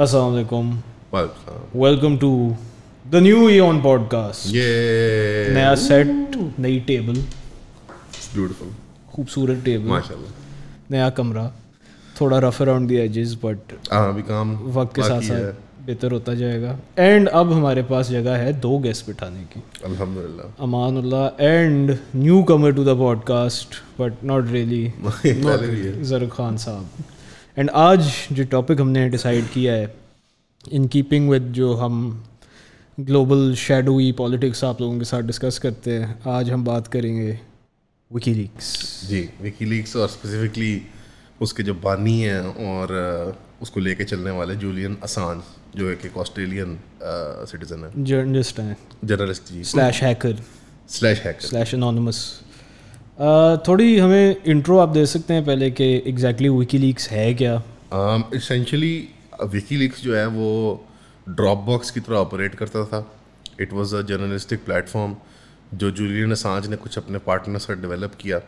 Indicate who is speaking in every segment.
Speaker 1: Welcome to the new E on podcast नया set नई table खूबसूरत टेबल नया कमरा थोड़ा rough around the edges but भी काम वक्त के साथ साथ बेहतर होता जाएगा एंड अब हमारे पास जगह है दो गेस्ट बिठाने की Aman and newcomer to the but not really जरूर खान साहब एंड आज जो टॉपिक हमने डिसाइड किया है इन कीपिंग विद जो हम ग्लोबल शेडोई पॉलिटिक्स आप लोगों के साथ डिस्कस करते हैं आज हम बात करेंगे WikiLeaks
Speaker 2: ji WikiLeaks और स्पेसिफिकली उसके जो बानी हैं और उसको लेके चलने वाले जूलियन असान जो एक एक ऑस्ट्रेलियन सिटीजन है
Speaker 1: जर्नलिस्ट हैं
Speaker 2: जर्नलिस्ट जी
Speaker 1: slash hacker slash hacker slash anonymous थोड़ी हमें इंट्रो आप दे सकते हैं पहले कि एग्जैक्टली विकी लीक्स है क्या इसेंशली
Speaker 2: विकी लीक्स जो है वो ड्रॉप बॉक्स की तरह ऑपरेट करता था it was a journalistic platform जो जूलियन असांज ने कुछ अपने पार्टनर से डेवलप किया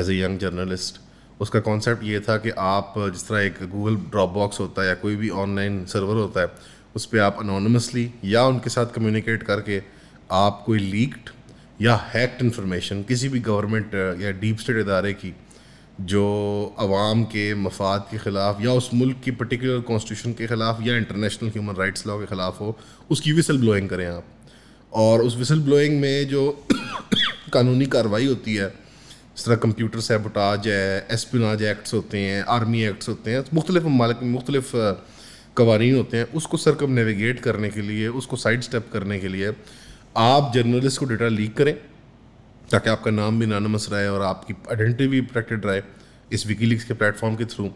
Speaker 2: एज ए यंग जर्नलिस्ट उसका कॉन्सेप्ट ये था कि आप uh, जिस तरह एक गूगल ड्रॉप बॉक्स होता है या कोई भी ऑनलाइन सर्वर होता है उस पर आप अनोनमसली या उनके साथ कम्युनिकेट करके आप कोई लीक्ड या हैक्ड इन्फॉर्मेशन किसी भी गवर्नमेंट uh, या डीप स्टेट इदारे की जो आवाम के मफाद के ख़िलाफ़ या उस मुल्क की पर्टिकुलर कॉन्स्टिट्यूशन के ख़िलाफ़ या इंटरनेशनल ह्यूमन राइट्स लॉ के ख़िलाफ़ हो उसकी विसल ब्लोइंग करें आप और उस विसल ब्लोइंग में जो कानूनी कार्रवाई होती है इस तरह कंप्यूटर सेबोटाज है एसपिनाज एक्ट्स होते हैं आर्मी एक्ट्स होते हैं मुख्तलिफ ममालिक में मुख्तलिफ uh, कवानीन होते हैं उसको सरकम नेविगेट करने के लिए उसको साइड स्टेप करने के लिए आप जर्नलिस्ट को डेटा लीक करें ताकि आपका नाम भी नानमस रहे और आपकी आइडेंटिटी भी प्रोटेक्टेड रहे इस विकी के प्लेटफॉर्म के थ्रू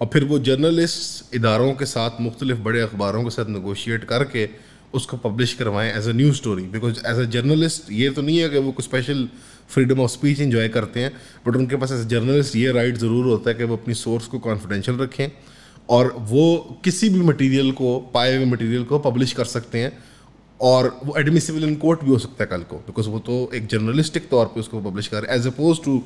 Speaker 2: और फिर वो जर्नलिस्ट इदारों के साथ मुख्तलिफ बड़े अखबारों के साथ नगोशिएट करके उसको पब्लिश करवाएं as a news story because as a journalist ये तो नहीं है कि वो कुछ special freedom of speech enjoy करते हैं बट उनके पास एज ए जर्नलिस्ट ये राइट ज़रूर होता है कि वो अपनी सोर्स को कॉन्फिडेंशियल रखें और वो किसी भी मटेरियल को पाए हुए मटेरियल को पब्लिश कर सकते हैं और वो एडमिसिबल इन कोर्ट भी हो सकता है कल को बिकॉज वो तो एक जर्नलिस्टिक तौर पे उसको पब्लिश कर रहे एज अपोज टू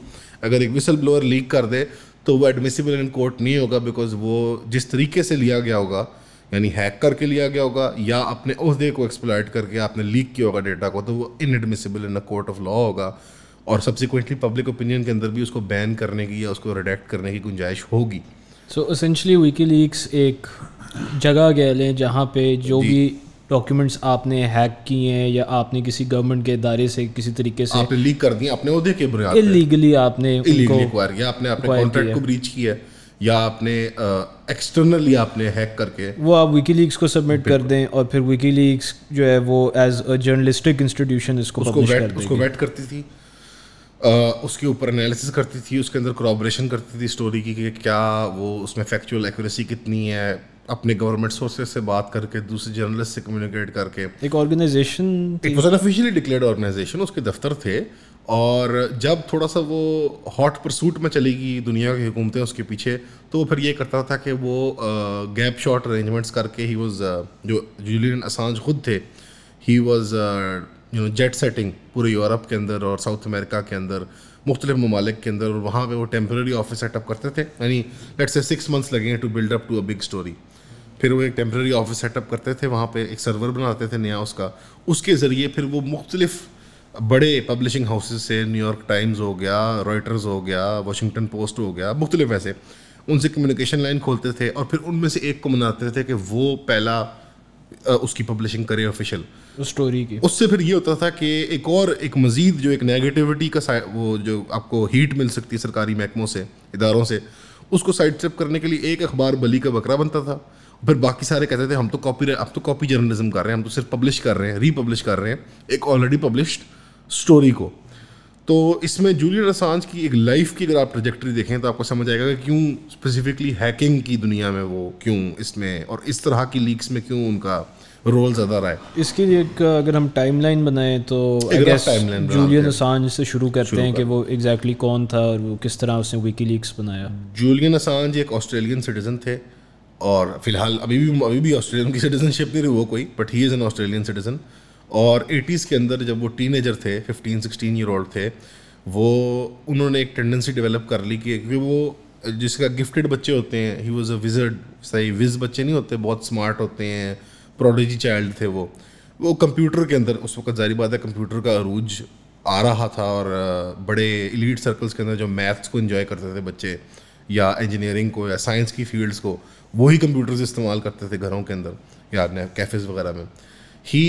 Speaker 2: अगर एक विसल ब्लोअर लीक कर दे तो वो एडमिसिबल इन कोर्ट नहीं होगा बिकॉज वो जिस तरीके से लिया गया होगा यानी हैक करके लिया गया होगा या अपने अहदे को एक्सप्लॉयट करके आपने लीक किया होगा डेटा को तो वो inadmissible in a court of law होगा और सब्सिक्वेंटली पब्लिक ओपिनियन के अंदर भी उसको बैन करने की या उसको रिडेक्ट करने की गुंजाइश होगी
Speaker 1: सो असेंशली वीकी लीक्स एक जगह गए लें जहाँ पे जो भी डॉक्यूमेंट्स आपने हैक किए हैं या आपने किसी गवर्नमेंट के इदारे से किसी तरीके से आपने लीक
Speaker 2: कर दिए अपने के इलीगली आपने इलीगली आपने अपने कॉन्ट्रैक्ट को ब्रीच किया या आपने एक्सटर्नली आपने हैक करके
Speaker 1: वो आप विकी लीक्स को सबमिट कर दें और फिर विकी लीक्स जो है वो एज अ जर्नलिस्टिक इंस्टीट्यूशन इसको उसको वेट कर उसको वेट
Speaker 2: करती थी आ, उसके ऊपर एनालिसिस करती थी उसके अंदर क्रॉबरेशन करती थी स्टोरी की कि क्या वो उसमें फैक्चुअल एक्यूरेसी कितनी है अपने गवर्नमेंट सोर्सेज से बात करके दूसरे जर्नलिस्ट से कम्युनिकेट करके एक organisation it was officially declared organisation उसके दफ्तर थे और जब थोड़ा सा वो हॉट परसूट में चलेगी दुनिया की हुकूमतें उसके पीछे तो वो फिर ये करता था कि वो गैप शॉट अरेंजमेंट्स करके ही वॉज जो जूलियन असांज खुद थे ही was you know jet setting पूरे यूरोप के अंदर और साउथ अमेरिका के अंदर मुख्तलिफ ममालिक के अंदर और वहाँ पर वो टेम्प्रेरी ऑफिस सेटअप करते थे यानी लेट्स से सिक्स मंथ्स लगेंगे to build up to a big story फिर वो एक टेम्प्रेरी ऑफिस सेटअप करते थे वहाँ पे एक सर्वर बनाते थे नया उसका उसके ज़रिए फिर वो मुख्तलिफ बड़े पब्लिशिंग हाउसेज से न्यूयॉर्क टाइम्स हो गया रॉयटर्स हो गया वाशिंगटन पोस्ट हो गया मुख्तलिफ ऐसे उनसे कम्युनिकेशन लाइन खोलते थे और फिर उनमें से एक को मनाते थे कि वो पहला उसकी पब्लिशिंग करे ऑफिशियल स्टोरी की उससे फिर ये होता था कि एक और एक मज़ीद जो एक नेगेटिविटी का वो जो आपको हीट मिल सकती है सरकारी महकमों से इदारों से उसको साइड स्टेप करने के लिए एक अखबार बली का बकरा बनता था फिर बाकी सारे कहते थे हम तो कॉपी अब तो कॉपी जर्नलिज्म कर रहे हैं हम तो सिर्फ पब्लिश कर रहे हैं रीपब्लिश कर रहे हैं एक ऑलरेडी पब्लिश्ड स्टोरी को तो इसमें जूलियन असांज की एक लाइफ की अगर आप प्रोजेक्टरी देखें तो आपको समझ आएगा कि क्यों स्पेसिफिकली हैकिंग की दुनिया में वो क्यों इसमें और इस तरह की लीक्स में क्यों उनका रोल ज़्यादा रहा है
Speaker 1: इसके लिए एक अगर हम टाइमलाइन बनाएं तो जूलियन असांज से शुरू करते शुरू हैं कि वो एग्जैक्टली exactly कौन था और वो किस तरह उसने विकी लीक्स बनाया
Speaker 2: जूलियन असांज एक ऑस्ट्रेलियन सिटीजन थे और फिलहाल अभी भी अभी भी ऑस्ट्रेलियन की सिटीजनशिप नहीं रही वो कोई but he is an Australian citizen और एटीज़ के अंदर जब वो टीन थे फिफ्टीन सिक्सटीन ईयर ओल्ड थे वो उन्होंने एक टेंडेंसी डेवलप कर ली कि क्योंकि वो जिसका गिफ्टेड बच्चे होते हैं ही वॉज़ अ विजर्ड सही विज बच्चे नहीं होते बहुत स्मार्ट होते हैं प्रोडिजी चाइल्ड थे वो वो कंप्यूटर के अंदर उस वक्त जारी बात है कंप्यूटर का अरूज आ रहा था और बड़े इलीट सर्कल्स के अंदर जो मैथ्स को इन्जॉय करते थे बच्चे या इंजीनियरिंग को या साइंस की फील्ड्स को वही कंप्यूटर्स इस्तेमाल करते थे घरों के अंदर या कैफ़ेज़ वगैरह में ही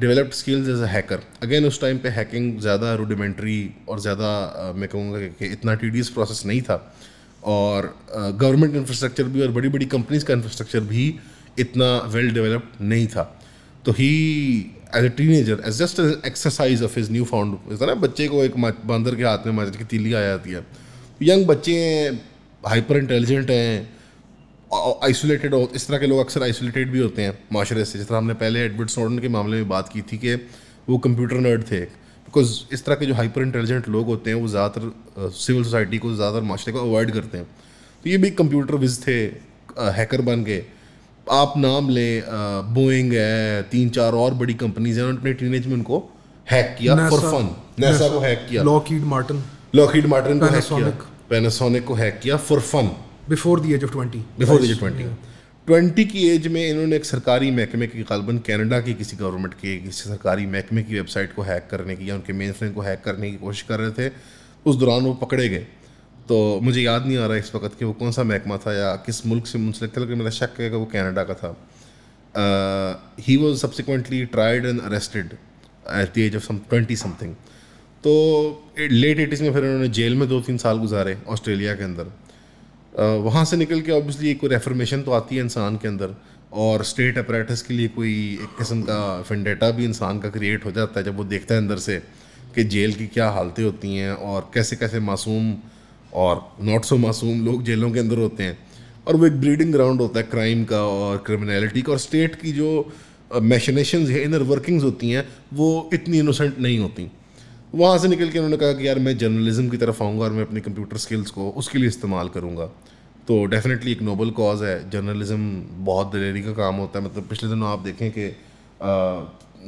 Speaker 2: developed skills as a hacker again उस टाइम पे हैकिंग ज़्यादा रूडिमेंट्री और ज़्यादा मैं कहूँगा कि इतना टीडियस प्रोसेस नहीं था और गवर्नमेंट इंफ्रास्ट्रक्चर भी और बड़ी बड़ी कंपनीज का इंफ्रास्ट्रक्चर भी इतना वेल डेवलप्ड नहीं था तो he as a teenager as just exercise of is new found ना बच्चे को एक बंदर के हाथ में माजर की तीली आ जाती है यंग तो बच्चे हैं हाइपर इंटेलिजेंट हैं आइसोलेटेड हो इस तरह के लोग अक्सर आइसोलेटेड भी होते हैं माशरे से जिस तरह हमने पहले एडवर्ड सोडन के मामले में बात की थी कि वो कंप्यूटर नर्ड थे बिकॉज इस तरह के जो हाइपर इंटेलिजेंट लोग होते हैं वो ज़्यादातर सिविल सोसाइटी को ज़्यादातर माशरे को अवॉइड करते हैं तो ये भी कंप्यूटर विज थे हैकर बन गए आप नाम लें बोइंग है तीन चार और बड़ी कंपनीज हैं उन्होंने टीन एज में उनको हैक किया फॉर फन नैसा को हैक किया लॉकीड मार्टन लॉकीड मार्टन को हैक किया पैनासोनिक को हैक किया for fun
Speaker 3: before the age of twenty before the age of twenty
Speaker 2: twenty की एज में इन्होंने एक सरकारी महकमे की गलबन कैनेडा की किसी गवर्नमेंट के किसी सरकारी महकमे की वेबसाइट को हैक करने की या उनके मेन फ्रेम को हैक करने की कोशिश कर रहे थे उस दौरान वो पकड़े गए तो मुझे याद नहीं आ रहा इस वक्त कि वो कौन सा महकमा था या किस मुल्क से मुंसलिक था लेकिन मेरा शक है कि वो कैनेडा का था he was subsequently tried and arrested at the age of some twenty something तो लेट एटीज़ में फिर उन्होंने जेल में दो तीन साल गुजारे ऑस्ट्रेलिया के अंदर वहाँ से निकल के ऑब्वियसली एक रेफरमेशन तो आती है इंसान के अंदर और स्टेट अपरेटस के लिए कोई एक किस्म का फंडेटा भी इंसान का क्रिएट हो जाता है जब वो देखता है अंदर से कि जेल की क्या हालतें होती हैं और कैसे कैसे मासूम और नॉट सो मासूम लोग जेलों के अंदर होते हैं और वो एक ब्रीडिंग ग्राउंड होता है क्राइम का और क्रिमिनलिटी का और स्टेट की जो मैशनेशन है इनर वर्किंग्स होती हैं वो इतनी इनोसेंट नहीं होती वहाँ से निकल के उन्होंने कहा कि यार मैं जर्नलिज्म की तरफ आऊँगा और मैं अपने कंप्यूटर स्किल्स को उसके लिए इस्तेमाल करूँगा तो डेफिनेटली एक नोबल कॉज है जर्नलिज्म बहुत दलेरी का काम होता है मतलब पिछले दिनों आप देखें कि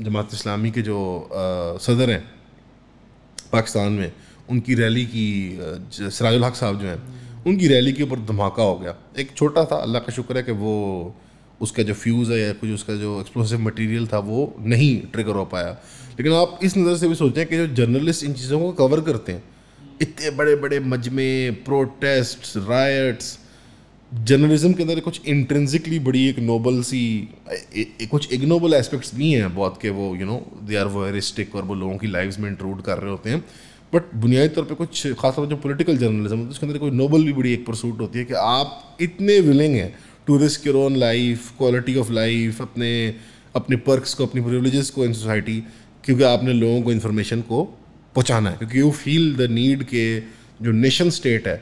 Speaker 2: जमात इस्लामी के जो आ, सदर हैं पाकिस्तान में उनकी रैली की सराजुल हक साहब जो हैं उनकी रैली के ऊपर धमाका हो गया एक छोटा था अल्लाह का शुक्र है कि वो उसका जो फ्यूज़ है या कुछ उसका जो एक्सप्लोसिव मटेरियल था वो नहीं ट्रिगर हो पाया लेकिन आप इस नज़र से भी सोचें कि जो जर्नलिस्ट इन चीज़ों को कवर करते हैं इतने बड़े बड़े मजमे प्रोटेस्ट रायट्स जर्नलिज्म के अंदर कुछ इंटरेंसिकली बड़ी एक नोबल सी ए, ए, कुछ इग्नोबल एस्पेक्ट्स भी हैं बहुत के वो you know they are voyeuristic और वो लोगों की लाइफ में इंट्रूड कर रहे होते हैं बट बुनियादी तौर पे कुछ खासतौर पर जो पॉलिटिकल जर्नलिज्म होता है उसके अंदर कोई नोबल भी बड़ी एक प्रसूट होती है कि आप इतने विलिंग हैं to risk your own life quality of life अपने अपने पर्कस को अपनी प्रिवलेजेस को इन सोसाइटी क्योंकि आपने लोगों को इन्फॉर्मेशन को पहुँचाना है क्योंकि यू फील द नीड के जो नेशन स्टेट है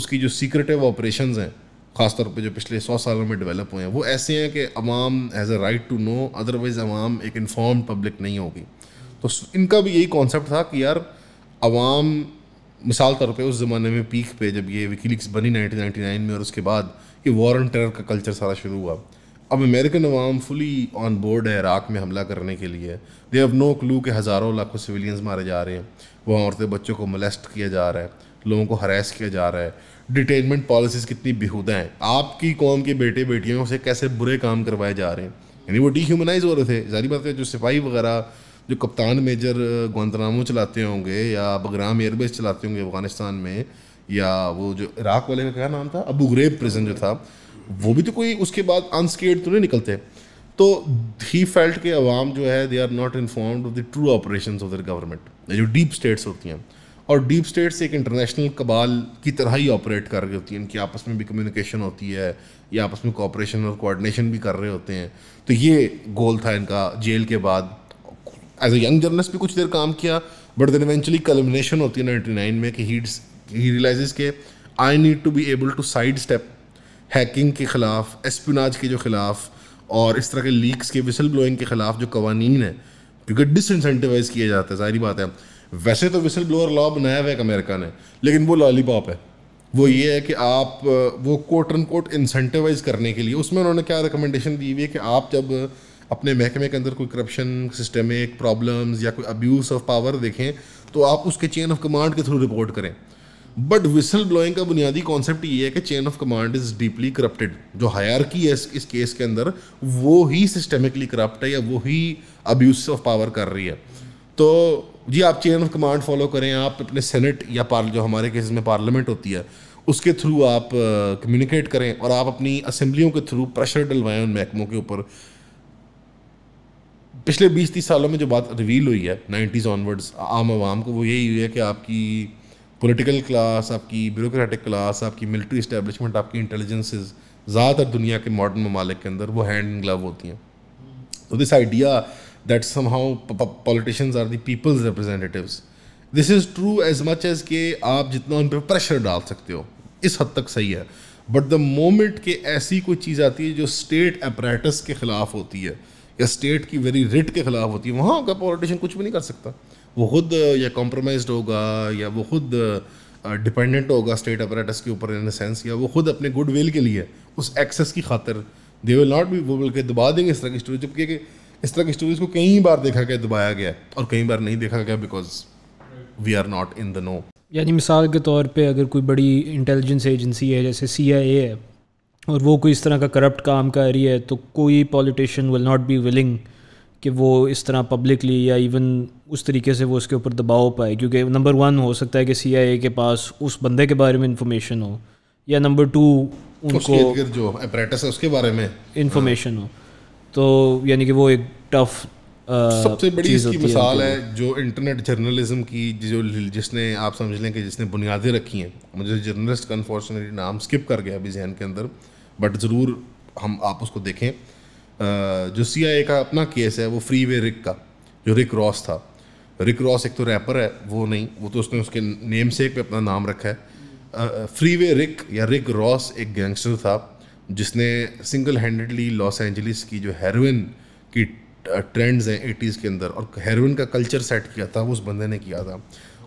Speaker 2: उसकी जो सीक्रेटिव ऑपरेशन हैं ख़ासतौर पर जो पिछले सौ सालों में डेवलप हुए हैं वो ऐसे हैं कि अवाम has a right to know otherwise अवाम एक इन्फॉर्म पब्लिक नहीं होगी तो इनका भी यही कॉन्सेप्ट था कि यार अवाम मिसाल तौर पर उस ज़माने में पीक पे जब ये विकीलिक्स बनी 1999 में और उसके बाद ये वॉर एंड टेरर का कल्चर सारा शुरू हुआ अब अमेरिकन अवाम फुली ऑन बोर्ड है इराक में हमला करने के लिए दे हैव नो क्लू के हज़ारों लाखों सिविलियंस मारे जा रहे हैं वहाँ औरतें बच्चों को मलेस्ट किया जा रहा है लोगों को हरेस किया जा रहा है डिटेनमेंट पॉलिसीज़ कितनी बेहूदा हैं आपकी कौम के बेटे बेटियों से कैसे बुरे काम करवाए जा रहे हैं यानी वो डीह्यूमनाइज हो रहे थे जारी बात है जो सिपाही वगैरह जो कप्तान मेजर गुंतनामो चलाते होंगे या बगराम एयरबेस चलाते होंगे अफगानिस्तान में या वो जो इराक वाले का क्या नाम था अबू ग्रेब प्रिजन जो था वो भी तो कोई उसके बाद अनस्केड तो नहीं निकलते तो ही फेल्ट के अवाम जो है they are not informed of the true operation of their government जो डीप स्टेट्स होती हैं और डीप स्टेट्स एक इंटरनेशनल कबाल की तरह ही ऑपरेट कर रही होती हैं इनकी आपस में भी कम्युनिकेशन होती है या आपस में कॉपरेशन और कोऑर्डिनेशन भी कर रहे होते हैं तो ये गोल था इनका जेल के बाद एज ए यंग जर्नलिस्ट भी कुछ देर काम किया बट देन इवेंचुअली कलमिनेशन होती है नाइन्टी नाइन में कि ही रियलाइज के I need to be able to sidestep hacking के ख़िलाफ़ एस्पिनाज के जो खिलाफ और इस तरह के लीक्स के विसल ब्लोइंग के ख़िलाफ़ जो कवानीन है क्योंकि डिसइंसेंटिवाइज किया जाता है सारी बात है वैसे तो विसल ब्लोअर लॉ बनाया हुआ है अमेरिका ने लेकिन वो लॉलीपॉप है वो ये है कि आप वो कोट एंड कोट इंसेंटिवाइज करने के लिए उसमें उन्होंने क्या रिकमेंडेशन दी हुई है कि आप जब अपने महकमे के अंदर कोई करप्शन सिस्टमिक प्रॉब्लम्स या कोई अब्यूज़ ऑफ पावर देखें तो आप उसके चेन ऑफ कमांड के थ्रू रिपोर्ट करें बट विसल ब्लोइंग का बुनियादी कॉन्सेप्ट ये है कि chain of command is deeply corrupted जो हायर की है इस, इस केस के अंदर वो ही सिस्टमिकली करप्ट है या वो ही अब्यूज ऑफ पावर कर रही है तो जी आप चेन ऑफ कमांड फॉलो करें आप अपने सेनेट या पार्ल जो हमारे केस में पार्लियामेंट होती है उसके थ्रू आप कम्युनिकेट करें और आप अपनी असम्बलियों के थ्रू प्रेशर डलवाएं उन महकमों के ऊपर पिछले बीस तीस सालों में जो बात रिवील हुई है नाइन्टीज़ ऑनवर्ड्स आम आवाम को वो यही हुई है कि आपकी पॉलिटिकल क्लास आपकी ब्यूरोक्रेटिक क्लास आपकी मिलिट्री इस्टेब्लिशमेंट आपकी इंटेलिजेंसेज ज़्यादातर दुनिया के मॉडर्न ममालिक के अंदर वो हैंड इन ग्लव होती हैं तो this idea that somehow politicians are the peoples this is true as much as के आप जितना उन पर प्रेशर डाल सकते हो इस हद तक सही है बट द मोमेंट के ऐसी कोई चीज़ आती है जो स्टेट अपराटस के ख़िलाफ़ होती है या स्टेट की वेरी रिट के ख़िलाफ़ होती है वहाँ का पॉलिटिशियन कुछ भी नहीं कर सकता वो खुद uh, या कॉम्प्रोमाइज होगा या वो खुद डिपेंडेंट uh, uh, होगा स्टेट अपराटस के ऊपर इन सेंस या वो खुद अपने गुडविल के लिए उस एक्सेस की खातर दे विल नॉट बी वो बल्कि दबा देंगे इस तरह की स्टोरी जबकि इस तरह की स्टोरीज को कई बार देखा गया दबाया गया और कई बार नहीं देखा गया because we are not in the know
Speaker 1: यानी मिसाल के तौर पे अगर कोई बड़ी इंटेलिजेंस एजेंसी है जैसे सी है और वो कोई इस तरह का करप्ट काम कर रही है तो कोई politician will not be willing कि वो इस तरह पब्लिकली या इवन उस तरीके से वो उसके ऊपर दबाव पाए क्योंकि नंबर वन हो सकता है कि सी आई ए के पास उस बंदे के बारे में इंफॉर्मेशन हो या नंबर टू उनको जो अपरेटस है उसके बारे में इंफॉर्मेशन हो तो यानी कि वो एक टफ सबसे बड़ी इसकी मिसाल है
Speaker 2: जो इंटरनेट जर्नलिज्म की जो जिसने आप समझ लें कि जिसने बुनियादें रखी हैं मुझे जर्नलिस्ट का अनफॉर्चुनेटली नाम स्किप कर गया अभी जहन के अंदर बट ज़रूर हम आप उसको देखें जो सी का अपना केस है वो फ्री वे रिक का जो रिक रॉस था रिक रॉस एक तो रैपर है वो नहीं वो तो उसने उसके नेम से पे अपना नाम रखा है फ्री वे रिक या रिक रॉस एक गैंगस्टर था जिसने सिंगल हैंडेडली लॉस एंजलिस की जो हेरोइन की ट्रेंड्स हैं एटीज़ के अंदर और हेरोइन का कल्चर सेट किया था वो उस बंदे ने किया था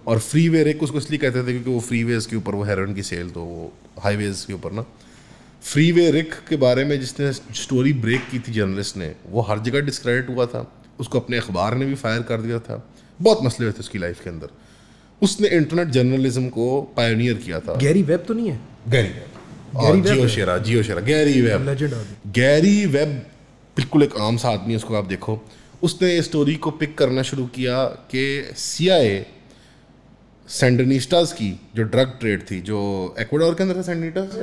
Speaker 2: और फ्री वे रिक उसको इसलिए कहते थे क्योंकि वो फ्री वेज़ के ऊपर वो हेरोइन की सेल तो वो हाईवेज़ के ऊपर ना फ्री वे रिक के बारे में जिसने स्टोरी ब्रेक की थी जर्नलिस्ट ने वो हर जगह डिस्क्रेडिट हुआ था उसको अपने अखबार ने भी फायर कर दिया था बहुत मसले हुए थे उसकी लाइफ के अंदर उसने इंटरनेट जर्नलिज्म को पायोनियर किया था गैरी वेब तो नहीं है गैरी वेब जियो शेरा जियो शेरा गैरी वेब गैरी वेब बिल्कुल एक आम सा आदमी है उसको आप देखो उसने स्टोरी को पिक करना शुरू किया कि सी आई की जो ड्रग ट्रेड थी जो एक्वाडोर के अंदर था सेंडनिटाज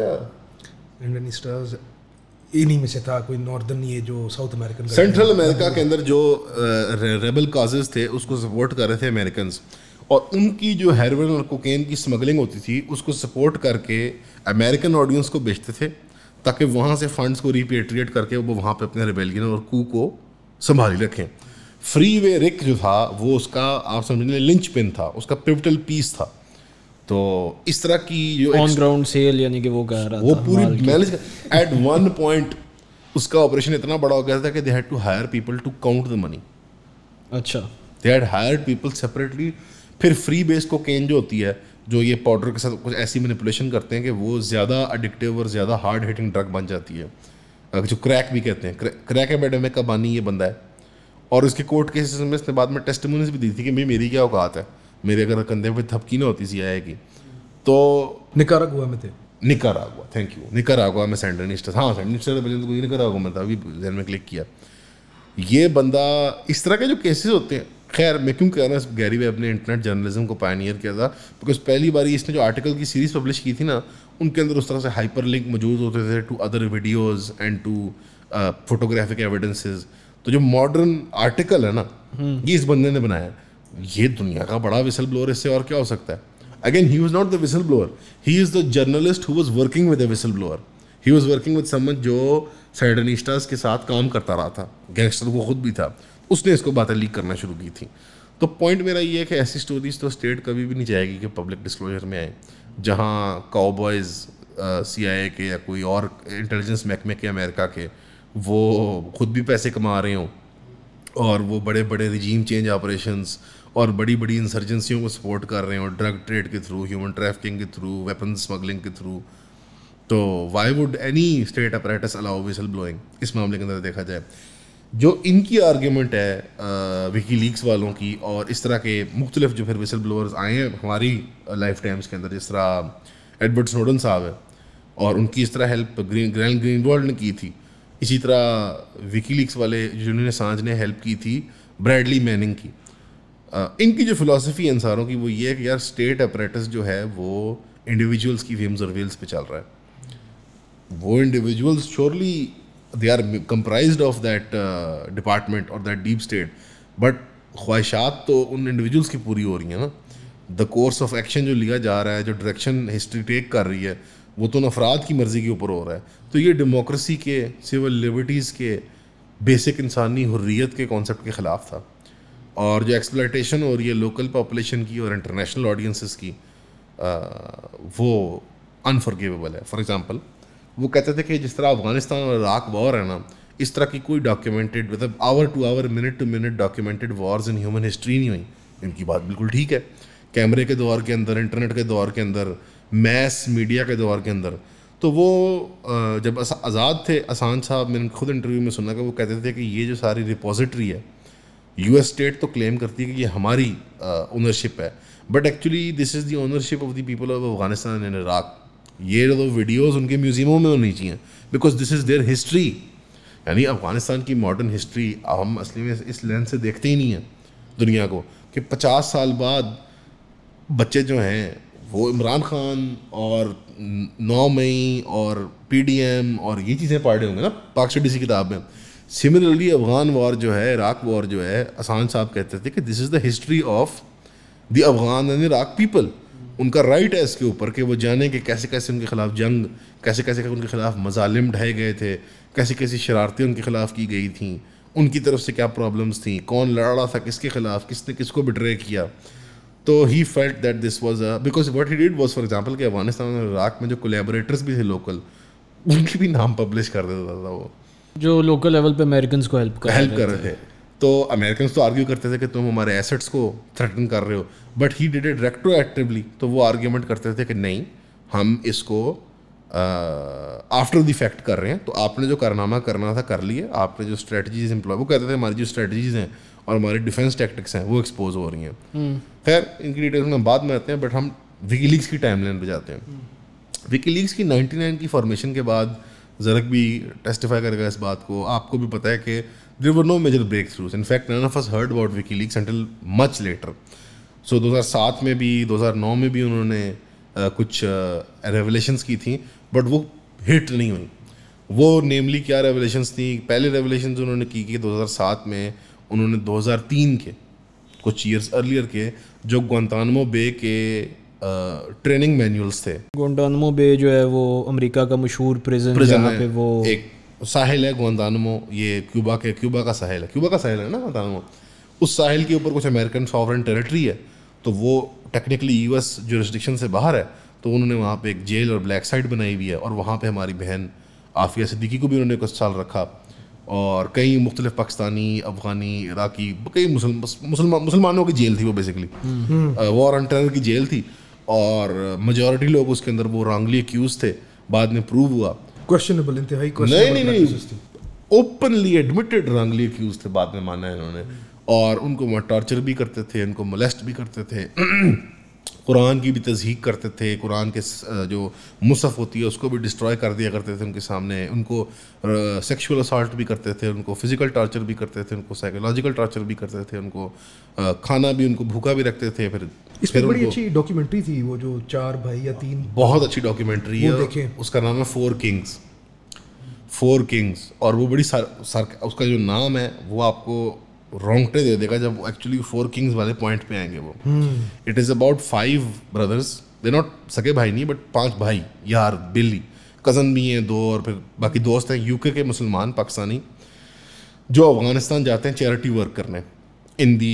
Speaker 3: एंड स्टार्स इन्हीं में से था कोई नॉर्दर्न ये जो साउथ अमेरिकन सेंट्रल अमेरिका
Speaker 2: के अंदर जो रेबल काजेज थे उसको सपोर्ट कर रहे थे अमेरिकन और उनकी जो हेरोइन और कोकेन की स्मगलिंग होती थी उसको सपोर्ट करके अमेरिकन ऑडियंस को बेचते थे ताकि वहाँ से फंड्स को रिपेट्रिएट करके वो वहाँ पे अपने रेबेलियन और कू को संभाली रखें फ्री वे रिक जो था वो उसका आप समझ लें लिंच पिन था उसका पिवटल पीस था तो इस तरह की जो ऑन ग्राउंड सेल यानी कि वो कह रहा वो पूरी मैनेज एट वन पॉइंट उसका ऑपरेशन इतना बड़ा हो गया था कि they had to hire people to count the money अच्छा they had hire people separately फिर फ्री बेस केन जो होती है जो ये पाउडर के साथ कुछ ऐसी मैनिपुलेशन करते हैं कि वो ज़्यादा एडिक्टिव और ज़्यादा हार्ड हिटिंग ड्रग बन जाती है जो क्रैक भी कहते हैं क्रैक है मैडम का बानी ये बंदा है और उसके कोर्ट केसेस में इसने बाद में टेस्टमोनीस भी दी थी कि भाई मेरी क्या औकात है मेरे अगर कंधे पे थपकी ना होती सी आई की तो हुआ में थे हुआ थैंक यू निकारागुआ में था हाँ बजे तो निकारागुआ मैं था अभी जहन में क्लिक किया ये बंदा इस तरह के जो केसेस होते हैं खैर मैं क्यों कह रहा हूँ गैरी वेब ने इंटरनेट जर्नलिज्म को पायनियर किया था बिकॉज पहली बार इसने जो आर्टिकल की सीरीज़ पब्लिश की थी ना उनके अंदर उस तरह से हाइपर लिंक मौजूद होते थे to other videos and to photographic evidences तो जो मॉडर्न आर्टिकल है ना हम्म। ये इस बंदे ने बनाया ये दुनिया का बड़ा विसल ब्लोअर इससे और क्या हो सकता है again he was not the whistle blower he is the journalist who was working with a whistle blower he was working with someone जो सैडनिस्टर्स के साथ काम करता रहा था गैंगस्टर वो खुद भी था उसने इसको बातें लीक करना शुरू की थी तो पॉइंट मेरा ये है कि ऐसी स्टोरीज तो स्टेट कभी भी नहीं जाएगी कि पब्लिक डिस्क्लोजर में आए जहाँ काउबॉयज़ सी आई ए के या कोई और इंटेलिजेंस महकमे के अमेरिका के वो खुद भी पैसे कमा रहे हों और वो बड़े बड़े रिजीम चेंज ऑपरेशंस और बड़ी बड़ी इंसर्जेंसियों को सपोर्ट कर रहे हैं और ड्रग ट्रेड के थ्रू ह्यूमन ट्रैफिकिंग के थ्रू वेपन स्मगलिंग के थ्रू तो why would any state apparatus allow whistle blowing इस मामले के अंदर देखा जाए जो इनकी आर्ग्यूमेंट है विकी लीक्स वालों की और इस तरह के मुख्तलिफ जो फिर विसल ब्लोअर्स आए हैं हमारी लाइफ टाइम्स के अंदर जिस तरह एडवर्ड स्नोडन साहब है और उनकी इस तरह help Glenn Greenwald ने की थी इसी तरह विकी लीक्स वाले जिन्होंने सांझ ने हेल्प की थी ब्रैडली मैनिंग की इनकी जो फिलासफ़ी इंसानों की वो ये है कि यार स्टेट अपरेटस जो है वो इंडिविजुअल्स की फेम्स और वेल्स पे चल रहा है वो individuals surely they are comprise of that department और दैट डीप स्टेट बट ख्वाहिशात तो उन इंडिविजुअल्स की पूरी हो रही है ना द कोर्स ऑफ एक्शन जो लिया जा रहा है जो डायरेक्शन हिस्ट्री टेक कर रही है वो तो उन अफराद की मर्ज़ी के ऊपर हो रहा है तो ये डेमोक्रेसी के सिविल लिबर्टीज़ के बेसिक इंसानी हुर्रियत के कॉन्सेप्ट के ख़िलाफ़ था और जो एक्सप्लाइटेशन हो रही है लोकल पॉपुलेशन की और इंटरनेशनल ऑडियंसिस की आ, वो अनफॉरगेबल है फॉर एग्ज़ाम्पल वो कहते थे कि जिस तरह अफगानिस्तान और इराक वॉर है ना इस तरह की कोई डॉक्यूमेंटेड मतलब hour to hour minute to minute documented wars in human history नहीं हुई इनकी बात बिल्कुल ठीक है कैमरे के दौर के अंदर इंटरनेट के दौर के अंदर मैस मीडिया के दौर के अंदर तो वो जब आज़ाद थे आसान साहब मैंने खुद इंटरव्यू में सुना कि वो कहते थे कि ये जो सारी रिपोजिटरी है यू एस स्टेट तो क्लेम करती है कि ये हमारी ओनरशिप है but actually this is the ownership of the people of Afghanistan and Iraq ये तो वीडियोज़ उनके म्यूज़ियमों में होनी चाहिए because this is their history यानी अफ़गानिस्तान की मॉडर्न हिस्ट्री हम असली में इस लेंस से देखते ही नहीं हैं दुनिया को कि पचास साल बाद बच्चे जो हैं वो इमरान खान और नौ मई और पी डी एम और ये चीज़ें पढ़ रहे होंगे ना पाक डी सी किताब में सिमिलरली अफगान वॉर जो है इराक वॉर जो है असान साहब कहते थे कि this is the history of the Afghan and Iraq people उनका राइट है इसके ऊपर कि वो जाने कि कैसे कैसे उनके ख़िलाफ़ जंग कैसे कैसे उनके ख़िलाफ़ मजालिम ढहे गए थे कैसी कैसी शरारतें उनके ख़िलाफ़ की गई थी उनकी तरफ से क्या प्रॉब्लम्स थी कौन लड़ रहा था किसके ख़िलाफ़ किसने किसको बिट्रे किया तो he felt that this a because what he did was for example कि अफगानिस्तान और इराक में जो कोलेबोरेटर्स भी थे लोकल उनके भी नाम पब्लिश कर देता था वो
Speaker 1: जो लोकल लेवल पे अमेरिकन को हेल्प कर हेल्प कर रहे
Speaker 2: थे तो अमेरिकन तो आर्ग्यू करते थे कि तुम हमारे एसेट्स को थ्रेटन कर रहे हो but he did it actively तो वो आर्ग्यूमेंट करते थे कि नहीं हम इसको आफ्टर द फैक्ट कर रहे हैं तो आपने जो कारनामा करना था कर लिए आपने जो स्ट्रेटजीज इम्प्लॉय वो कहते थे हमारी जो स्ट्रेटजीज हैं और हमारे डिफेंस टैक्टिक्स हैं वो एक्सपोज हो रही हैं हम्म। खैर इनकी डिटेल्स में बाद में आते हैं बट हम विकी लीग्स की टाइम लाइन पर जाते हैं विकी हम्म। लीग्स की नाइन्टी की फॉर्मेशन के बाद जरक भी टेस्टिफाई करेगा इस बात को आपको भी पता है कि there were no major breakthroughs in fact none of us heard about WikiLeaks until much later so 2007 में भी 2009 में भी उन्होंने uh, कुछ रेवलेशंस uh, की थी बट वो हिट नहीं हुई वो नेमली क्या रेवलेशंस थी पहले रेवलेशन उन्होंने की कि 2007 में उन्होंने 2003 के कुछ ईयर्स अर्लियर के जो ग्वानतानमो बे के ट्रेनिंग मैनुअल्स थे
Speaker 1: गोंडानमो बे जो है वो अमेरिका का मशहूर प्रिजन प्रिजन पे वो
Speaker 2: एक साहिल है गोंडानमो ये क्यूबा के क्यूबा का साहिल है क्यूबा का साहिल है ना गोंडानमो उस साहिल के ऊपर कुछ अमेरिकन सॉवरन टेरिटरी है तो वो टेक्निकली यूएस जुरिस्डिक्शन से बाहर है तो उन्होंने वहाँ पर एक जेल और ब्लैक साइड बनाई हुई है और वहाँ पर हमारी बहन आफिया सिद्दीकी को भी उन्होंने कुछ साल रखा और कई मुख्तलिफ पाकिस्तानी अफगानी इराकी कई मुसलमानों की जेल थी वो बेसिकली वॉर ऑन टेरर की जेल थी और मेजोरिटी लोग उसके अंदर वो रॉन्गली अक्यूज थे बाद में प्रूव हुआ
Speaker 3: क्वेश्चनेबल इंतहाई नहीं नहीं नहीं
Speaker 2: ओपनली एडमिटेड रंगली अक्यूज थे बाद में माना है इन्होंने और उनको वहाँ टॉर्चर भी करते थे उनको मोलेस्ट भी करते थे कुरान की भी तजहीक करते थे कुरान के जो मुसफ़ होती है उसको भी डिस्ट्रॉय कर दिया करते थे उनके सामने उनको सेक्शुअल असल्ट भी करते थे उनको फ़िज़िकल टार्चर भी करते थे उनको साइकोलॉजिकल टार्चर भी करते थे उनको खाना भी उनको भूखा भी रखते थे फिर इस पर बड़ी अच्छी
Speaker 3: डॉक्यूमेंट्री थी वो जो चार भाई या तीन बहुत अच्छी डॉक्यूमेंट्री है
Speaker 2: उसका नाम है फोर किंग्स फोर किंग्स और वो बड़ी सार, सार उसका जो नाम है वो आपको रोंगटे दे देगा जब एक्चुअली फोर किंग्स वाले पॉइंट पे आएंगे वो it is about five brothers they not सके भाई नहीं बट पांच भाई यार बिल्ली कज़न भी हैं दो और फिर बाकी दोस्त हैं यूके के मुसलमान पाकिस्तानी जो अफगानिस्तान जाते हैं चैरिटी वर्क करने in the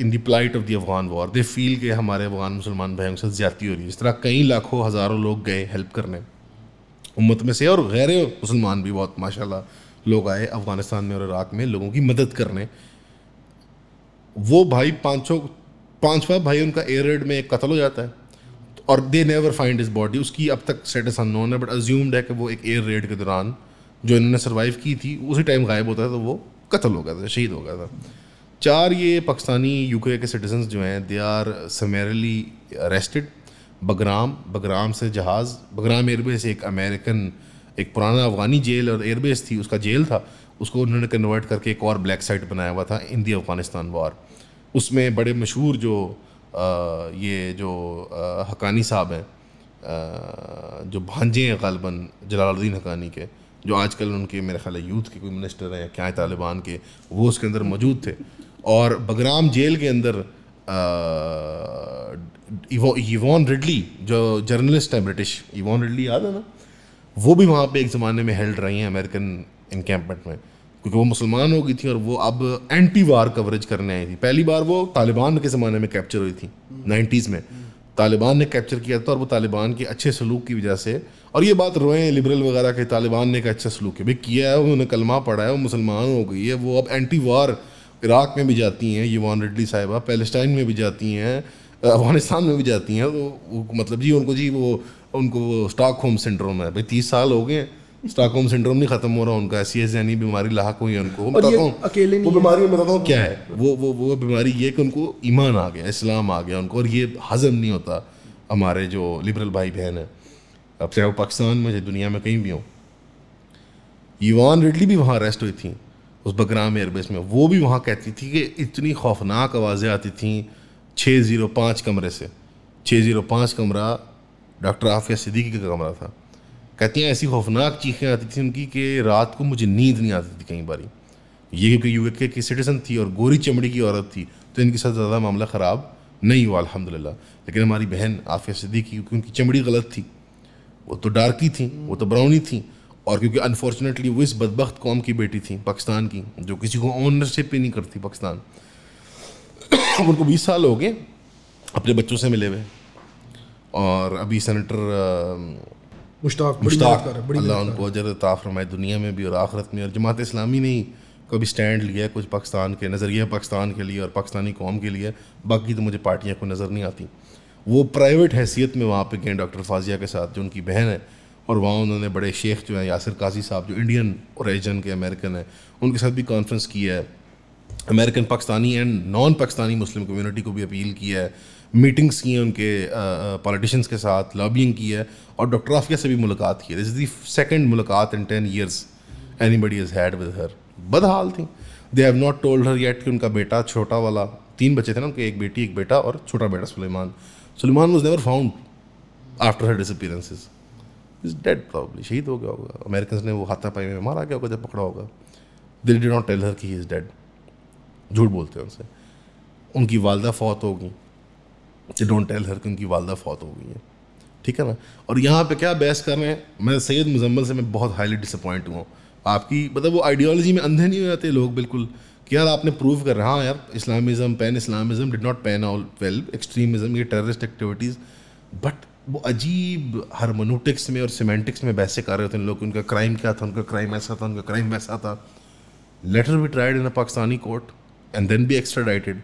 Speaker 2: in the plight of the Afghan war they feel के हमारे अफगान मुसलमान भाइयों से ज्यादा हो रही है इस तरह कई लाखों हज़ारों लोग गए हेल्प करने उम्मत में से और गैर मुसलमान भी बहुत माशाल्लाह लोग आए अफगानिस्तान में और इराक में लोगों की मदद करने वो भाई पाँचों पाँचवा भाई उनका एयर रेड में एक कत्ल हो जाता है और they never find his body उसकी अब तक स्टेटस अनोन है बट अज्यूम्ड है कि वो एक एयर रेड के दौरान जो इन्होंने सर्वाइव की थी उसी टाइम गायब होता है तो वो कत्ल हो गया था शहीद हो गया था चार ये पाकिस्तानी यूके के सिटीजन जो हैं they are summarily arrested Bagram Bagram से जहाज़ बगराम एयरबेस एक अमेरिकन एक पुराना अफगानी जेल और एयरबेस थी उसका जेल था उसको उन्होंने कन्वर्ट करके एक और ब्लैक साइट बनाया हुआ था इन दी अफ़गानिस्तान वार उसमें बड़े मशहूर जो आ, ये जो आ, हकानी साहब हैं जो भांजे हैं गालबन जलालुद्दीन हकानी के जो आजकल उनके मेरे ख्याल यूथ के कोई मिनिस्टर हैं क्या है तालिबान के वो उसके अंदर मौजूद थे और बगराम जेल के अंदर इवॉन रिडली जो जर्नलिस्ट हैं ब्रिटिश इवॉन रिडली याद है ना वो भी वहाँ पे एक ज़माने में हेल्ड रही हैं अमेरिकन इनकेम्पमेंट में क्योंकि वो मुसलमान हो गई थी और वो अब एंटी वार कवरेज करने आई थी पहली बार वो तालिबान के ज़माने में कैप्चर हुई थी नाइन्टीज़ में तालिबान ने कैप्चर किया था और वो तालिबान के अच्छे सलूक की वजह से और ये बात रोएं लिबरल वगैरह के तालिबान ने एक अच्छा सलूक है भाई किया है उन्होंने कलमा पढ़ा है वो मुसलमान हो गई है वो अब एंटी वार इराक़ में भी जाती हैं यूवान रेड्डी साहिबा पैलेस्टाइन में भी जाती हैं अफगानिस्तान में भी जाती हैं तो मतलब जी उनको जी वो उनको स्टॉक होम सिंड्रोम है भाई तीस साल हो गए हैं स्टॉकहोम सिंड्रोम नहीं खत्म हो रहा उनका ऐसी यानी बीमारी लाक हुई है उनको बताता हूँ अकेले वो बीमारी में बताता हूँ क्या है वो वो वो बीमारी ये कि उनको ईमान आ गया इस्लाम आ गया उनको और ये हजम नहीं होता हमारे जो लिबरल भाई बहन हैं अब चाहे वो पाकिस्तान में चाहे दुनिया में कहीं भी हूँ युवान रिडली भी वहाँ अरेस्ट हुई थी उस बकराम एयरबेस में वो भी वहाँ कहती थी कि इतनी खौफनाक आवाज़ें आती थी छः ज़ीरो पाँच कमरे से छः ज़ीरो पाँच कमरा डॉक्टर आफिया सिद्दीकी का कमरा था कहती हैं ऐसी खौफनाक चीखें आती थी उनकी कि रात को मुझे नींद नहीं आती थी कई बारी ये क्योंकि यू के, की सिटीज़न थी और गोरी चमड़ी की औरत थी तो इनके साथ ज़्यादा मामला ख़राब नहीं हुआ अलहमदिल्ला लेकिन हमारी बहन आफिया सिद्दीकी क्योंकि उनकी चमड़ी गलत थी वो तो डार्की थी वो तो ब्राउनी थी और क्योंकि अनफॉर्चुनेटली वो इस बदबख्त कौम की बेटी थी पाकिस्तान की जो किसी को ऑनरशिप ही नहीं करती पाकिस्तान उनको बीस साल हो गए अपने बच्चों से मिले हुए और अभी सेनेटर मुश्ताक मुश्ताक अल्लाह उनको अजर ताफ़र फरमाए दुनिया में भी और आखरत में और जमात इस्लामी ने ही कभी स्टैंड लिया कुछ पाकिस्तान के नज़रिया पाकिस्तान के लिए और पाकिस्तानी कौम के लिए बाकी तो मुझे पार्टियाँ को नज़र नहीं आती वो प्राइवेट हैसियत में वहाँ पर गए डॉक्टर फाजिया के साथ जो उनकी बहन है और वहाँ उन्होंने बड़े शेख जो हैं यासिर काजी साहब जो इंडियन ओरिजन के अमेरिकन हैं उनके साथ भी कॉन्फ्रेंस किया है American Pakistani and non Pakistani Muslim community को भी अपील किया है मीटिंग्स की हैं उनके पॉलिटिशियंस के साथ लॉबिंग की है और डॉक्टर आफिया से भी मुलाकात की है दिस इज़ दी सेकेंड मुलाकात in ten years anybody is had with her बदहाल थी they have not told her yet कि उनका बेटा छोटा वाला तीन बच्चे थे ना उनके एक बेटी एक बेटा और छोटा बेटा Suleman Suleman was never found after her disappearances is dead problem शहीद हो गया होगा अमेरिकन ने वो पाई में मारा गया होगा जब पकड़ा होगा दिल डि नॉट टेल हर कि ही इज़ डेड झूठ बोलते हैं उनसे उनकी वालदा फौत होगी कि डोंट टेल हर कि उनकी वालदा फौत हो गई है ठीक है ना और यहाँ पे क्या बहस कर रहे हैं मैं सैयद मुजम्मल से मैं बहुत हाईली डिसअपॉइंट हुआ आपकी मतलब वो आइडियोलॉजी में अंधे नहीं हो जाते लोग बिल्कुल कि यार आपने प्रूव कर रहा हाँ यार Islamism pan Islamism did not pan all well extremism ये टेररिस्ट एक्टिविटीज़ बट वो अजीब हारमोनोटिक्स में और सीमेंटिक्स में बहसे कर रहे थे लोग उनका क्राइम क्या था उनका क्राइम ऐसा था उनका क्राइम ऐसा था लेटर भी tried in a Pakistani court and then भी एक्स्ट्रा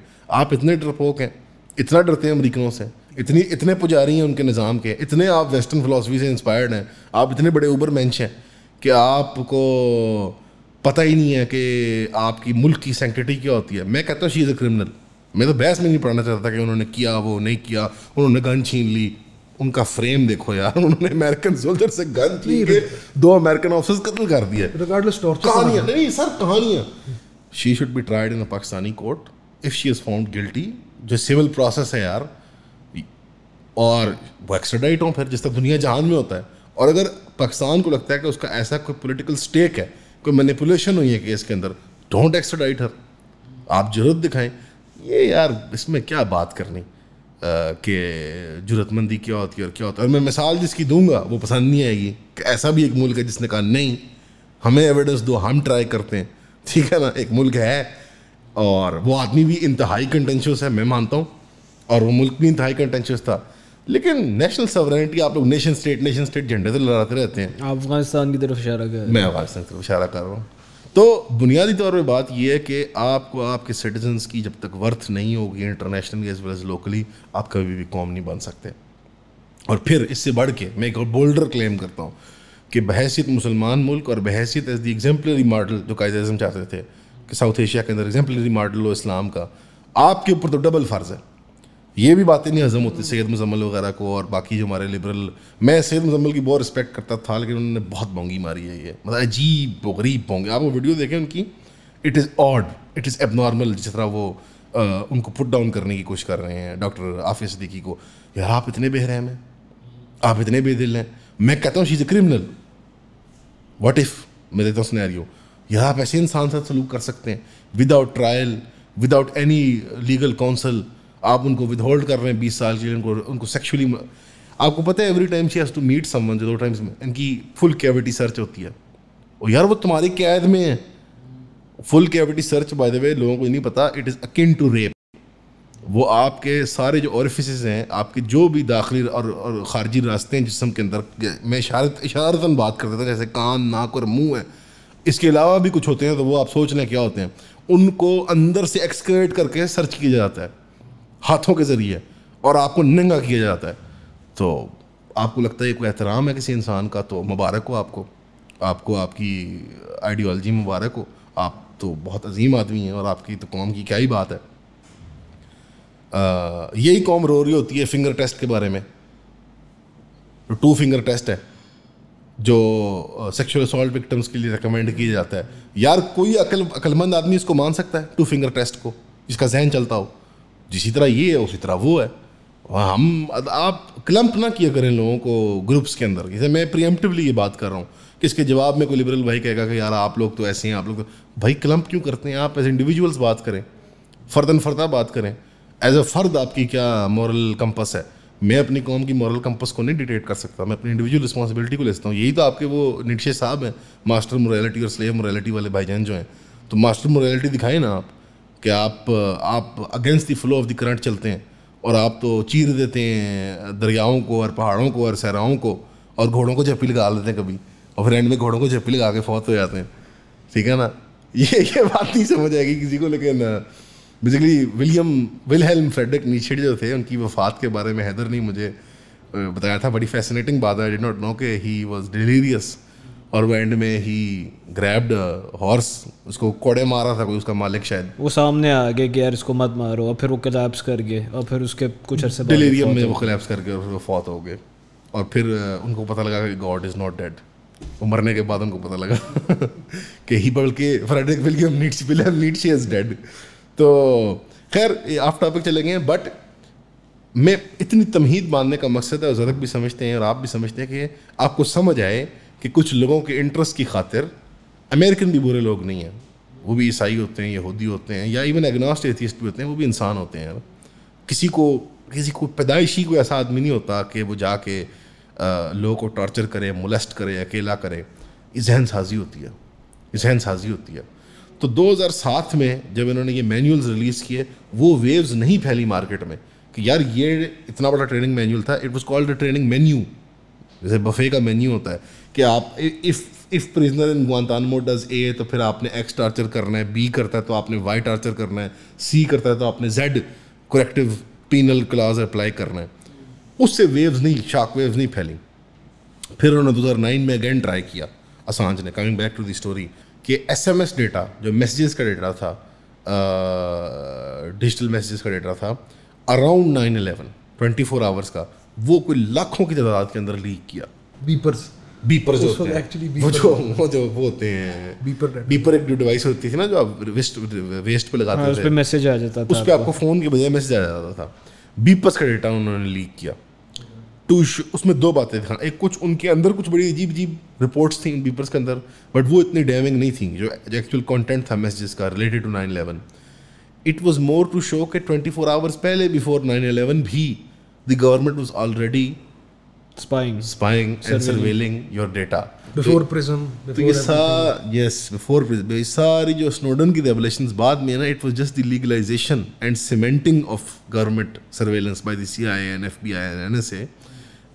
Speaker 2: आप इतने डरपोक हैं इतना डरते हैं अमरीकनों से इतनी इतने पुजारी हैं उनके निज़ाम के इतने आप वेस्टर्न फ़िलासफ़ी से इंस्पायर्ड हैं आप इतने बड़े ऊबर मैंश हैं कि आपको पता ही नहीं है कि आपकी मुल्क की सेंटिटी क्या होती है मैं कहता हूँ शी इज़ अ क्रिमिनल मैं तो बहस में नहीं पढ़ना चाहता था कि उन्होंने किया वो नहीं किया उन्होंने गन छीन ली उनका फ्रेम देखो यार उन्होंने अमेरिकन सोल्जर से गन छीन के दो अमेरिकन ऑफिसर्स कत्ल कर दिए कहानियाँ नहीं सर कहानियाँ she should be tried in Pakistani court if she is found guilty जो सिविल प्रोसेस है यार और वो एक्सट्राडाइट हों फिर जिस तरह दुनिया जहान में होता है और अगर पाकिस्तान को लगता है कि उसका ऐसा कोई पोलिटिकल स्टेक है कोई मैनिपुलेशन हुई है केस के अंदर डोंट एक्सट्राडाइट हर आप जरूरत दिखाएं ये यार इसमें क्या बात करनी कि जरूरतमंदी क्या होती है और क्या होता है और मैं मिसाल जिसकी दूंगा वो पसंद नहीं आएगी कि ऐसा भी एक मुल्क है जिसने कहा नहीं हमें एविडेंस दो हम ट्राई करते हैं ठीक है ना एक मुल्क है और वो आदमी भी इंतहाई कंटेंशियस है मैं मानता हूँ और वो मुल्क भी इंतहाई कंटेंशियस था लेकिन नेशनल सवरेनिटी आप लोग नेशन स्टेट नेशन स्टेट झंडे से तो लड़ाते रहते हैं
Speaker 1: अफगानिस्तान की तरफ इशारा कर मैं अफगानिस्तान
Speaker 2: की तरफ इशारा कर रहा हूँ तो बुनियादी तौर पर बात यह है कि आपको आपके सिटीजन्स की जब तक वर्थ नहीं होगी internationally as well as locally आप कभी भी कॉम नहीं बन सकते और फिर इससे बढ़ के मैं एक और बोल्डर क्लेम करता हूँ कि बहसीत मुसलमान मुल्क और बहसीत एज दी एग्जाम्पलरी मॉडल जो कायदेजम चाहते थे कि साउथ एशिया के अंदर एग्जाम्पलरी मॉडल हो इस्लाम का आपके ऊपर तो डबल फ़र्ज़ है ये भी बातें नहीं हजम होती सैद मुजम्मल वगैरह को और बाकी जो हमारे लिबरल मैं सैद मुजम्मल की बहुत रिस्पेक्ट करता था लेकिन उन्होंने बहुत बोंगी मारी है ये मतलब अजीब गरीब बोंगे आप वो वीडियो देखें उनकी it is odd it is abnormal जिस तरह वो आ, उनको पुट डाउन करने की कोशिश कर रहे हैं डॉक्टर आफिस सिद्दीकी को यार आप इतने बेहरहम हैं आप इतने बेदिल हैं मैं कहता हूँ she is a criminal what if मैं देता हूँ हूँ या आप ऐसे इंसान से सलूक कर सकते हैं without trial without any legal counsel आप उनको विदहोल्ड कर रहे हैं बीस साल के लिए उनको उनको सेक्शुअली आपको पता है every time she has to meet someone दो टाइम्स में इनकी फुल कैविटी सर्च होती है और यार वो तुम्हारी कैद में है full cavity search by the way लोगों को नहीं पता it is akin to rape वो आपके सारे जो ऑरिफिस हैं आपके जो भी दाखिली और, और ख़ारजी रास्ते हैं जिसम के अंदर मैं इशारत इशारतन बात करता था जैसे कान नाक और मुंह है इसके अलावा भी कुछ होते हैं तो वो आप सोच लें क्या होते हैं उनको अंदर से एक्सक्रेट करके सर्च किया जाता है हाथों के ज़रिए और आपको नंगा किया जाता है तो आपको लगता है कोई एहतराम है किसी इंसान का तो मुबारक हो आपको आपको आपकी आइडियोलॉजी मुबारक हो आप तो बहुत अजीम आदमी हैं और आपकी तो कौम की क्या ही बात है यही कौम रो रही होती है फिंगर टेस्ट के बारे में टू फिंगर टेस्ट है जो सेक्सुअल असोल्ट विक्टम्स के लिए रिकमेंड किया जाता है यार कोई अकल अकलमंद आदमी इसको मान सकता है टू फिंगर टेस्ट को इसका जहन चलता हो जिसी तरह ये है उसी तरह वो है हम आप क्लम्प ना किया करें लोगों को ग्रुप्स के अंदर जैसे मैं प्रियम्पटिवली ये बात कर रहा हूँ कि इसके जवाब में कोई लिबरल भाई कहेगा कि यार आप लोग तो ऐसे हैं आप लोग तो-। भाई क्लम्प क्यों करते हैं आप एज इंडिविजुअल्स बात करें फर्दन फर्दा बात करें एज अ फ़र्द आपकी क्या मॉरल कंपस है मैं अपनी कौम की मॉरल कंपस को नहीं डिटेट कर सकता मैं अपनी इंडिविजुअल रिस्पॉसिबिलिटी को ले सकता हूँ यही तो आपके वो निशे साहब हैं मास्टर मोरालिटी और स्लेव मोरालिटी वाले भाईजान जो हैं तो मास्टर मोरालिटी दिखाएं ना आप कि आप आप against the flow of the current चलते हैं और आप तो चीर देते हैं दरियाओं को और पहाड़ों को और सहराओं को और घोड़ों को झप्पी लगा लेते हैं कभी और फिर एंड में घोड़ों को झप्पी लगा के फौत हो जाते हैं ठीक है ना ये ये बात नहीं समझ आएगी किसी को लेकिन basically William Wilhelm Friedrich Nietzsche जो थे उनकी वफात के बारे में हैदर ने मुझे बताया था बड़ी फैसिनेटिंग बात है आई डिड नॉट नो के ही वाज डिलीरियस और वो एंड में ही ग्रैब्ड हॉर्स उसको कोड़े मारा था कोई उसका मालिक शायद
Speaker 1: वो सामने आ गए कि यार इसको मत मारो और फिर वो कलेप्स कर गए और फिर उसके कुछ अरसे डिलीरियम में वो
Speaker 2: कलेप्स कर गए और वो फौत हो गए और फिर उनको पता लगा कि गॉड इज़ नॉट डेड वो मरने के बाद उनको पता लगा कि ही बल्कि Friedrich William Nietzsche William Nietzsche is dead तो खैर आप टॉपिक चले गए बट मैं इतनी तमहीद बांधने का मकसद है और जरक भी समझते हैं और आप भी समझते हैं कि आपको समझ आए कि कुछ लोगों के इंटरेस्ट की खातिर अमेरिकन भी बुरे लोग नहीं हैं वो भी ईसाई होते हैं यहूदी होते हैं या इवन एग्नास्ट एथियस्ट भी होते हैं वो भी इंसान होते हैं किसी को किसी को पैदाइशी कोई ऐसा आदमी नहीं होता कि वो जाके लोगों को टॉर्चर करे मोलेस्ट करे अकेला करे ये जहन साजी होती है जहन साजी होती है तो 2007 में जब इन्होंने ये मैनुअल्स रिलीज़ किए वो वेव्स नहीं फैली मार्केट में कि यार ये इतना बड़ा ट्रेनिंग मैनुअल था it was called a training menu जैसे बफे का मेन्यू होता है कि आप if if prisoner in Guantanamo does a तो फिर आपने एक्स टार्चर करना है बी करता है तो आपने वाई टार्चर करना है सी करता है तो आपने Z corrective penal clause apply करना है उससे वेव्स नहीं शार्क वेव्स नहीं फैली फिर उन्होंने 2009 में अगेन ट्राई किया असांज ने coming back to the story कि एस डेटा जो मैसेजेस का डेटा था डिजिटल मैसेजेस का डेटा था around nine eleven twenty four hours का वो कोई लाखों की तादाद के अंदर लीक किया बीपर्स बीपर जो होते वो जो वो जो वो होते हैं बीपर बीपर एक डिवाइस होती थी ना जो आप वेस्ट वेस्ट पे लगाते हाँ, थे उस पे मैसेज
Speaker 1: आ जाता था उस पे आपको
Speaker 2: फ़ोन के बजाय मैसेज आ जाता था बीपर्स का डेटा उन्होंने लीक किया टू इश्यू उसमें दो बातें दिखाना एक कुछ उनके अंदर कुछ बड़ी अजीब अजीब रिपोर्ट्स थी पीपल्स के अंदर बट वो इतनी डैमिंग नहीं थी जो एक्चुअल कॉन्टेंट था मैसेजेस का related to nine eleven it was more to show के ट्वेंटी फोर आवर्स पहले बिफोर नाइन अलेवन भी the government was already spying spying and surveilling your data before PRISM सारी जो स्नोडन की revelation बाद में ना it was just the and cementing of government surveillance by the I N F B I N N S A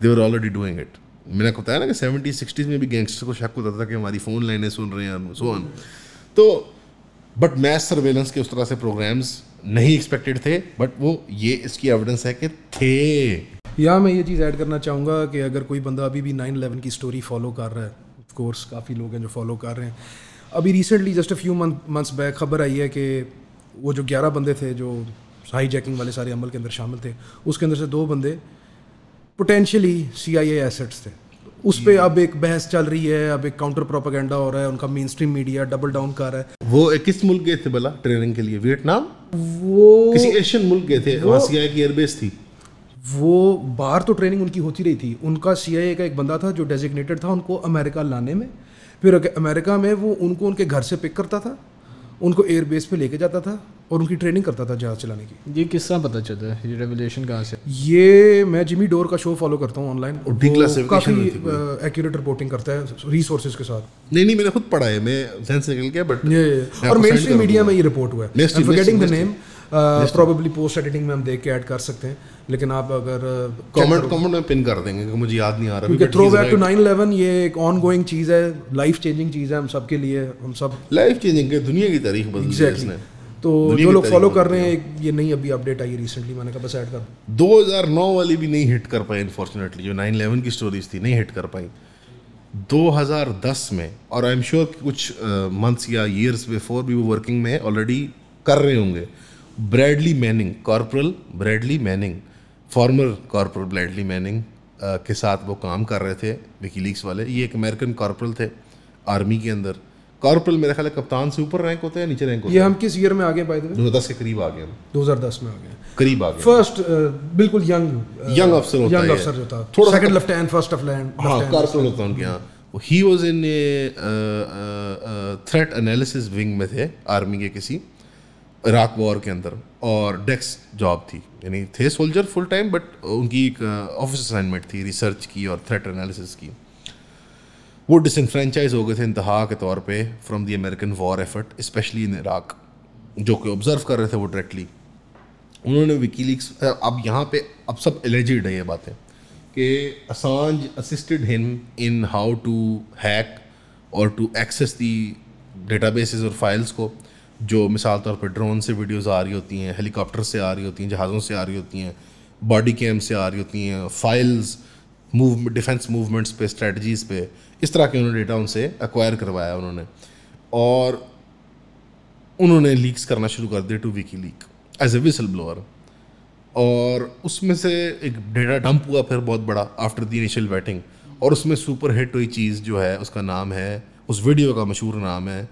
Speaker 2: they were already doing it मैंने आपको बताया ना कि सेवेंटी सिक्सटीज़ में भी गैंगस्टर को शक होता था कि हमारी फ़ोन लाइनें सुन रहे हैं सो ऑन तो बट मैथ सर्वेलेंस के उस तरह से प्रोग्राम्स नहीं एक्सपेक्टेड थे बट वो ये इसकी एविडेंस है कि थे
Speaker 3: या मैं ये चीज़ ऐड करना चाहूँगा कि अगर कोई बंदा अभी भी नाइन अलेवन की स्टोरी फॉलो कर रहा है ऑफकोर्स काफ़ी लोग हैं जो फॉलो कर रहे हैं अभी recently just a few months back खबर आई है कि वो जो ग्यारह बंदे थे जो हाई जैकिंग वाले सारे अमल के अंदर शामिल थे उसके अंदर से दो बंदे पोटेंशियली सी आई एसेट्स थे उस पर अब एक बहस चल रही है अब एक काउंटर प्रोपागेंडा हो रहा है उनका mainstream media double down कर रहा है
Speaker 2: वो किस मुल्क गए थे भला ट्रेनिंग के लिए वियतनाम
Speaker 3: वो किसी
Speaker 2: एशियन मुल्क गए थे सी आई की एयरबेस थी
Speaker 3: वो बाहर तो ट्रेनिंग उनकी होती रही थी उनका सी का एक बंदा था जो डेजिग्नेटेड था उनको अमेरिका लाने में फिर अमेरिका में वो उनको उनके घर से पिक करता था उनको एयरबेस पे लेके जाता था और उनकी ट्रेनिंग करता था जहाज़ चलाने
Speaker 1: की ये किस्सा पता चलता है ये रेवलेशन कहाँ
Speaker 3: से ये मैं जिमी डोर का शो फॉलो करता हूँ ऑनलाइन काफ़ी एक्यूरेट रिपोर्टिंग करता है रिसोर्सेज के
Speaker 2: साथ नहीं नहीं मैंने खुद पढ़ा है मैं से निकल गया बट और मेन स्ट्रीम मीडिया में ये रिपोर्ट हुआ है forgetting the name probably
Speaker 3: post editing में हम देख के ऐड कर सकते हैं लेकिन आप अगर कमेंट
Speaker 2: कमेंट में पिन कर देंगे कि मुझे याद नहीं आ रहा क्योंकि throwback to
Speaker 3: nine eleven ये एक ऑन गोइंग चीज़ है लाइफ चेंजिंग चीज़ है हम सब के लिए हम सब लाइफ चेंजिंग के दुनिया की तारीख बदल exactly. इसने तो जो लोग फॉलो कर रहे हैं ये नहीं अभी अपडेट आई रिसेंटली मैंने कहा बस ऐड कर
Speaker 2: 2009 वाली भी नहीं हिट कर पाई अनफॉर्चुनेटली जो 911 की स्टोरीज थी नहीं हिट कर पाई 2010 में और आई एम श्योर कुछ मंथ्स या ईयर्स बिफोर भी वो वर्किंग में ऑलरेडी कर रहे होंगे Bradley Manning corporal Bradley Manning former corporal Bradley Manning के साथ वो काम कर रहे थे विकीलीक्स वाले ये एक अमेरिकन कॉर्पोरल थे आर्मी के अंदर कॉर्पोरल मेरे ख्याल कप्तान से ऊपर रैंक होते हैं नीचे रैंक होते हैं ये हम
Speaker 3: किस ईयर में आगे पाए बाय द वे 2010 के करीब आ दो हजार दस में आगे करीब आगे फर्स्ट uh, बिल्कुल यंग यंग अफसर होता यंग अफसर जो था थोड़ा second left hand first off land हां कॉर्पोरल
Speaker 2: होता उनके यहां ही was in threat analysis wing में थे आर्मी के किसी इराक वॉर के अंदर और डेक्स जॉब थी यानी थे सोल्जर फुल टाइम बट उनकी एक ऑफिस uh, असाइनमेंट थी रिसर्च की और थ्रेट एनालिसिस की वो डिसनफ्रेंचाइज हो गए थे इंतहा के तौर पर from the American war effort especially in Iraq जो कि ऑब्ज़र्व कर रहे थे वो डायरेक्टली उन्होंने विकी अब यहाँ पे अब सब एलर्जिड है ये बातें कि Assange assisted him in how to hack और टू एक्सेस दी बेस और फाइल्स को जो मिसाल तौर पर ड्रोन से वीडियोस आ रही होती हैं हेलीकॉप्टर से आ रही होती हैं जहाज़ों से आ रही होती हैं बॉडी कैम से आ रही होती हैं फाइल्स मूव डिफेंस मूवमेंट्स पे स्ट्रेटजीज़ पे इस तरह के उन्होंने डेटा उनसे एक्वायर करवाया उन्होंने और उन्होंने लीक्स करना शुरू कर दिया to Wiki leak as a whistleblower और उसमें से एक डेटा डंप हुआ फिर बहुत बड़ा आफ्टर द इनिशियल बैटिंग और उसमें सुपर हिट हुई चीज़ जो है उसका नाम है उस वीडियो का मशहूर नाम है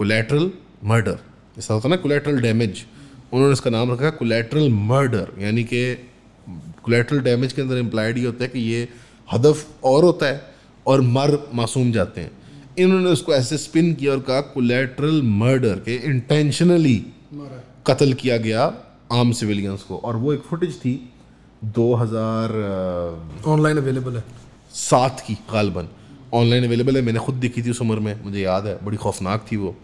Speaker 2: कोलेट्रल मर्डर ऐसा होता है ना कोलेट्रल डैमेज उन्होंने उसका नाम रखा कोलेट्रल मर्डर यानी कि कोलेट्रल डैमेज के अंदर इम्प्लाइड ये होता है कि ये हदफ और होता है और मर मासूम जाते हैं इन्होंने उसको ऐसे स्पिन किया और कहा कोलेट्रल मर्डर के इंटेंशनली कत्ल किया गया आम सिविलियंस को और वो एक फुटेज थी 2000 ऑनलाइन अवेलेबल है सात की गालबन ऑनलाइन अवेलेबल है मैंने खुद देखी थी उस उम्र में मुझे याद है बड़ी खौफनाक थी वो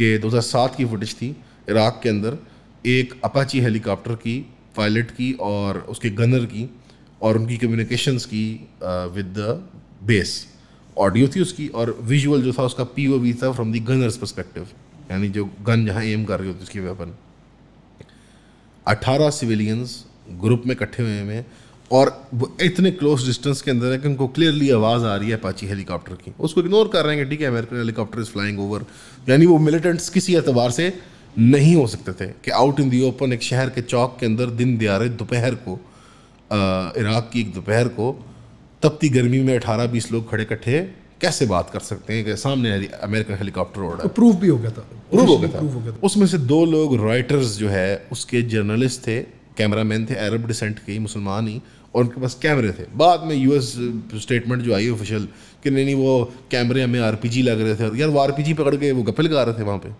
Speaker 2: कि 2007 की फुटेज थी इराक़ के अंदर एक अपाची हेलीकॉप्टर की पायलट की और उसके गनर की और उनकी कम्युनिकेशंस की विद द बेस ऑडियो थी उसकी और विजुअल जो था उसका पी ओ वी था फ्रॉम द गनर्स परस्पेक्टिव यानी जो गन जहाँ एम कर रही होती उसकी वेपन अट्ठारह सिविलियंस ग्रुप में इकट्ठे हुए हैं और वो इतने क्लोज डिस्टेंस के अंदर है कि उनको क्लियरली आवाज़ आ रही है अपाची हेलीकॉप्टर की उसको इग्नोर कर रहे हैं कि ठीक है American helicopter is flying over यानी वो मिलिटेंट्स किसी एतबार से नहीं हो सकते थे कि आउट इन दी ओपन एक शहर के चौक के अंदर दिन दियारे दोपहर को इराक की एक दोपहर को तपती गर्मी में अठारह बीस लोग खड़े इकट्ठे कैसे बात कर सकते हैं कि सामने अमेरिकन हेलीकॉप्टर उड़ रहा है
Speaker 3: प्रूफ भी हो गया था प्रूफ हो गया था, था।
Speaker 2: उसमें से दो लोग रॉयटर्स जो है उसके जर्नलिस्ट थे कैमरामैन थे अरब डिसेंट के मुसलमान ही और उनके पास कैमरे थे बाद में यूएस स्टेटमेंट जो आई ऑफिशियल कि नहीं नहीं वो कैमरे हमें आरपीजी लग रहे थे यार वो आरपीजी पकड़ के वो गप्पे गा रहे थे वहाँ पे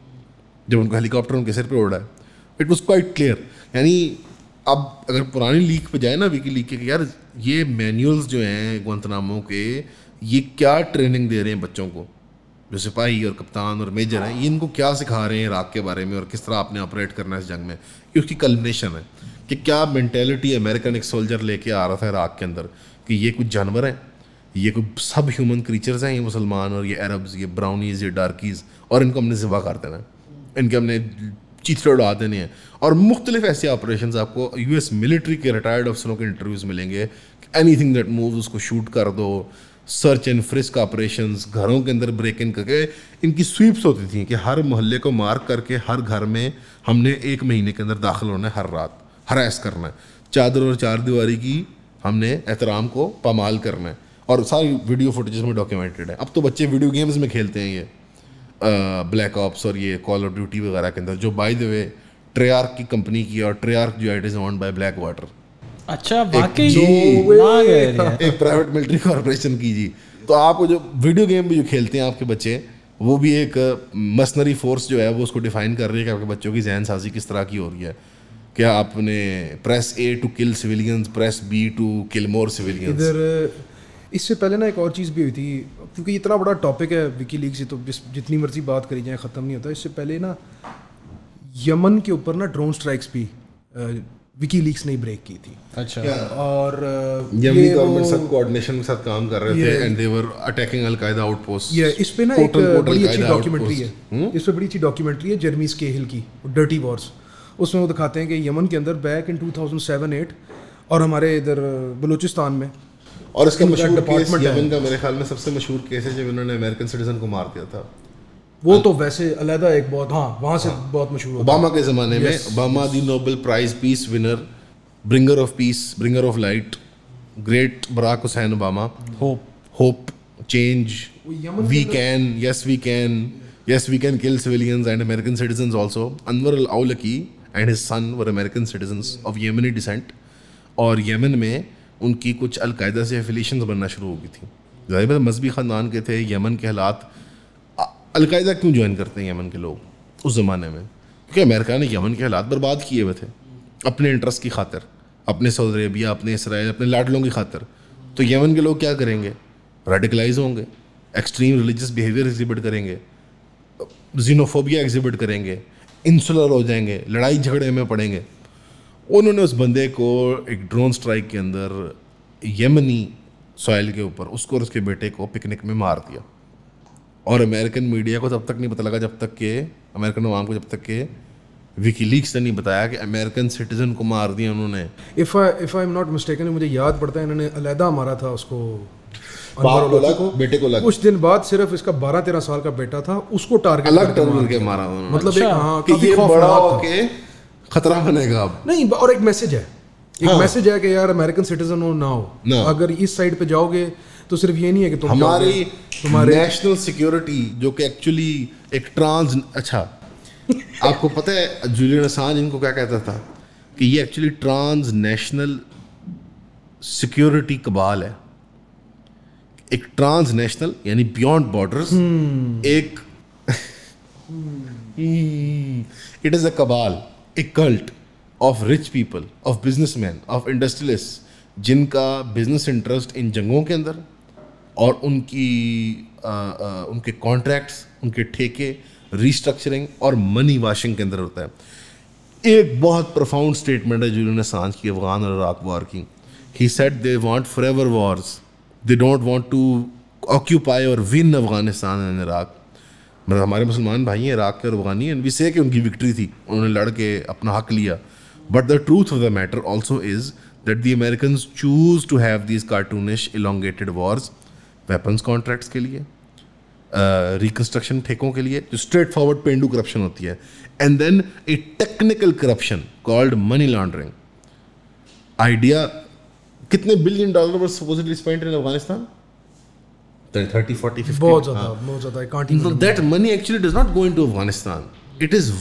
Speaker 2: जब उनका हेलीकॉप्टर उनके सिर पर उड़ा है इट वॉज क्वाइट क्लियर यानी अब अगर पुरानी लीक पे जाए ना विकी लीक के यार ये मैनुअल्स जो हैं गुंतनामों के ये क्या ट्रेनिंग दे रहे हैं बच्चों को जो सिपाही और कप्तान और मेजर हैं ये इनको क्या सिखा रहे हैं राग के बारे में और किस तरह आपने ऑपरेट करना है इस जंग में ये उसकी कलमिनेशन है कि क्या मैंटेलिटी अमेरिकन एक सोल्जर लेके आ रहा था राग के अंदर कि ये कुछ जानवर हैं ये कुछ सब ह्यूमन क्रीचर्स हैं ये मुसलमान और ये अरब्स ये ब्राउनीज़ ये डार्कीज़ और इनको हमने ज़िबा कर देना है इनकम ने चीथड़े उड़ा देने हैं और मुख्तलिफ ऐसे ऑपरेशन आपको यू एस मिलिट्री के रिटायर्ड अफसरों के इंटरव्यूज़ मिलेंगे एनी थिंग दैट मूव उसको शूट कर दो सर्च एंड फ्रिस्क ऑपरेशन घरों के अंदर ब्रेक इन करके इनकी स्वीप्स होती थी कि हर मोहल्ले को मार्क करके हर घर में हमने एक महीने के अंदर दाखिल होना है हर रात हरास करना है चादर और चार दीवारी की हमने एहतराम को पमाल करना है और सारी वीडियो फुटेज में डॉक्यूमेंटेड है अब तो बच्चे वीडियो गेम्स में खेलते हैं ये ब्लैक ऑप्स और ये कॉल ऑफ ड्यूटी वगैरह के अंदर जो बाय द वे ट्रेआर्क की कंपनी की और ट्रेआर्क जो it is on by Blackwater अच्छा वाकई हाँ, एक प्राइवेट मिलिट्री कॉरपोरेशन की जी तो आप जो वीडियो गेम भी जो खेलते हैं आपके बच्चे वो भी एक मसनरी फोर्स जो है वो उसको डिफाइन कर रही है कि आपके बच्चों की जहन साजी किस तरह की हो रही है क्या आपने press A to kill civilians press B to kill more civilians
Speaker 3: इससे पहले ना एक और चीज़ भी हुई थी क्योंकि इतना बड़ा टॉपिक है विकी लीग से तो जितनी मर्जी बात करी जाए ख़त्म नहीं होता इससे पहले ना यमन के ऊपर ना ड्रोन स्ट्राइक्स भी विकी लीग्स ने ब्रेक की थी अच्छा और यमनी गवर्नमेंट सब
Speaker 2: कोऑर्डिनेशन के साथ काम कर रहे थे and they were attacking al Qaeda outpost ये इस पे ना एक बड़ी अच्छी डॉक्यूमेंट्री है हम्म? इस
Speaker 3: पे बड़ी अच्छी डॉक्यूमेंट्री है जर्मी स्केहिल की डर्टी वॉर्स उसमें वो दिखाते हैं कि यमन के अंदर बैक इन 2007-8 और हमारे इधर बलूचिस्तान में और इसका मशहूर डिपार्टमेंट यमन का
Speaker 2: मेरे ख्याल में सबसे मशहूर केस है जब इन्होंने अमेरिकन सिटीजन को मार दिया था
Speaker 3: वो तो वैसे अलहदा एक बहुत हाँ वहाँ से हाँ, बहुत मशहूर ओबामा के ज़माने में
Speaker 2: Obama the Nobel prize peace winner bringer of peace bringer of light great Barack Hussein Obama hope hope change we can yes we can yes we can kill civilians and American citizens also Anwar al Awlaki and his son were American citizens of Yemeni descent और Yemen में उनकी कुछ al Qaeda से affiliation बनना शुरू हो गई थी जाहिर है मजहबी ख़ानदान के थे यमन के हालात अलकायदा क्यों ज्वाइन करते हैं यमन के लोग उस ज़माने में क्योंकि अमेरिका ने यमन के हालात बर्बाद किए हुए थे अपने इंटरेस्ट की खातर अपने सऊदी अरेबिया अपने इसराइल अपने लाडलों की खातर तो यमन के लोग क्या करेंगे रेडिकलाइज होंगे एक्सट्रीम रिलीजियस बिहेवियर एग्जिबिट करेंगे जीनोफोबिया एग्जिबिट करेंगे इंसुलर हो जाएंगे लड़ाई झगड़े में पड़ेंगे उन्होंने उस बंदे को एक ड्रोन स्ट्राइक के अंदर यमनी सॉइल के ऊपर उसको और उसके बेटे को पिकनिक में मार दिया और अमेरिकन मीडिया को तब तक नहीं पता लगा जब तक के अमेरिकन आवाम को जब तक के विकी ने नहीं बताया कि अमेरिकन सिटीजन को मार दिया उन्होंने
Speaker 3: if if I am not mistaken मुझे याद पड़ता है इन्होंने अलहदा मारा था उसको को बेटे को कुछ दिन बाद सिर्फ इसका बारह तेरह साल का बेटा था उसको टारगेट अलग टारगेट
Speaker 2: मारा मतलब अच्छा। हाँ, कि ये बड़ा खतरा बनेगा अब
Speaker 3: नहीं और एक मैसेज है एक हाँ। मैसेज है कि यार अमेरिकन सिटीजन हो ना हो अगर इस साइड पे जाओगे तो सिर्फ ये नहीं है कि तुम हमारी तुम्हारे नेशनल
Speaker 2: सिक्योरिटी जो कि एक्चुअली एक ट्रांस अच्छा आपको पता है जूलियन असांज इनको क्या कहता था कि ये actually transnational security cabal है एक ट्रांस नेशनल यानी बियॉन्ड हम्म। बॉर्डर्स एक it is a cabal cult of rich people of businessman of industrialist जिनका बिजनेस इंटरेस्ट इन जंगों के अंदर और उनकी आ, आ, उनके कॉन्ट्रैक्ट्स उनके ठेके रिस्ट्रक्चरिंग और मनी वाशिंग के अंदर होता है एक बहुत प्रोफाउंड स्टेटमेंट है जिन्होंने सांझ की अफगान और इराक वॉर की ही set they want forever wars they don't want to occupy और विन अफगानिस्तान एंड इराक़ मतलब हमारे मुसलमान भाई हैं इराक के और अफगानी एंड वी से कि उनकी विक्ट्री थी उन्होंने लड़ के अपना हक लिया but the truth of the matter also is that the American choose to have these cartoonish elongated wars weapons contracts के लिए रिकन्स्ट्रक्शन uh, ठेकों के लिए जो स्ट्रेट फॉरवर्ड पेंडू करप्शन होती है and then a technical corruption called money laundering idea कितने billion dollar पर supposedly spend in Afghanistan thirty forty fifty बहुत
Speaker 3: ज़्यादा that
Speaker 2: money actually does not Afghanistan it is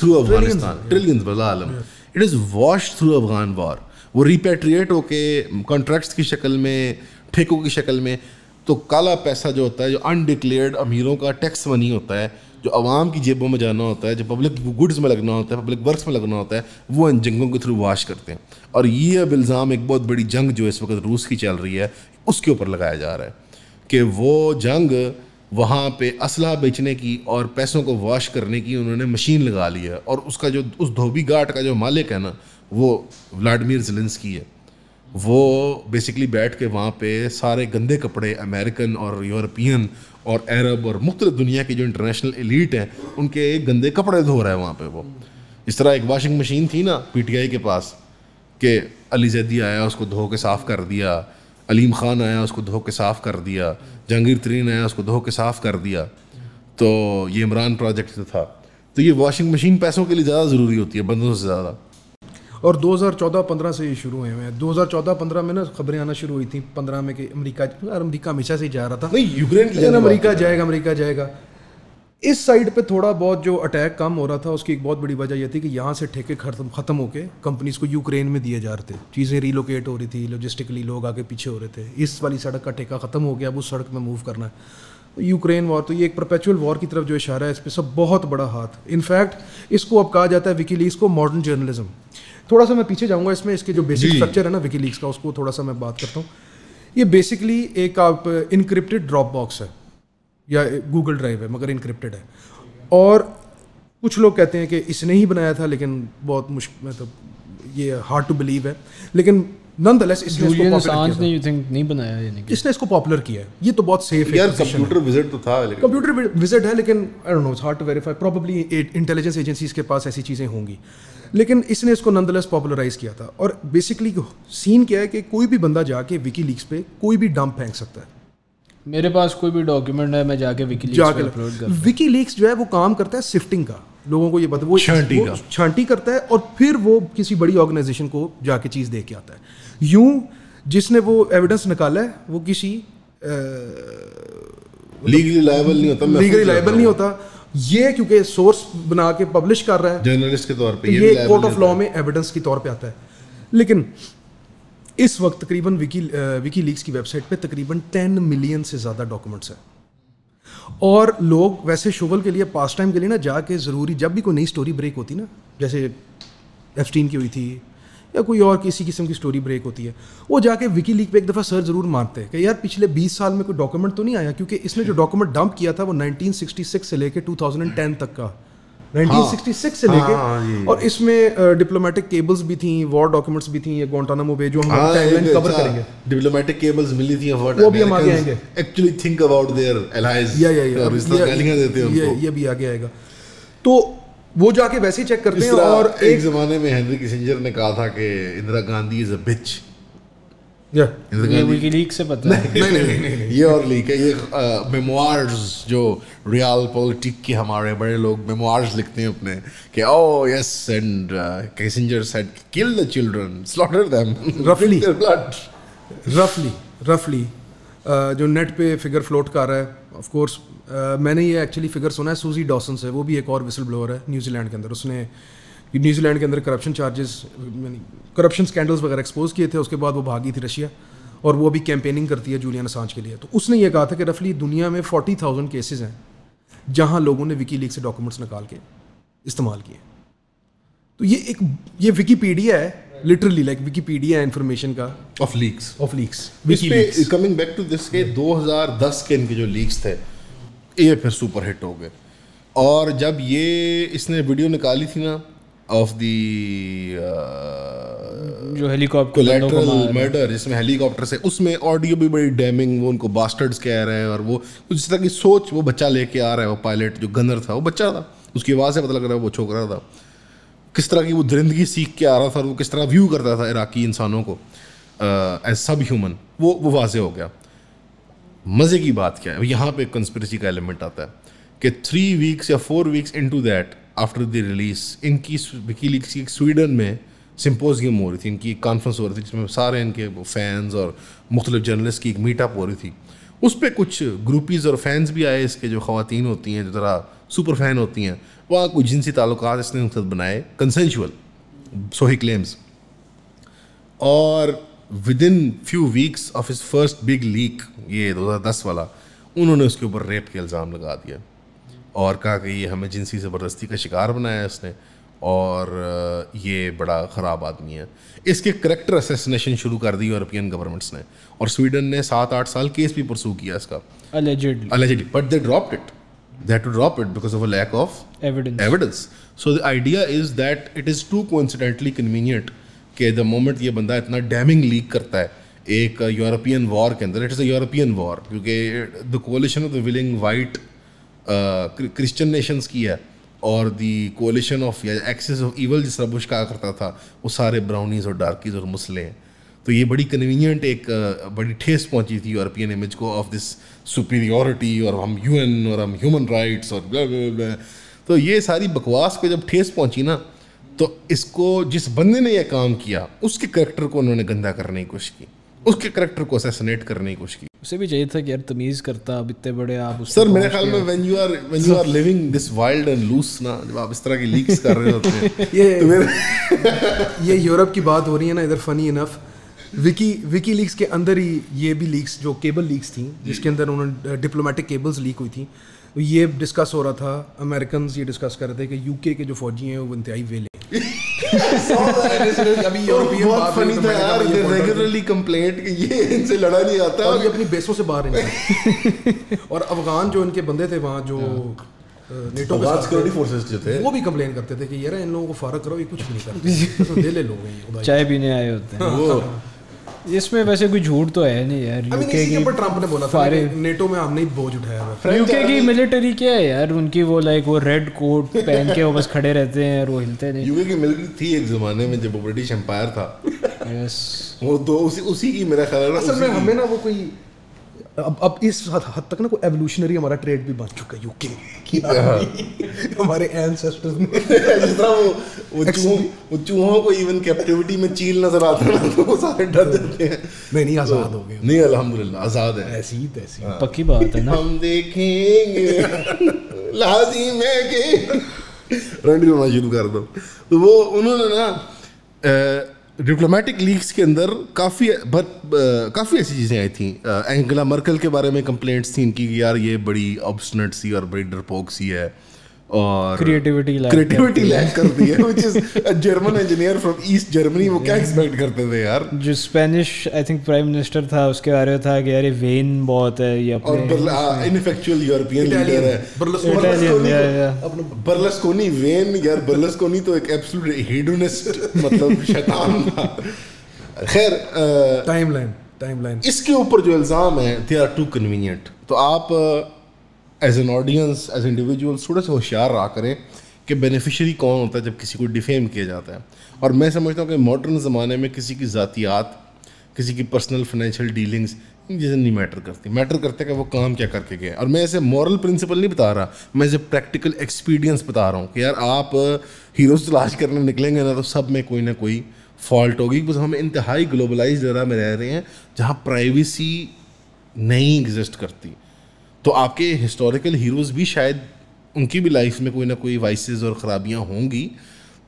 Speaker 2: through Afghanistan बला आलम it is through Afghan war वो repatriate होके कॉन्ट्रैक्ट्स की शक्ल में ठेकों की शक्ल में तो काला पैसा जो होता है जो अनडिक्लेयर्ड अमीरों का टैक्स मनी होता है जो आवाम की जेबों में जाना होता है जो पब्लिक गुड्स में लगना होता है पब्लिक वर्क्स में लगना होता है वो इन जंगों के थ्रू वाश करते हैं और ये अब इल्ज़ाम एक बहुत बड़ी जंग जो इस वक्त रूस की चल रही है उसके ऊपर लगाया जा रहा है कि वो जंग वहाँ पे असलाह बेचने की और पैसों को वॉश करने की उन्होंने मशीन लगा ली है और उसका जो उस धोबी घाट का जो मालिक है ना वो व्लादिमीर की है वो बेसिकली बैठ के वहाँ पे सारे गंदे कपड़े अमेरिकन और यूरोपियन और अरब और मुख्त दुनिया की जो इंटरनेशनल एलिट हैं उनके गंदे कपड़े धो रहा है वहाँ पे वो इस तरह एक वॉशिंग मशीन थी ना पीटीआई के पास के अली जैदी आया उसको धो के साफ़ कर दिया अलीम ख़ान आया उसको धो के साफ़ कर दिया जहांगीर तरीन आया उसको धो के साफ़ कर दिया तो ये इमरान प्रोजेक्ट था तो ये वॉशिंग मशीन पैसों के लिए ज़्यादा ज़रूरी होती है बंदों से ज़्यादा और 2014-15
Speaker 3: से ये शुरू हुए हैं 2014-15 में ना खबरें आना शुरू हुई थी 15 में कि अमेरिका अमेरिका हमेशा से ही जा रहा था नहीं यूक्रेन अमेरिका जाएगा अमेरिका जाएगा इस साइड पे थोड़ा बहुत जो अटैक कम हो रहा था उसकी एक बहुत बड़ी वजह यह थी कि यहाँ से ठेके खत्म खत्म होकर कंपनीज को यूक्रेन में दिए जा रहे थे चीज़ें रिलोकेट हो रही थी लॉजिस्टिकली लोग आगे पीछे हो रहे थे इस वाली सड़क का ठेका ख़त्म हो गया अब उस सड़क में मूव करना है तो यूक्रेन वॉर तो ये एक परपेचुअल वॉर की तरफ जो इशारा है इस पर सब बहुत बड़ा हाथ इनफैक्ट इसको अब कहा जाता है विकी को मॉडर्न जर्नलिज्म थोड़ा सा मैं पीछे जाऊँगा इसमें इसके जो बेसिक स्ट्रक्चर है ना विकी का उसको थोड़ा सा मैं बात करता हूँ ये बेसिकली एक आप इनक्रिप्टेड ड्रॉप बॉक्स है या गूगल ड्राइव है मगर इनक्रिप्टेड है और कुछ लोग कहते हैं कि इसने ही बनाया था लेकिन बहुत मुश्किल मतलब ये हार्ड टू बिलीव है लेकिन नॉनदलेस इसने इसको पॉपुलर नहीं बनाया इसने इसको पॉपुलर किया है ये तो बहुत सेफ है कंप्यूटर विजिट तो था कंप्यूटर विजिट है लेकिन I don't know it's hard to verify probably intelligence agencies के पास ऐसी चीज़ें होंगी लेकिन इसने इसको नंदलेस पॉपुलराइज किया था और बेसिकली सीन क्या है कि कोई भी बंदा जाके विकी लीक्स पे कोई भी डंप फेंक सकता है
Speaker 1: मेरे पास कोई भी डॉक्यूमेंट है मैं जाके विकीलीक्स अपलोड कर
Speaker 3: विकीलीक्स जो है वो काम करता है सिफ्टिंग का लोगों को ये बता वो छांटी का छांटी करता है और फिर वो किसी बड़ी ऑर्गेनाइजेशन को जाके चीज़ दे के आता है यूं जिसने वो एविडेंस निकाला है वो किसी
Speaker 2: लीगली मतलब लायबल नहीं होता लीगली लायबल नहीं
Speaker 3: होता ये क्योंकि सोर्स बना के पब्लिश कर रहा है
Speaker 2: जर्नलिस्ट के तौर पे तो ये कोर्ट ऑफ
Speaker 3: लॉ में एविडेंस के तौर पे आता है लेकिन इस वक्त तकरीबन विकी विकी लीक्स की वेबसाइट पे तकरीबन टेन मिलियन से ज़्यादा डॉक्यूमेंट्स हैं और लोग वैसे शोवल के लिए पास टाइम के लिए ना जाके ज़रूरी जब भी कोई नई स्टोरी ब्रेक होती ना जैसे एफस्टीन की हुई थी या कोई और किसी किस्म की स्टोरी ब्रेक होती है वो जाके विकी लीक पर एक दफ़ा सर ज़रूर मारते हैं कि यार पिछले 20 साल में कोई डॉक्यूमेंट तो नहीं आया क्योंकि इसने जो डॉक्यूमेंट डंप किया था वो 1966 से लेकर 2010 तक का
Speaker 2: 1966 से हाँ। लेके हाँ, और
Speaker 3: इसमें डिप्लोमेटिक केबल्स भी थी वॉर डॉक्यूमेंट्स भी थी ये गोंटानामो जो हम टाइमलाइन हाँ, अच्छा। कवर करेंगे
Speaker 2: डिप्लोमेटिक केबल्स मिली थी वो भी हम आगे आएंगे actually think about their allies या या या ये भी आगे आएगा
Speaker 3: तो वो जाके वैसे ही चेक करते हैं और एक
Speaker 2: जमाने में हेनरी किसिंजर ने कहा था कि Indira Gandhi is a bitch ये विकीलीक से पता नहीं नहीं नहीं ये और लीक है ये मेमोर्स जो रियल पॉलिटिक के हमारे बड़े लोग मेमोर्स लिखते हैं अपने कि ओ yes and Kissinger said kill the children slaughter them रफली
Speaker 3: ब्लड रफली रफली जो नेट पे फिगर फ्लोट कर रहा है ऑफ कोर्स मैंने ये एक्चुअली फिगर सुना है सूजी डॉसन से वो भी एक और विसल ब्लोअर है न्यूजीलैंड के अंदर उसने uh, न्यूजीलैंड के अंदर करप्शन चार्जेस करप्शन स्कैंडल्स वगैरह एक्सपोज किए थे उसके बाद वो भागी थी रशिया और वो अभी कैंपेनिंग करती है जूलियन असांज के लिए तो उसने ये कहा था कि रफली दुनिया में फोर्टी थाउजेंड केसेज हैं जहाँ लोगों ने विकी लीक से डॉक्यूमेंट्स निकाल
Speaker 2: के इस्तेमाल किए
Speaker 3: तो ये एक ये विकीपीडिया है लिटरली लाइक विकीपीडिया इन्फॉर्मेशन का of leaks of leaks
Speaker 2: coming back to this के 2010 के इनके जो लीक्स थे ये फिर सुपर हिट हो गए और जब ये इसने वीडियो निकाली थी ना ऑफ द uh, जो हेलीकॉप्टर मर्डर जिसमें हेलीकॉप्टर से उसमें ऑडियो भी बड़ी डैमिंग वो उनको बास्टर्ड्स कह रहे हैं और वो जिस तरह की सोच वो बच्चा लेके आ रहा है वो पायलट जो गनर था वो बच्चा था उसकी आवाज़ से पता लग रहा है वो छोकरा था किस तरह की वो दरिंदगी सीख के आ रहा था और वो किस तरह व्यू करता था इराकी इंसानों को एज सब ह्यूमन वो वो वाजे हो गया मज़े की बात क्या है यहाँ पे कंस्परेसी का एलिमेंट आता है कि थ्री वीक्स या four weeks to that after the release इनकी विकी की स्वीडन में सिम्पोजियम हो रही थी इनकी एक कॉन्फ्रेंस हो रही थी जिसमें सारे इनके फैंस और मुख्तलिफ जर्नलिस्ट की एक मीटअप हो रही थी उस पर कुछ ग्रुपीज़ और फैंस भी आए इसके जो खातन होती हैं जो ज़रा सुपर फैन होती हैं वहाँ कुछ जिनसी ताल्लुक इसने उनके साथ बनाए कंसेंशुअल सो ही क्लेम्स और within few weeks of इस फर्स्ट बिग लीक ये दो हज़ार दस वाला उन्होंने उसके ऊपर रेप के इल्ज़ाम लगा दिया और कहा कि ये हमें जिनसी ज़बरदस्ती का शिकार बनाया है इसने और ये बड़ा ख़राब आदमी है इसके करेक्टर असेसिनेशन शुरू कर दी यूरोपियन गवर्नमेंट्स ने और स्वीडन ने सात आठ साल केस भी परसू किया इसका
Speaker 1: allegedly
Speaker 2: but they drop it they to drop it because of a lack of evidence evidence evidence so the idea is that it is too coincidentally convenient कि द मोमेंट ये बंदा इतना damming leak करता है एक European war के अंदर it is a European war क्योंकि the coalition of the willing white Christian nations की है और दी कोलिशन ऑफ या एक्सेस ऑफ ईवल जिस बुश कहा करता था वो सारे ब्राउनीज और डार्कीज और मुस्लिम हैं तो ये बड़ी कन्वीनियंट एक बड़ी ठेस पहुंची थी यूरोपियन इमेज को ऑफ दिस सुपीरियोरिटी और हम यूएन और हम ह्यूमन राइट्स और ब्ला ब्ला ब्ला तो ये सारी बकवास पे जब ठेस पहुंची ना तो इसको जिस बंदे ने यह काम किया उसके करेक्टर को उन्होंने गंदा करने की कोशिश की उसके करेक्टर को असैसिनेट करने की कोशिश की
Speaker 1: उसे भी चाहिए था कि यार तमीज़ करता अब इतने बड़े आप सर मेरे ख्याल में when you are when you are
Speaker 2: living this wild and loose ना जब आप इस तरह की लीक्स कर रहे होते हैं ये तो ये यूरोप की बात हो रही है
Speaker 3: ना इधर funny enough Wiki WikiLeaks के अंदर ही ये भी लीक्स जो केबल लीक्स थी जिसके अंदर उन्होंने डिप्लोमेटिक केबल्स लीक हुई थी ये डिस्कस हो रहा था अमेरिकन ये डिस्कस कर रहे थे कि यूके के जो फौजी हैं वो इंतहाई वेले बहुत फनी तो था यार दे रेगुलरली कंप्लेंट कि ये इनसे लड़ा नहीं आता और ये अपनी बेसों से बाहर नहीं और अफगान जो इनके बंदे थे वहाँ जो नेटो हाँ। के सिक्योरिटी फोर्सेस जो थे वो भी कंप्लेन करते थे कि यार इन लोगों को फारक करो ये कुछ नहीं करते तो ले लोग चाय पीने आए होते हैं हाँ। वो
Speaker 1: इसमें वैसे कोई झूठ तो है नहीं यार यूके की पर ट्रंप ने बोला था
Speaker 2: नेटो में हमने बोझ उठाया यूके की
Speaker 1: मिलिट्री क्या है यार उनकी वो लाइक वो रेड कोट पहन के वो बस खड़े रहते हैं और वो हिलते नहीं
Speaker 2: यूके की मिलिट्री थी एक जमाने में जब ब्रिटिश एम्पायर था यस वो तो उसी उसी की मेरा ख्याल है असल में हमें ना वो कोई अब अब
Speaker 3: इस हद तक ना कोई एवोल्यूशनरी हमारा ट्रेड भी बन चुका है यूके
Speaker 2: हाँ। हमारे एंसेस्टर्स ने जिस तरह वो वो चूहों वो चूहों को इवन कैप्टिविटी में चील नजर आते हैं तो वो सारे डर तो जाते हैं नहीं नहीं तो आजाद हो गए नहीं अल्हम्दुलिल्लाह आजाद है ऐसी ही तैसी हाँ। पक्की बात है ना हम देखेंगे लाजिम है कि रणडी रोना शुरू कर दो तो वो उन्होंने ना डिप्लोमेटिक लीक्स के अंदर काफ़ी बट काफ़ी ऐसी चीज़ें आई थी एंगला मर्कल के बारे में कंप्लेंट्स थी इनकी कि यार ये बड़ी ऑब्सनट सी और बड़ी डरपोक सी है और क्रिएटिविटी क्रिएटिविटी लैक कर दी है which
Speaker 1: is a German engineer from East Germany वो क्या एक्सपेक्ट करते थे यार जो Spanish I think prime minister था उसके बारे में था कि यार ये वेन बहुत है ये अपने हाँ, और
Speaker 2: इनफेक्चुअल यूरोपियन लीडर है बर्लस्कोनी अपना बर्लस्कोनी वेन यार बर्लस्कोनी तो एक एब्सोल्यूट
Speaker 1: हेडोनिस्ट मतलब शैतान
Speaker 2: खैर टाइमलाइन टाइमलाइन इसके ऊपर जो इल्जाम है दे आर टू तो आप as an audience as individual थोड़ा सा होशियार रहा करें कि बेनिफिशरी कौन होता है जब किसी को डिफेम किया जाता है और मैं समझता हूँ कि मॉडर्न ज़माने में किसी की ज़ातियात किसी की पर्सनल फाइनेंशियल डीलिंग्स जैसे नहीं मैटर करती मैटर करते कि वो काम क्या करके गए और मैं ऐसे मॉरल प्रिंसिपल नहीं बता रहा मैं ऐसे प्रैक्टिकल एक्सपीरियंस बता रहा हूँ कि यार आप हीरोज़ uh, तलाश करने निकलेंगे ना तो सब में कोई ना कोई फॉल्ट होगी बस हम इंतहाई ग्लोबलाइज जरा में रह रहे हैं जहाँ प्राइवेसी नहीं एग्जिस्ट करती तो आपके हिस्टोरिकल हीरोज़ भी शायद उनकी भी लाइफ में कोई ना कोई वाइसेस और ख़राबियाँ होंगी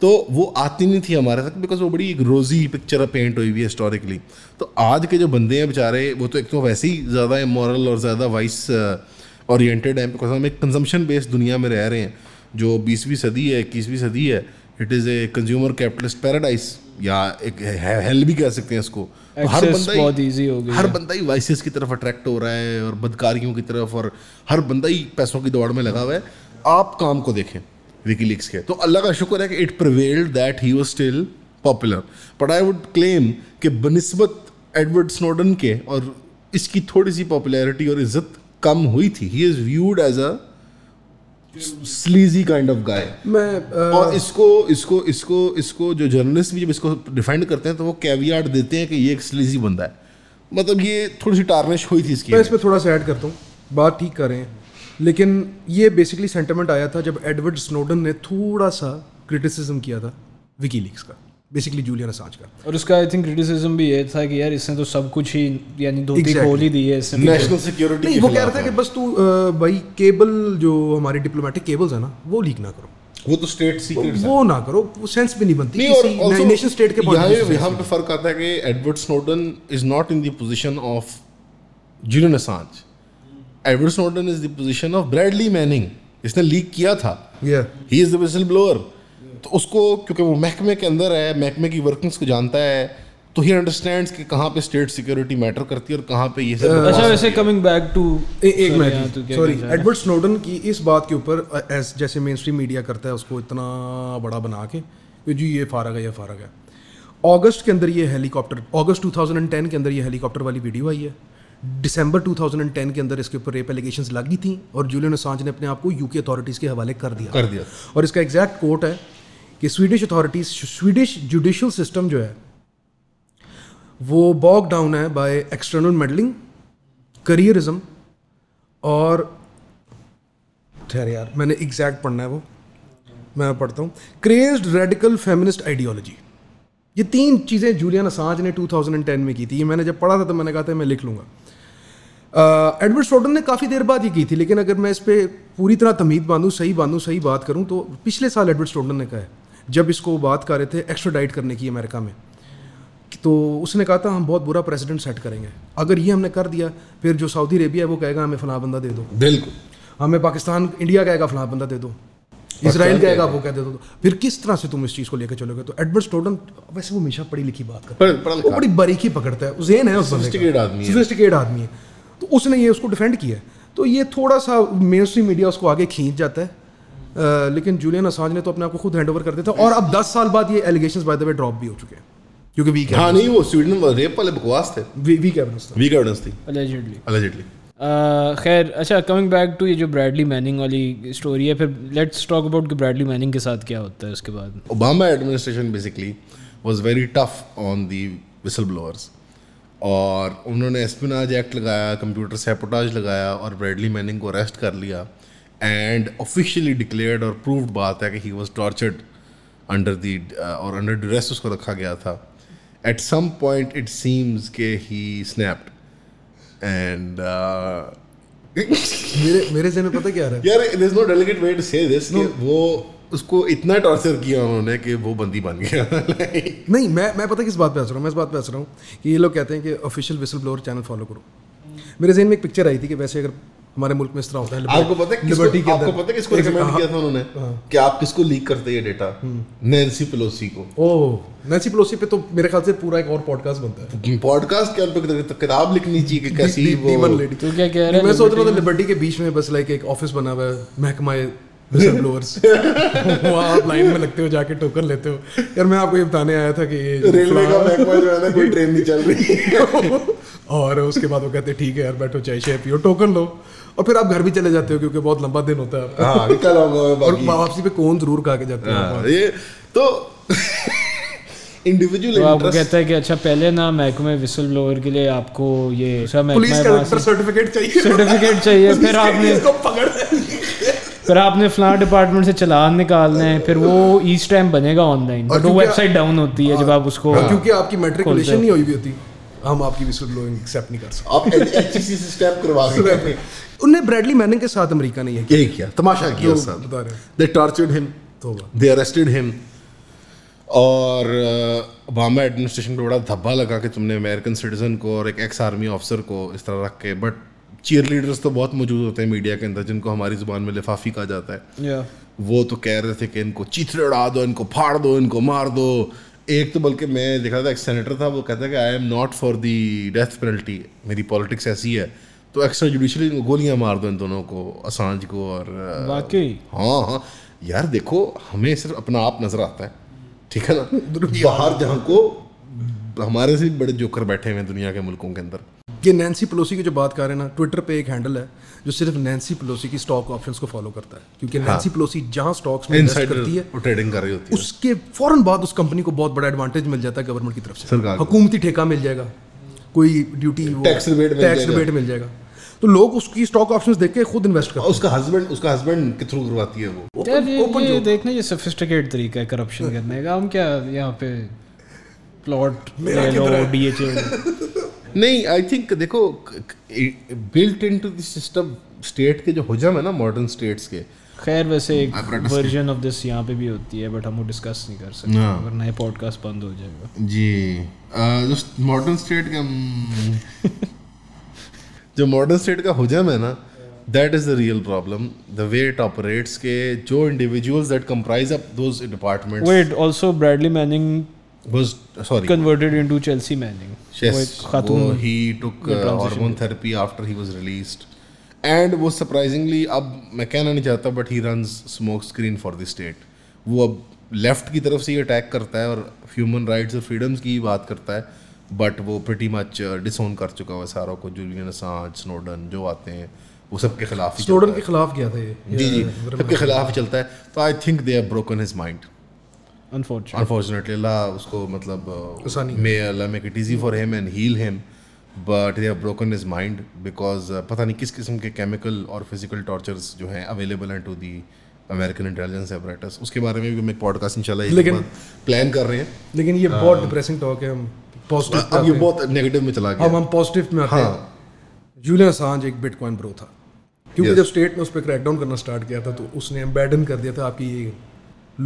Speaker 2: तो वो आती नहीं थी हमारे तक बिकॉज वो बड़ी एक रोज़ी पिक्चर पेंट हुई हुई है हिस्टोरिकली तो आज के जो बंदे हैं बेचारे वो तो एक तो वैसे ही ज़्यादा इमोरल और ज़्यादा वाइस ओरिएंटेड uh, हैं बिकॉज हम एक कंजम्पशन बेस्ड दुनिया में रह रहे हैं जो बीसवीं सदी है इक्कीसवीं सदी है it is a consumer capitalist paradise या एक हेल भी कह सकते हैं इसको तो हर बंदा बहुत इजी हो गया हर बंदा ही वाइसेस की तरफ अट्रैक्ट हो रहा है और बदकारियों की तरफ और हर बंदा ही पैसों की दौड़ में लगा हुआ है आप काम को देखें विकीलीक्स के तो अल्लाह का शुक्र है कि it prevailed that he was still popular but I would claim कि बनस्बत एडवर्ड स्नोडन के और इसकी थोड़ी सी पॉपुलैरिटी और इज्जत कम हुई थी he is viewed as a sleazy kind of guy मैं uh... और इसको इसको इसको इसको जो जर्नलिस्ट भी जब इसको डिफाइंड करते हैं तो वो कैवियाट देते हैं कि ये एक स्लीजी बंदा है मतलब ये थोड़ी सी टार्निश हुई थी इसकी मैं इसमें थोड़ा सा ऐड
Speaker 3: करता हूँ बात ठीक कर रहे हैं लेकिन ये बेसिकली सेंटिमेंट आया था जब एडवर्ड स्नोडन ने थोड़ा सा क्रिटिसिज्म किया था विकीलीक्स का बेसिकली जूलियन असाज का
Speaker 1: और उसका आई थिंक क्रिटिसिज्म भी ये था कि यार इसने तो सब कुछ ही यानी धोती exactly. खोल ही दी है इसने नेशनल सिक्योरिटी नहीं वो कह रहा था कि बस
Speaker 3: तू भाई केबल जो हमारे डिप्लोमेटिक केबल्स है ना वो लीक ना करो
Speaker 2: वो तो स्टेट सीक्रेट वो ना करो
Speaker 3: वो सेंस भी नहीं बनती किसी नेशन स्टेट के यहाँ यहाँ
Speaker 2: पे फर्क आता है कि Edward Snowden is not in the position of Julian असाज Edward Snowden is the position of Bradley Manning इसने लीक किया था या he is the whistle whistleblower तो उसको क्योंकि वो महकमे के अंदर है महकमे की वर्किंग्स को जानता है तो ही अंडरस्टैंड्स कि कहाँ पे स्टेट सिक्योरिटी मैटर करती है और कहाँ पे ये सब uh, अच्छा वैसे कमिंग बैक टू एक मिनट सॉरी
Speaker 3: एडवर्ड स्नोडन की इस बात के ऊपर जैसे मेन स्ट्रीम मीडिया करता है उसको इतना बड़ा बना के जी ये फारा गया ये फारग है अगस्त के अंदर ये हेलीकॉप्टर अगस्त 2010 के अंदर ये हेलीकॉप्टर वाली वीडियो आई है दिसंबर 2010 के अंदर इसके ऊपर रेप एलिगेशन लगी थी और जूलियन असांज ने अपने आप को यूके अथॉरिटीज़ के हवाले कर दिया कर दिया और इसका एग्जैक्ट कोर्ट है कि Swedish authorities Swedish judicial system जो है वो बॉक डाउन है बाय एक्सटर्नल मेडलिंग करियरिज्म और खैर यार मैंने एग्जैक्ट पढ़ना है वो मैं पढ़ता हूँ क्रेज्ड रेडिकल फेमिनिस्ट आइडियोलॉजी ये तीन चीज़ें जूलियन असाज ने 2010 में की थी ये मैंने जब पढ़ा था तो मैंने कहा था मैं लिख लूँगा एडवर्ड सोडन ने काफ़ी देर बाद ये की थी लेकिन अगर मैं इस पर पूरी तरह तमीद बांधूँ सही बांधूँ सही बात करूँ तो पिछले साल एडवर्ड सोडन ने कहा है जब इसको बात कर रहे थे एक्स्ट्राडाइट करने की अमेरिका में तो उसने कहा था हम बहुत बुरा प्रेसिडेंट सेट करेंगे अगर ये हमने कर दिया फिर जो सऊदी अरेबिया है वो कहेगा हमें फला बंदा दे दो बिल्कुल हमें पाकिस्तान इंडिया कहेगा फला बंदा दे दो इसराइल कहेगा वो कह दे दो फिर किस तरह से तुम इस चीज़ को लेकर चलोगे तो एडवर्ड स्टोडन वैसे वो हमेशा पढ़ी लिखी बात करता बड़ी बारीकी पकड़ता है जेन है सोफिस्टिकेट आदमी है तो उसने ये उसको डिफेंड किया तो ये थोड़ा सा मेन मीडिया उसको आगे खींच जाता है लेकिन जूलियन असांज ने तो अपने आप को खुद हैंड ओवर कर दिया था और अब दस साल बाद ये allegation by the way drop भी हो चुके हैं क्योंकि वीक हाँ नहीं वो स्वीडन
Speaker 2: रेप वाले बकवास थे वीक एविडेंस था वीक एविडेंस थी
Speaker 1: अलेजेडली अलेजेडली खैर अच्छा कमिंग बैक टू ये जो ब्रैडली मैनिंग वाली स्टोरी है फिर लेट्स टॉक अबाउट कि ब्रैडली मैनिंग के साथ क्या होता है उसके बाद
Speaker 2: Obama administration basically was very tough on the whistleblowers और उन्होंने एस्पिनाज एक्ट लगाया कंप्यूटर सेपोटाज लगाया और ब्रैडली मैनिंग को अरेस्ट कर लिया एंड ऑफिशियली डिक्लेयर्ड और प्रूव्ड बात है कि he was tortured under the और अंडर ड्रेस उसको रखा गया था at some point it seems के ही स्नैप्ड एंड
Speaker 3: मेरे मेरे से में पता क्या रहा
Speaker 2: है यार there's no delicate way to say this no. कि वो उसको इतना टॉर्चर किया उन्होंने कि वो बंदी बन गया
Speaker 3: नहीं मैं मैं पता किस बात पे हंस रहा हूँ मैं इस बात पे हंस रहा हूँ कि ये लोग कहते हैं कि official whistleblower channel follow करो मेरे जहन में एक पिक्चर आई थी कि वैसे अगर हमारे मुल्क में इस तरह होता है आपको पता है लिबर्टी आपको पता है किसको रिकमेंड हाँ। किया था उन्होंने हाँ।
Speaker 2: कि आप किसको लीक करते ये डेटा नैन्सी पेलोसी को
Speaker 3: ओह नैन्सी पेलोसी पे तो मेरे ख्याल से पूरा एक
Speaker 2: और पॉडकास्ट बनता है पॉडकास्ट क्या उन किताब लिखनी चाहिए कि कैसी वो डीमन तो क्या कह रहे हैं मैं सोच रहा था
Speaker 3: लिबर्टी के बीच में बस लाइक एक ऑफिस बना हुआ है महकमा आप लाइन में लगते हो जाके टोकन लेते हो यार मैं आपको ये बताने आया था कि ये रेलवे का महकमा
Speaker 2: जो है ना कोई ट्रेन नहीं चल
Speaker 3: रही और उसके बाद वो कहते ठीक है यार बैठो चाय शाय पियो टोकन लो और फिर आप घर भी चले जाते हो क्योंकि बहुत लंबा दिन होता है हाँ, और वापसी पे कौन जरूर
Speaker 1: खा के जाते हैं हाँ, ये
Speaker 2: तो इंडिविजुअल तो आपको कहता
Speaker 1: है कि अच्छा पहले ना महकमे विसल ब्लोअर के लिए आपको ये अच्छा सर्टिफिकेट चाहिए सर्टिफिकेट चाहिए फिर आपने इसको फिर आपने फ्लान डिपार्टमेंट से चलान निकालने हैं फिर वो ईस्ट टाइम बनेगा ऑनलाइन बट वो वेबसाइट डाउन होती है हाँ, जब आप उसको क्योंकि
Speaker 3: आपकी मेट्रिकुलेशन नहीं हुई होती हम आपकी विसल ब्लोइंग एक्सेप्ट नहीं कर सकते आप
Speaker 2: एचसीसी से स्टैप करवा सकते हैं
Speaker 3: उन्हें ब्रैडली मैनिंग के साथ अमेरिका ने यह
Speaker 2: किया तमाशा हाँ, किया they tortured him they arrested him और ओबामा एडमिनिस्ट्रेशन पर बड़ा धब्बा लगा कि तुमने अमेरिकन सिटीजन को और एक एक्स आर्मी ऑफिसर को इस तरह रख के बट चीयर लीडर्स तो बहुत मौजूद होते हैं मीडिया के अंदर जिनको हमारी जुबान में लिफाफी कहा जाता है yeah. वो तो कह रहे थे कि इनको चीथड़े उड़ा दो इनको फाड़ दो इनको मार दो एक तो बल्कि मैं रहा था एक सेनेटर था वो कहता है कि I am not for the death penalty मेरी पॉलिटिक्स ऐसी है तो एक्स्ट्रा जुडिशली गोलियां मार दो इन दोनों को असांज को और वाकई हाँ हाँ यार देखो हमें सिर्फ अपना आप नजर आता है ठीक है ना बाहर जहाँ को हमारे से बड़े जोकर बैठे हुए हैं दुनिया के मुल्कों के अंदर
Speaker 3: ये नैन्सी पलोसी की जो बात कर रहे हैं ना ट्विटर पे एक हैंडल है जो सिर्फ नैन्सी पलोसी की स्टॉक ऑप्शंस को फॉलो करता है क्योंकि हाँ। नैन्सी पलोसी जहां स्टॉक्स में इन्वेस्ट करती
Speaker 2: है ट्रेडिंग कर रही होती है
Speaker 3: उसके फौरन बाद उस कंपनी को बहुत बड़ा एडवांटेज मिल जाता है गवर्नमेंट की तरफ से हुकूमती ठेका मिल जाएगा कोई duty tax rebate tax rebate मिल जाएगा तो लोग उसकी
Speaker 2: स्टॉक ऑप्शंस देख के खुद इन्वेस्ट करते हैं उसका हस्बैंड उसका हस्बैंड के थ्रू करवाती है वो ओपन, ये, ओपन ये
Speaker 1: देखने ये सोफिस्टिकेटेड तरीका है करप्शन करने का हम क्या यहाँ पे प्लॉट ले लो डीएचए
Speaker 2: नहीं आई थिंक देखो built into the
Speaker 1: system state के जो हुजम है ना मॉडर्न स्टेट्स के खैर वैसे एक वर्जन ऑफ दिस यहाँ पे भी होती है बट हम वो डिस्कस नहीं कर सकते हाँ। अगर नए पॉडकास्ट बंद हो जाएगा
Speaker 2: जी जो मॉडर्न स्टेट का जो मॉडर्न स्टेट का हुजम है ना that is the real problem the way it operates के जो individuals that comprise up those departments wait
Speaker 1: also Bradley Manning was sorry converted into Chelsea Manning. Yes, खातून he took uh, hormone
Speaker 2: therapy after he was and वो surprisingly अब मैं कहना नहीं चाहता but he run smoke screen for the state वो अब left की तरफ से ही अटैक करता है और ह्यूमन राइट्स और फ्रीडम्स की ही बात करता है बट वो प्रटी मच डिसोन कर चुका हुआ सारा को जूलियन असांज स्नोडन जो आते हैं वो के खिलाफ स्नोडन के खिलाफ क्या था ये जी जी सबके खिलाफ चलता है तो I think they have broken his mind
Speaker 1: unfortunately
Speaker 2: Allah उसको मतलब मे uh, Allah make it easy for him and heal him but they have broken his mind because पता नहीं किस किस्म के केमिकल और फिजिकल टॉर्चर्स जो हैं अवेलेबल हैं to the American intelligence apparatus उसके बारे में भी हम एक पॉडकास्ट चला लेकिन प्लान कर रहे हैं लेकिन ये बहुत
Speaker 3: डिप्रेसिंग हाँ। टॉक है हम पॉजिटिव अब ये बहुत नेगेटिव में चला गया हम हम पॉजिटिव में आते हैं जूलियन हाँ। असांज एक बिटकॉइन ब्रो था क्योंकि जब स्टेट ने उस पर क्रैकडाउन करना स्टार्ट किया था तो उसने बैडन कर दिया था आपकी ये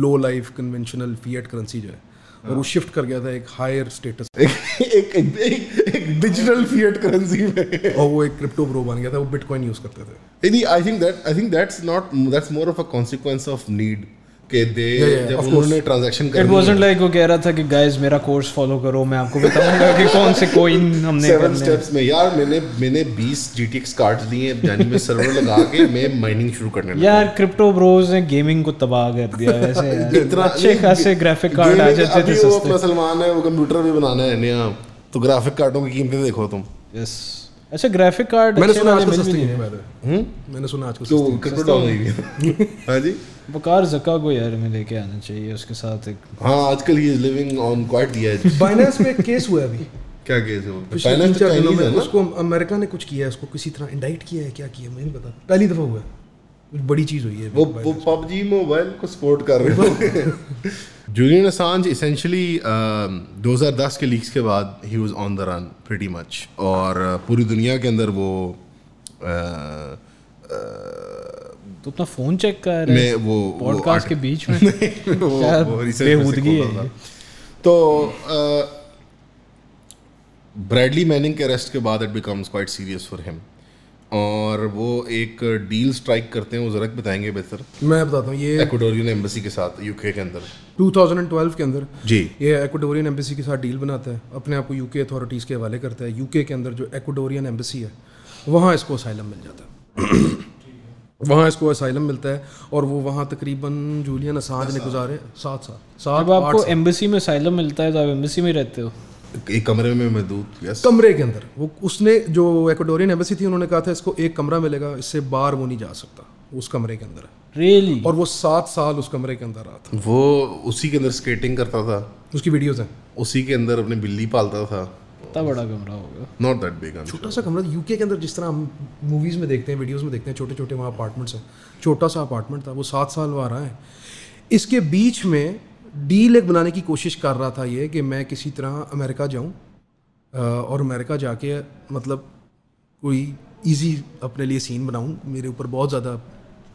Speaker 3: low life conventional fiat currency जो है और वो शिफ्ट कर गया था एक हायर स्टेटस एक
Speaker 2: एक, एक, डिजिटल फिएट करेंसी में और वो एक क्रिप्टो ब्रो बन गया था वो बिटकॉइन यूज करते थे I think that I think that's not that's more of a consequence of need gaming
Speaker 1: को तबाह कर दिया अच्छे खासे ग्राफिक कार्ड आ जाते थे सस्ते अपना
Speaker 2: है वो कंप्यूटर भी बनाना है नया तो ग्राफिक कार्डों की कीमतें देखो तुम
Speaker 1: यस अच्छा ग्राफिक कार्ड मैंने सुना आजकल सस्ती नहीं है हम्म? मैंने सुना आजकल तो है कंट्रोल डाउन है हां जी बकार जका को यार हमें लेके आना चाहिए उसके साथ एक हां आजकल he is living on quite the edge Binance पे केस हुआ अभी क्या केस हुआ वो बाइनेंस चाइनीज है
Speaker 3: उसको अमेरिका ने कुछ किया है उसको किसी तरह इंडाइट किया है क्या
Speaker 2: किया मुझे नहीं पता पहली दफा हुआ है बड़ी चीज़ हुई है वो वो पबजी मोबाइल को सपोर्ट कर रहे हो जूलियन असांज इसेंशली 2010 के लीक्स के बाद he was on the run pretty much और uh, पूरी दुनिया के अंदर वो
Speaker 1: तो अपना फोन चेक कर रहे हैं वो पॉडकास्ट के बीच में वो बेहूदगी है
Speaker 2: तो ब्रैडली मैनिंग के अरेस्ट के बाद it becomes quite serious for him और वो एक डील स्ट्राइक करते हैं वो जरा बताएंगे बेहतर मैं बताता हूँ ये एक्वाडोरियन एम्बेसी के साथ यूके के अंदर
Speaker 3: 2012 के अंदर जी ये एक्वाडोरियन एम्बेसी के साथ डील बनाता है अपने आप को यूके अथॉरिटीज़ के हवाले करता है यूके के अंदर जो एक्वाडोरियन एम्बेसी है वहाँ इसको असाइलम मिल जाता है वहाँ इसको असाइलम मिलता है और वो वहाँ तकरीबन जूलियन असाज ने गुजारे सात साल
Speaker 1: सात आपको एम्बेसी में असाइलम मिलता है तो आप एम्बेसी में रहते हो एक कमरे में महदूद यस कमरे के अंदर
Speaker 3: वो उसने जो एक्वाडोरियन एम्बेसी थी उन्होंने कहा था इसको एक कमरा मिलेगा इससे बाहर वो नहीं जा सकता उस कमरे के अंदर रियली really? और वो सात साल उस कमरे के अंदर
Speaker 2: रहा था वो उसी के अंदर स्केटिंग करता था उसकी वीडियोस हैं उसी के अंदर अपने बिल्ली पालता था इतना बड़ा कमरा होगा नॉट दैट बिग छोटा
Speaker 3: सा कमरा यूके के अंदर जिस तरह हम मूवीज में देखते हैं वीडियोस में देखते हैं छोटे छोटे वहाँ अपार्टमेंट्स हैं छोटा सा अपार्टमेंट था वो सात साल वहाँ रहा है इसके बीच में डील एक बनाने की कोशिश कर रहा था ये कि मैं किसी तरह अमेरिका जाऊँ और अमेरिका जाके मतलब कोई ईजी अपने लिए सीन बनाऊँ मेरे ऊपर बहुत ज़्यादा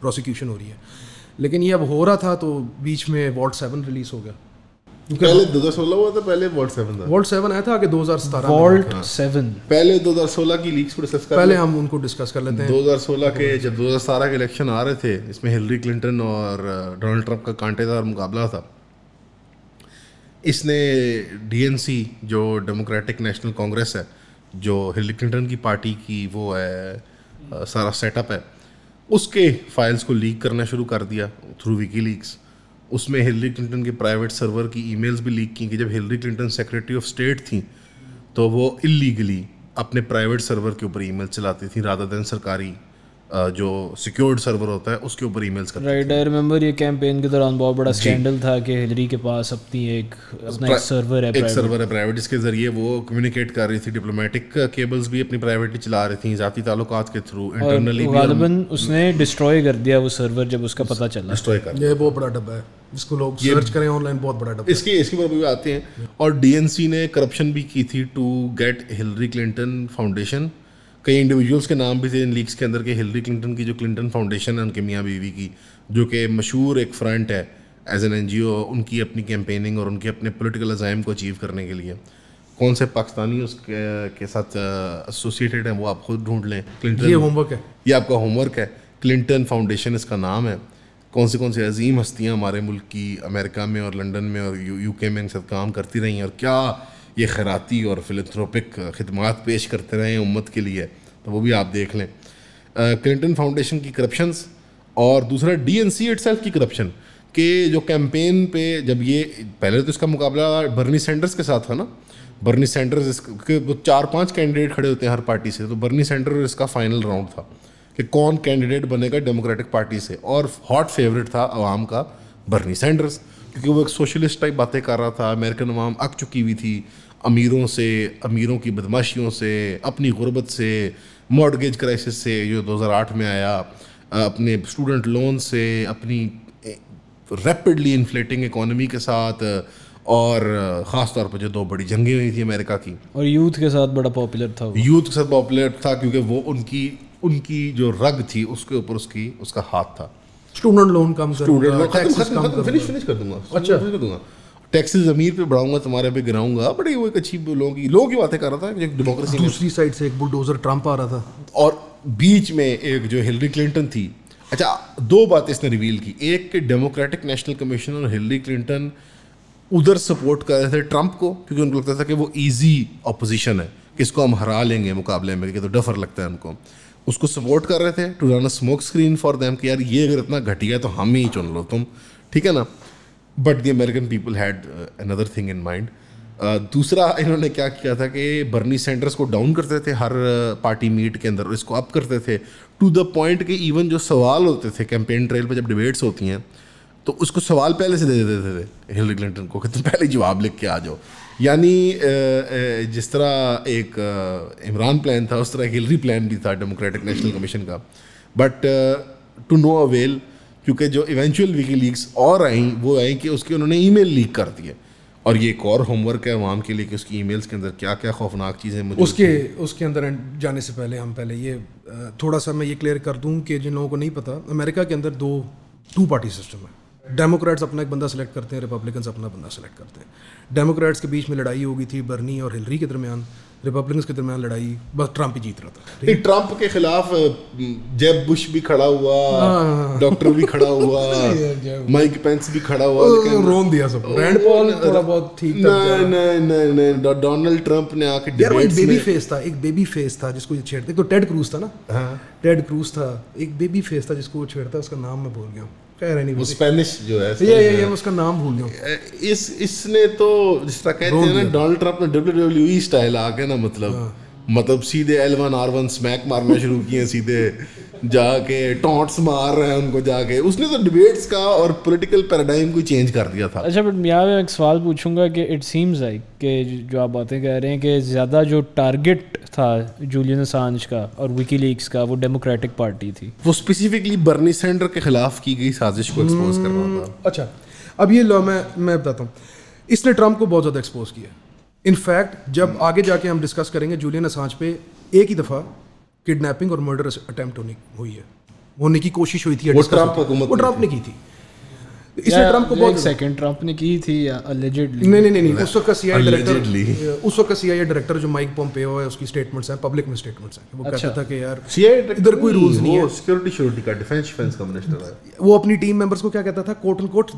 Speaker 3: प्रोसिक्यूशन हो रही है लेकिन ये अब हो रहा था तो बीच में वॉल्ट सेवन रिलीज़ हो गया पहले दो
Speaker 2: हज़ार सोलह हुआ था पहले वॉल्ट सेवन था वॉल्ट सेवन आया था आगे 2017 वॉल्ट सेवन पहले 2016 की लीक्स को कर पहले हम उनको डिस्कस कर लेते हैं दो हज़ार सोलह के जब दो हज़ार 2017 के इलेक्शन आ रहे थे इसमें हिलरी क्लिंटन और डोनाल्ड ट्रंप का कांटेदार मुकाबला था इसने डीएनसी जो डेमोक्रेटिक नेशनल कांग्रेस है जो हिली क्लिंटन की पार्टी की वो है सारा सेटअप है उसके फाइल्स को लीक करना शुरू कर दिया थ्रू विकी लीक्स उसमें हिलरी क्लिंटन के प्राइवेट सर्वर की ईमेल्स भी लीक की कि जब Hillary Clinton secretary of state थी तो वो इलीगली अपने प्राइवेट सर्वर के ऊपर ईमेल चलाती थी राधा दैन सरकारी जो सिक्योर्ड सर्वर होता है उसके ऊपर ईमेल्स करते
Speaker 1: राइट आई रिमेंबर ये कैंपेन के दौरान बहुत बड़ा स्कैंडल था कि हिलरी के पास अपनी एक अपना एक सर्वर है एक सर्वर
Speaker 2: है प्राइवेट जिसके ज़रिए वो कम्युनिकेट कर रही थी डिप्लोमेटिक केबल्स भी अपनी प्राइवेटली चला रही थी ज़ाती ताल्लुकात के थ्रू इंटरनली गालबन
Speaker 1: उसने डिस्ट्रॉय कर दिया वो सर्वर जब उसका पता चला डिस्ट्रॉय
Speaker 3: कर ये बहुत बड़ा डब्बा है जिसको लोग सर्च करें ऑनलाइन बहुत बड़ा डब्बा इसके इसके
Speaker 1: ऊपर भी आते हैं और डीएनसी ने करप्शन भी की
Speaker 2: थी to get Hillary Clinton foundation कई इंडिविजुअल्स के नाम भी थे इन लीक्स के अंदर के हिलरी क्लिंटन की जो क्लिंटन फाउंडेशन है उनके मियाँ बीवी की जो कि मशहूर एक फ्रंट है as an N G O उनकी अपनी कैंपेनिंग और उनके अपने पोलिटिकल अजायम को अचीव करने के लिए कौन से पाकिस्तानी उसके के साथ एसोसिएटेड uh, हैं वो आप खुद ढूंढ लें क्लिंटन ये होमवर्क है ये आपका होमवर्क है क्लिंटन फाउंडेशन इसका नाम है कौन से कौन से अजीम हस्तियाँ हमारे मुल्क की अमेरिका में और लंदन में और यू के में इनके साथ काम करती रही हैं और क्या ये खैराती और फिलथ्रोपिक खदमात पेश करते रहे हैं उम्मत के लिए तो वो भी आप देख लें क्लिंटन फाउंडेशन की करप्शन और दूसरा डी एन सी सेल्फ की करप्शन के जो कैंपेन पे जब ये पहले तो इसका मुकाबला बर्नी सेंडर्स के साथ था ना बर्नी सेंडर्स इसके वो चार पांच कैंडिडेट खड़े होते हैं हर पार्टी से तो बर्नी सेंटर इसका फाइनल राउंड था कि कौन कैंडिडेट बनेगा डेमोक्रेटिक पार्टी से और हॉट फेवरेट था आवाम का बर्नी सेंडर्स क्योंकि वो एक सोशलिस्ट टाइप बातें कर रहा था अमेरिकन आवाम अक चुकी हुई थी अमीरों से अमीरों की बदमाशियों से अपनी गुर्बत से मॉडगेज क्राइसिस से जो 2008 में आया अपने स्टूडेंट लोन से अपनी रैपिडली इन्फ्लेटिंग इकोनॉमी के साथ और ख़ास तौर पर जो दो बड़ी जंगें हुई थी अमेरिका की
Speaker 1: और यूथ के साथ बड़ा पॉपुलर था यूथ
Speaker 2: के साथ पॉपुलर था क्योंकि वो उनकी उनकी जो रग थी उसके ऊपर उसकी उसका हाथ था
Speaker 1: स्टूडेंट लोन कम स्टूडेंट लोन फिनिश फिनिश कर
Speaker 2: दूंगा अच्छा कर दूंगा टैक्सेस जमीर पे बढ़ाऊंगा तुम्हारे पे गिराऊंगा बड़ी वो एक अच्छी लोगों की लोगों की बातें कर रहा था एक डेमोक्रेसी दूसरी साइड से एक बुलडोजर ट्रंप आ रहा था और बीच में एक जो हिलरी क्लिंटन थी अच्छा दो बातें इसने रिवील की एक कि डेमोक्रेटिक नेशनल कमीशन और हिलरी क्लिंटन उधर सपोर्ट कर रहे थे ट्रंप को क्योंकि उनको लगता था कि वो ईजी अपोजिशन है कि इसको हम हरा लेंगे मुकाबले में कि तो डफर लगता है उनको उसको सपोर्ट कर रहे थे to run a smoke screen for them कि यार ये अगर इतना घटिया है तो हम ही चुन लो तुम ठीक है ना but the American people had another thing in mind दूसरा इन्होंने क्या किया था कि बर्नी सेंटर्स को डाउन करते थे हर पार्टी uh, मीट के अंदर इसको अप करते थे टू द पॉइंट कि इवन जो सवाल होते थे कैंपेन ट्रेल पर जब डिबेट्स होती हैं तो उसको सवाल पहले से दे देते थे, थे हिलरी क्लिंटन को कि तुम पहले जवाब लिख के आ जाओ यानी uh, uh, जिस तरह एक इमरान प्लान था उस तरह एक हिलरी प्लान भी था डेमोक्रेटिक नेशनल कमीशन का बट टू नो अवेल क्योंकि जो इवेंचुअल विकी लीक्स और आई वो आई कि उसकी उन्होंने ईमेल लीक कर दिए और ये एक और होमवर्क है आवाम के लिए कि उसकी ईमेल्स के अंदर क्या क्या खौफनाक चीज़ें मुझे उसके
Speaker 3: उसके अंदर जाने से पहले हम पहले ये थोड़ा सा मैं ये क्लियर कर दूँ कि जिन लोगों को नहीं पता अमेरिका के अंदर दो टू पार्टी सिस्टम है डेमोक्रेट्स अपना एक बंदा सेलेक्ट करते हैं रिपब्लिकन अपना बंदा सेलेक्ट करते हैं डेमोक्रेट्स के बीच में लड़ाई होगी थी बर्नी और हिलरी के दरमियान रिपब्लिकन्स के दरमियान लड़ाई बस ट्रंप ही जीत रहा था
Speaker 2: ट्रंप के खिलाफ जेब बुश भी खड़ा हुआ डॉक्टर हाँ। भी खड़ा हुआ माइक पेंस भी खड़ा हुआ रोन दिया सब रैंड पॉल थोड़ा बहुत ठीक था नहीं नहीं नहीं डोनाल्ड ट्रंप ने आके यार एक बेबी
Speaker 3: फेस था एक बेबी फेस था जिसको ये छेड़ते तो टेड क्रूज था ना टेड हाँ। क्रूज था एक बेबी फेस था जिसको वो छेड़ता उसका नाम मैं भूल गया हूँ
Speaker 2: कह स्पेनिश जो है ये ये, ये उसका नाम भूल गया इस इसने तो जिस तरह कहते हैं ना डोनाल्ड ट्रंप ने स्टाइल e ना मतलब हाँ। मतलब सीधे L one R one smack मारना शुरू किए सीधे जाके मार रहे हैं उनको जाके उसने तो डिबेट्स का और पॉलिटिकल पैराडाइम को चेंज कर दिया था
Speaker 1: अच्छा बट मैं एक सवाल पूछूंगा कि इट सीम्स लाइक कि जो आप बातें कह रहे हैं कि ज़्यादा जो टारगेट था जूलियन असांज का और विकी लीग्स का वो डेमोक्रेटिक पार्टी थी
Speaker 2: वो स्पेसिफिकली बर्नी सेंडर के खिलाफ की गई साजिश को एक्सपोज कर रहा था hmm, अच्छा
Speaker 3: अब ये लॉ मैं मैं बताता हूँ इसने ट्रंप को बहुत ज़्यादा एक्सपोज किया इनफैक्ट जब आगे जाके हम डिस्कस करेंगे जूलियन असांज पे एक ही दफ़ा किडनैपिंग और मर्डर अटैम्प्ट होने हुई है होने की कोशिश हुई थी वो ने की थी इसमें ट्रंप को बहुत
Speaker 1: सेकंड ट्रंप ने की थी नहीं नहीं नहीं उस वक्त का सीआईए डायरेक्टर उस वक्त का सीआईए
Speaker 3: डायरेक्टर जो माइक पोम्पेओ है उसकी स्टेटमेंट्स हैं पब्लिक में स्टेटमेंट्स हैं वो कहता अच्छा। था कि यार सीआईए इधर कोई रूल्स नहीं है
Speaker 2: सिक्योरिटी सिक्योरिटी का डिफेंस डिफेंस का मिनिस्टर है
Speaker 3: वो अपनी टीम मेंबर्स को क्या कहता था quote and quote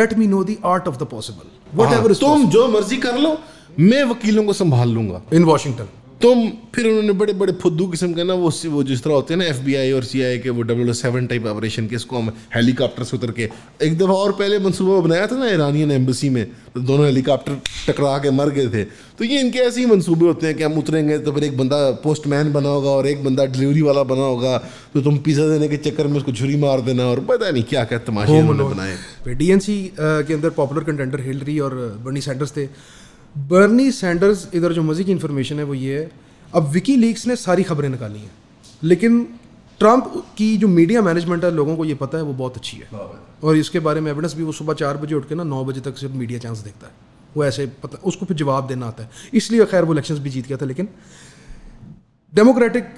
Speaker 2: let me know the art of the possible whatever तुम जो मर्जी कर लो मैं वकीलों को संभाल लूंगा इन वाशिंगटन तुम फिर उन्होंने बड़े बड़े फुद्दू किस्म के ना वो वो जिस तरह होते हैं ना एफबीआई और सीआईए के वो डब्ल्यू सेवन टाइप ऑपरेशन के इसको हम हेलीकॉप्टर से उतर के एक दफ़ा और पहले मनसूबा बनाया था ना ईरानियन एम्बेसी में तो दोनों हेलीकॉप्टर टकरा के मर गए थे तो ये इनके ऐसे ही मनसूबे होते हैं कि हम उतरेंगे तो फिर एक बंदा पोस्टमैन बना होगा और एक बंदा डिलीवरी वाला बना होगा तो तुम पिज़्ज़ा देने के चक्कर में उसको छुरी मार देना और पता नहीं क्या क्या तमाशे बनाए डी
Speaker 3: एन सी के अंदर पॉपुलर कंटेंडर हिलरी और बर्नी
Speaker 2: सैंडर्स थे बर्नी सैंडर्स
Speaker 3: इधर जो मज़े की इन्फॉर्मेशन है वो ये है अब विकी लीक्स ने सारी खबरें निकाली हैं लेकिन ट्रंप की जो मीडिया मैनेजमेंट है लोगों को ये पता है वो बहुत अच्छी है और इसके बारे में एविडेंस भी वो सुबह चार बजे उठ के ना नौ बजे तक सिर्फ मीडिया चांस देखता है वो ऐसे पता उसको फिर जवाब देना आता है इसलिए खैर वो इलेक्शन भी जीत गया था लेकिन डेमोक्रेटिक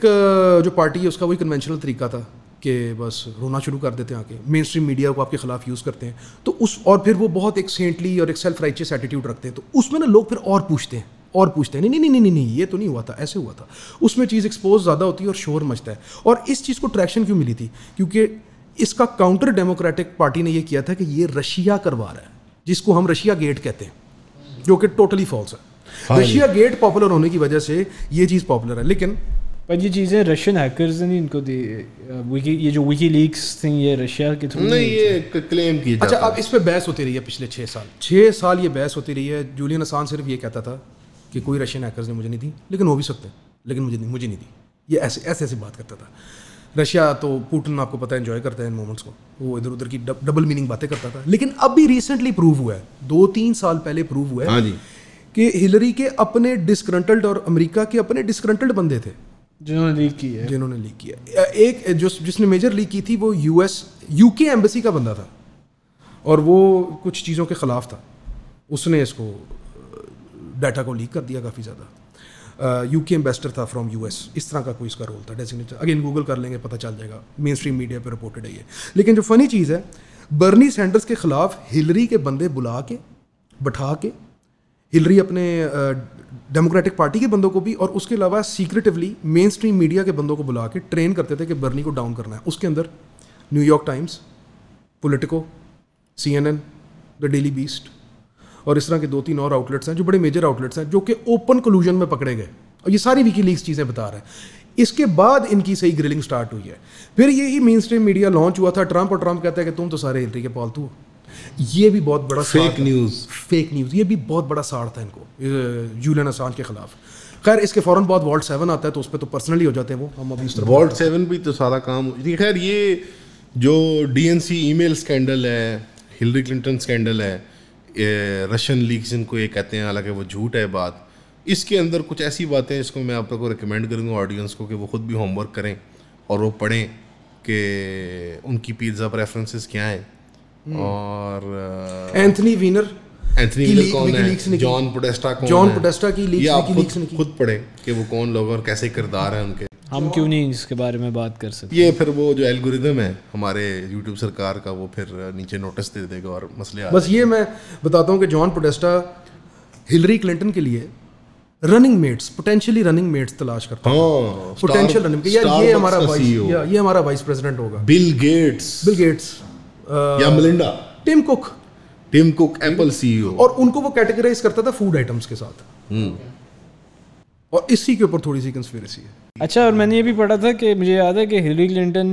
Speaker 3: जो पार्टी है उसका वही कन्वेंशनल तरीका था कि बस रोना शुरू कर देते हैं आके मेन स्ट्रीम मीडिया को आपके खिलाफ यूज़ करते हैं तो उस और फिर वो बहुत एक सेंटली और एक सेल्फ राइचियस एटीट्यूड रखते हैं तो उसमें ना लोग फिर और पूछते हैं और पूछते हैं नहीं नहीं नहीं नहीं नहीं ये तो नहीं हुआ था ऐसे हुआ था उसमें चीज़ एक्सपोज ज़्यादा होती है और शोर मचता है और इस चीज़ को ट्रैक्शन क्यों मिली थी क्योंकि इसका काउंटर डेमोक्रेटिक पार्टी ने यह किया था कि ये रशिया करवा रहा है जिसको हम रशिया गेट कहते हैं जो कि टोटली फॉल्स है हाँ रशिया
Speaker 1: गेट पॉपुलर होने की वजह से ये चीज़ पॉपुलर है लेकिन पर ये चीज़ें रशियन हैकर्स ने इनको दी विकी ये जो विकी लीक्स थी ये रशिया के थ्रू नहीं
Speaker 2: ये क्लेम किया अच्छा अब
Speaker 3: इस पर बहस होती रही है पिछले छः साल छः साल ये बहस होती रही है जूलियन असान सिर्फ ये कहता था कि कोई रशियन हैकर्स ने मुझे नहीं दी लेकिन हो भी सकते हैं लेकिन मुझे नहीं मुझे नहीं दी ये ऐसे ऐसे ऐसे बात करता था रशिया तो पुटिन आपको पता है इन्जॉय करता है इन मोमेंट्स को वो इधर उधर की डब, डबल मीनिंग बातें करता था लेकिन अभी रिसेंटली प्रूव हुआ है दो तीन साल पहले प्रूव हुआ है हाँ जी कि हिलरी के अपने डिस्क्रंटल्ड और अमेरिका के अपने डिस्क्रंटल्ड बंदे थे
Speaker 1: जिन्होंने लीक की है जिन्होंने लीक किया
Speaker 3: एक जो जिसने मेजर लीक की थी वो यूएस यूके एम्बेसी का बंदा था और वो कुछ चीज़ों के ख़िलाफ़ था उसने इसको डाटा को लीक कर दिया काफ़ी ज़्यादा यू के एम्बेसडर था फ्रॉम यू एस इस तरह का कोई इसका रोल था डेजिग्नेट अगेन गूगल कर लेंगे पता चल जाएगा मेन स्ट्रीम मीडिया पर रिपोर्टेड है ये लेकिन जो फ़नी चीज़ है बर्नी सैंडर्स के ख़िलाफ़ हिलरी के बंदे बुला के बैठा के हिलरी अपने डेमोक्रेटिक पार्टी के बंदों को भी और उसके अलावा सीक्रेटिवली मेन स्ट्रीम मीडिया के बंदों को बुला के ट्रेन करते थे कि बर्नी को डाउन करना है उसके अंदर New York Times Politico C N N the Daily Beast और इस तरह के दो तीन और आउटलेट्स हैं जो बड़े मेजर आउटलेट्स हैं जो कि ओपन कलूजन में पकड़े गए और ये सारी विकी लीग चीज़ें बता रहे हैं इसके बाद इनकी सही ग्रिलिंग स्टार्ट हुई है फिर यही मेन स्ट्रीम मीडिया लॉन्च हुआ था ट्रंप और ट्रंप कहता है कि तुम तो सारे हिलरी के पालतू हो ये भी बहुत बड़ा फेक न्यूज़ फेक न्यूज़ ये भी बहुत बड़ा सार था इनको जूलियन असान
Speaker 2: के खिलाफ खैर
Speaker 3: इसके फौरन बाद वॉल्ट सेवन आता है तो उस पर तो पर्सनली हो जाते हैं वो हम अभी वॉल्ट सेवन
Speaker 2: भी तो सारा काम खैर ये जो डीएनसी ईमेल स्कैंडल है हिलरी क्लिंटन स्कैंडल है रशियन लीग जिनको ये कहते हैं हालांकि वो झूठ है बात इसके अंदर कुछ ऐसी बातें जिसको मैं आप लोग को रिकमेंड करूँगा ऑडियंस को कि वो ख़ुद भी होमवर्क करें और वो पढ़ें कि उनकी पिज्ज़ा प्रेफरेंसेस क्या हैं Hmm. और एंथनी वीनर एंथनी कौन है जॉन पोडेस्टा कौन जॉन पोडेस्टा की लीक्स खुद पढ़े कि वो कौन लोग और कैसे
Speaker 1: किरदार हैं उनके हम क्यों नहीं इसके बारे में बात कर सकते ये
Speaker 2: फिर वो जो एल्गोरिदम है हमारे यूट्यूब सरकार का वो फिर नीचे नोटिस दे देगा और मसले बस
Speaker 3: ये मैं बताता हूँ कि जॉन पोडेस्टा हिलरी क्लिंटन के लिए running mates potentially running mates तलाश करता
Speaker 2: हूँ पोटेंशियल रनिंग ये हमारा वाइस
Speaker 3: ये हमारा वाइस प्रेसिडेंट होगा
Speaker 2: बिल गेट्स बिल गेट्स
Speaker 3: या Melinda
Speaker 2: Tim Cook Tim Cook Apple CEO और
Speaker 3: उनको वो कैटेगराइज करता था फूड आइटम्स
Speaker 2: के साथ हम्म।
Speaker 1: और
Speaker 3: इसी के ऊपर थोड़ी सी कंस्पिरेसी है
Speaker 1: अच्छा और मैंने ये भी पढ़ा था कि मुझे याद है कि हिलरी क्लिंटन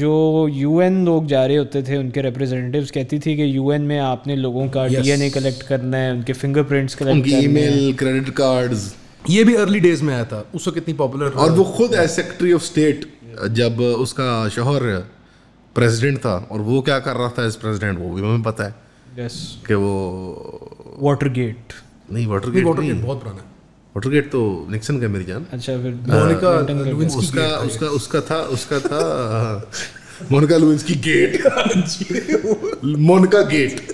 Speaker 1: जो यूएन लोग जा रहे होते थे उनके रिप्रेजेंटेटिव्स कहती थी कि यूएन में आपने लोगों का डीएनए कलेक्ट करना है उनके फिंगरप्रिंट्स कलेक्ट करने हैं ईमेल क्रेडिट कार्ड्स ये भी अर्ली डेज में आया था उस वक्त इतनी पॉपुलर और वो
Speaker 2: खुद एज सेक्रेटरी ऑफ स्टेट जब उसका शौहर प्रेसिडेंट था और वो क्या कर रहा था इस प्रेसिडेंट वो भी हमें पता है yes. कि वो वाटर गेट नहीं वाटर गेट वाटर गेट बहुत पुराना वाटर गेट तो निक्सन का मेरी जान अच्छा फिर हाँ। मोनिका लुविंस उसका उसका उसका था उसका था मोनिका लुविंस की gate Monica gate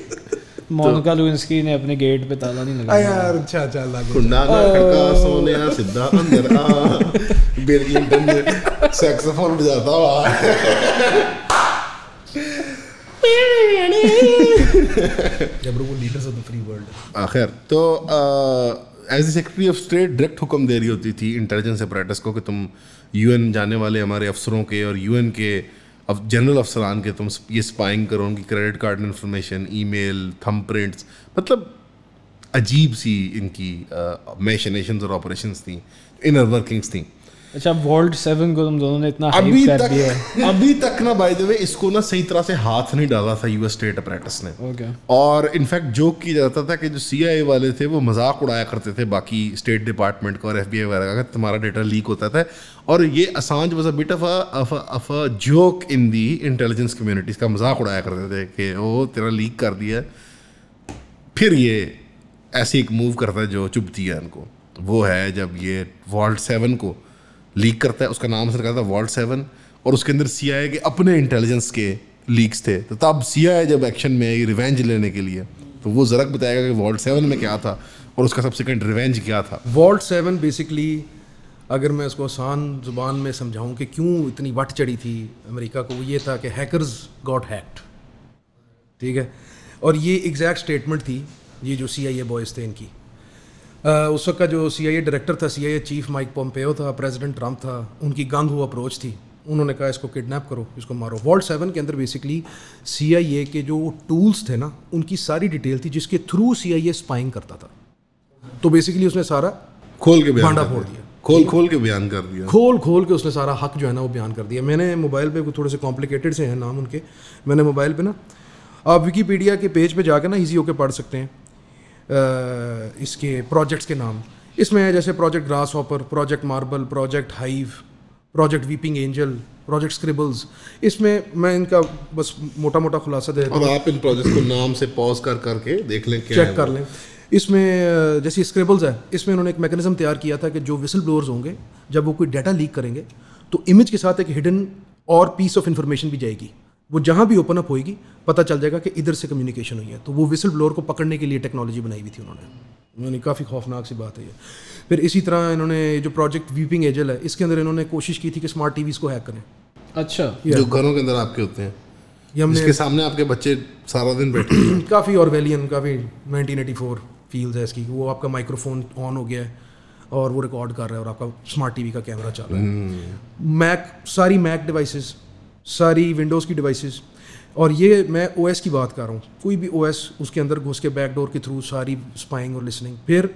Speaker 1: Monica Lewinsky की ने अपने गेट पे ताला नहीं लगाया यार अच्छा अच्छा लगा कुंडा ना खड़का आ सिद्धा अंदर आ
Speaker 2: बिल क्लिंटन सैक्सोफोन बजाता हुआ आखिर हाँ, तो as a secretary of state direct हुक्म दे रही होती थी इंटेलिजेंस अपराटस को कि तुम यूएन जाने वाले हमारे अफसरों के और यूएन के अब जनरल अफसरान के तुम ये स्पाइंग करो उनकी credit card information email thumbprints मतलब अजीब सी इनकी मैशनेशन और ऑपरेशन थी इनर वर्किंग्स थी
Speaker 1: अच्छा वॉल्ट सेवन को तुम दोनों ने इतना अभी तक
Speaker 2: अभी तक ना बाय द वे इसको ना सही तरह से हाथ नहीं डाला था यूएस स्टेट अपरेटस ने okay. और इनफैक्ट जोक किया जाता था कि जो सीआईए वाले थे वो मजाक उड़ाया करते थे बाकी स्टेट डिपार्टमेंट का और एफबीआई वगैरह का तुम्हारा डेटा लीक होता था और ये Assange was a bit of of a joke in the intelligence communities का मजाक उड़ाया करते थे कि वो तेरा लीक कर दिया फिर ये ऐसी एक मूव करता है जो चुभती है उनको तो वो है जब ये वॉल्ट सेवन को लीक करता है उसका नाम असर करता था वर्ल्ड सेवन और उसके अंदर सी के अपने इंटेलिजेंस के लीक्स थे तो तब सी जब एक्शन में आई रिवेंज लेने के लिए तो वो ज़रक बताएगा कि वर्ल्ड सेवन में क्या था और उसका सबसे कैंड रिवेंज क्या था
Speaker 3: वर्ल्ड सेवन बेसिकली अगर मैं उसको आसान जुबान में समझाऊं कि क्यों इतनी वट चढ़ी थी अमेरिका को वो ये था कि हैकर्स गॉट हैक्ड ठीक है और ये एग्जैक्ट स्टेटमेंट थी ये जो सी आई ए बॉयज़ थे इनकी उस वक्त का जो सी आई ए डायरेक्टर था C I A chief Mike Pompeo था प्रेजिडेंट ट्रंप था उनकी गंग हुआ अप्रोच थी उन्होंने कहा इसको किडनैप करो इसको मारो वर्ल्ड सेवन के अंदर बेसिकली सी आई ए के जो टूल्स थे ना उनकी सारी डिटेल थी जिसके through C I A spying करता था तो बेसिकली उसने सारा
Speaker 2: खोल के भांडा फोड़ दिया खोल खोल के बयान कर दिया
Speaker 3: खोल खोल के उसने सारा हक जो है ना वो बयान कर दिया मैंने मोबाइल पे थोड़े से कॉम्प्लिकेटेड से हैं नाम उनके मैंने मोबाइल पे ना आप विकीपीडिया के पेज पे जाकर ना इजी होकर पढ़ सकते हैं इसके प्रोजेक्ट्स के नाम इसमें है जैसे project Grasshopper project Marble project Hive project Weeping Angel project Scribbles इसमें मैं इनका बस मोटा मोटा खुलासा दे अब आप इन प्रोजेक्ट्स को
Speaker 2: नाम से पॉज कर करके देख लें क्या चेक कर लें
Speaker 3: इसमें जैसे स्क्रिबल्स है इसमें उन्होंने एक मैकेनिज्म तैयार किया था कि जो विसल ब्लोअर्स होंगे जब वो कोई डाटा लीक करेंगे तो इमेज के साथ एक हिडन और पीस ऑफ इन्फॉर्मेशन भी जाएगी वो जहाँ भी ओपन अप होएगी पता चल जाएगा कि इधर से कम्युनिकेशन हुई है तो वो विसल ब्लोअर को पकड़ने के लिए टेक्नोलॉजी बनाई हुई थी उन्होंने उन्होंने काफ़ी खौफनाक सी बात है ये फिर इसी तरह इन्होंने जो प्रोजेक्ट वीपिंग एजल है इसके अंदर इन्होंने कोशिश की थी कि स्मार्ट टीवीज़ को हैक करें
Speaker 2: अच्छा जो घरों के अंदर आपके होते हैं ये हमने इसके सामने आपके बच्चे सारा दिन बैठे
Speaker 3: काफ़ी और वैलियन काफ़ी नाइनटीन एटी फोर फील्स है इसकी वो आपका माइक्रोफोन ऑन हो गया है और वो रिकॉर्ड कर रहा है और आपका स्मार्ट टीवी का कैमरा चल रहा है मैक हम्म। सारी मैक डिवाइसेस सारी विंडोज़ की डिवाइसेस और ये मैं ओएस की बात कर रहा हूँ कोई भी ओएस उसके अंदर घुस के बैकडोर के थ्रू सारी स्पाइंग और लिसनिंग फिर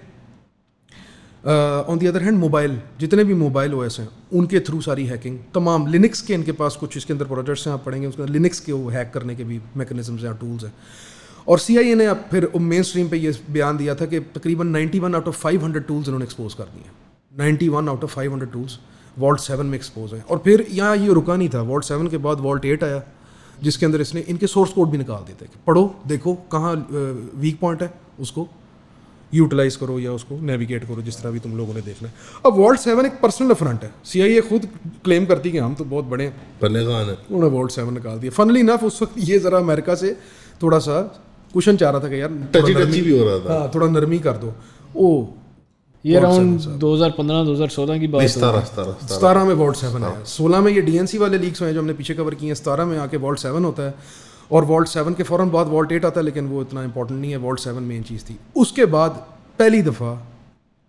Speaker 3: on the other hand mobile जितने भी मोबाइल एस हैं उनके थ्रू सारी हैकिंग तमाम लिनिक्स के इनके पास कुछ इसके अंदर प्रोजेक्ट्स हैं आप पढ़ेंगे उसके अंदर लिनिक्स के वो हैक करने के भी मैकेनिज्म्स हैं टूल्स हैं और सी आई ए ने अब फिर मेन स्ट्रीम पर यह बयान दिया था कि तकरीबन ninety one out of five hundred tools इन्होंने एक्सपोज कर दिए ninety one out of five hundred tools Vault seven में एक्सपोज हैं और फिर यहाँ ये रुका नहीं था वॉल्ट सेवन के बाद वॉल्ट एट आया जिसके अंदर इसने इनके सोर्स कोड भी निकाल थे कि पढ़ो देखो कहाँ वीक पॉइंट है उसको यूटिलाइज़ करो या उसको नेविगेट करो जिस तरह भी तुम लोगों ने देखना है अब वॉल्ट सेवन एक पर्सनल फ्रंट है सी आई ए खुद क्लेम करती कि हम तो बहुत बड़े हैं है उन्होंने वॉल्ट सेवन निकाल दिया फनली नफ उस वक्त ये ज़रा अमेरिका से थोड़ा सा क्वेश्चन चाह रहा था कि यार हाँ, थोड़ा नरमी कर दो ओ ये अराउंड 2015-2016 की
Speaker 2: बात सतारह सतारह में
Speaker 3: वॉल्ट सेवन आया सोलह में ये डीएनसी वाले लीक्स हुए जो हमने पीछे कवर किए हैं सतारह में आके वॉल्ट सेवन होता है और वॉल्ट सेवन के फ़ौरन बाद वॉल्ट एट आता है लेकिन वो इतना इंपॉर्टेंट नहीं है वॉल्ट सेवन मेन चीज़ थी उसके बाद पहली दफ़ा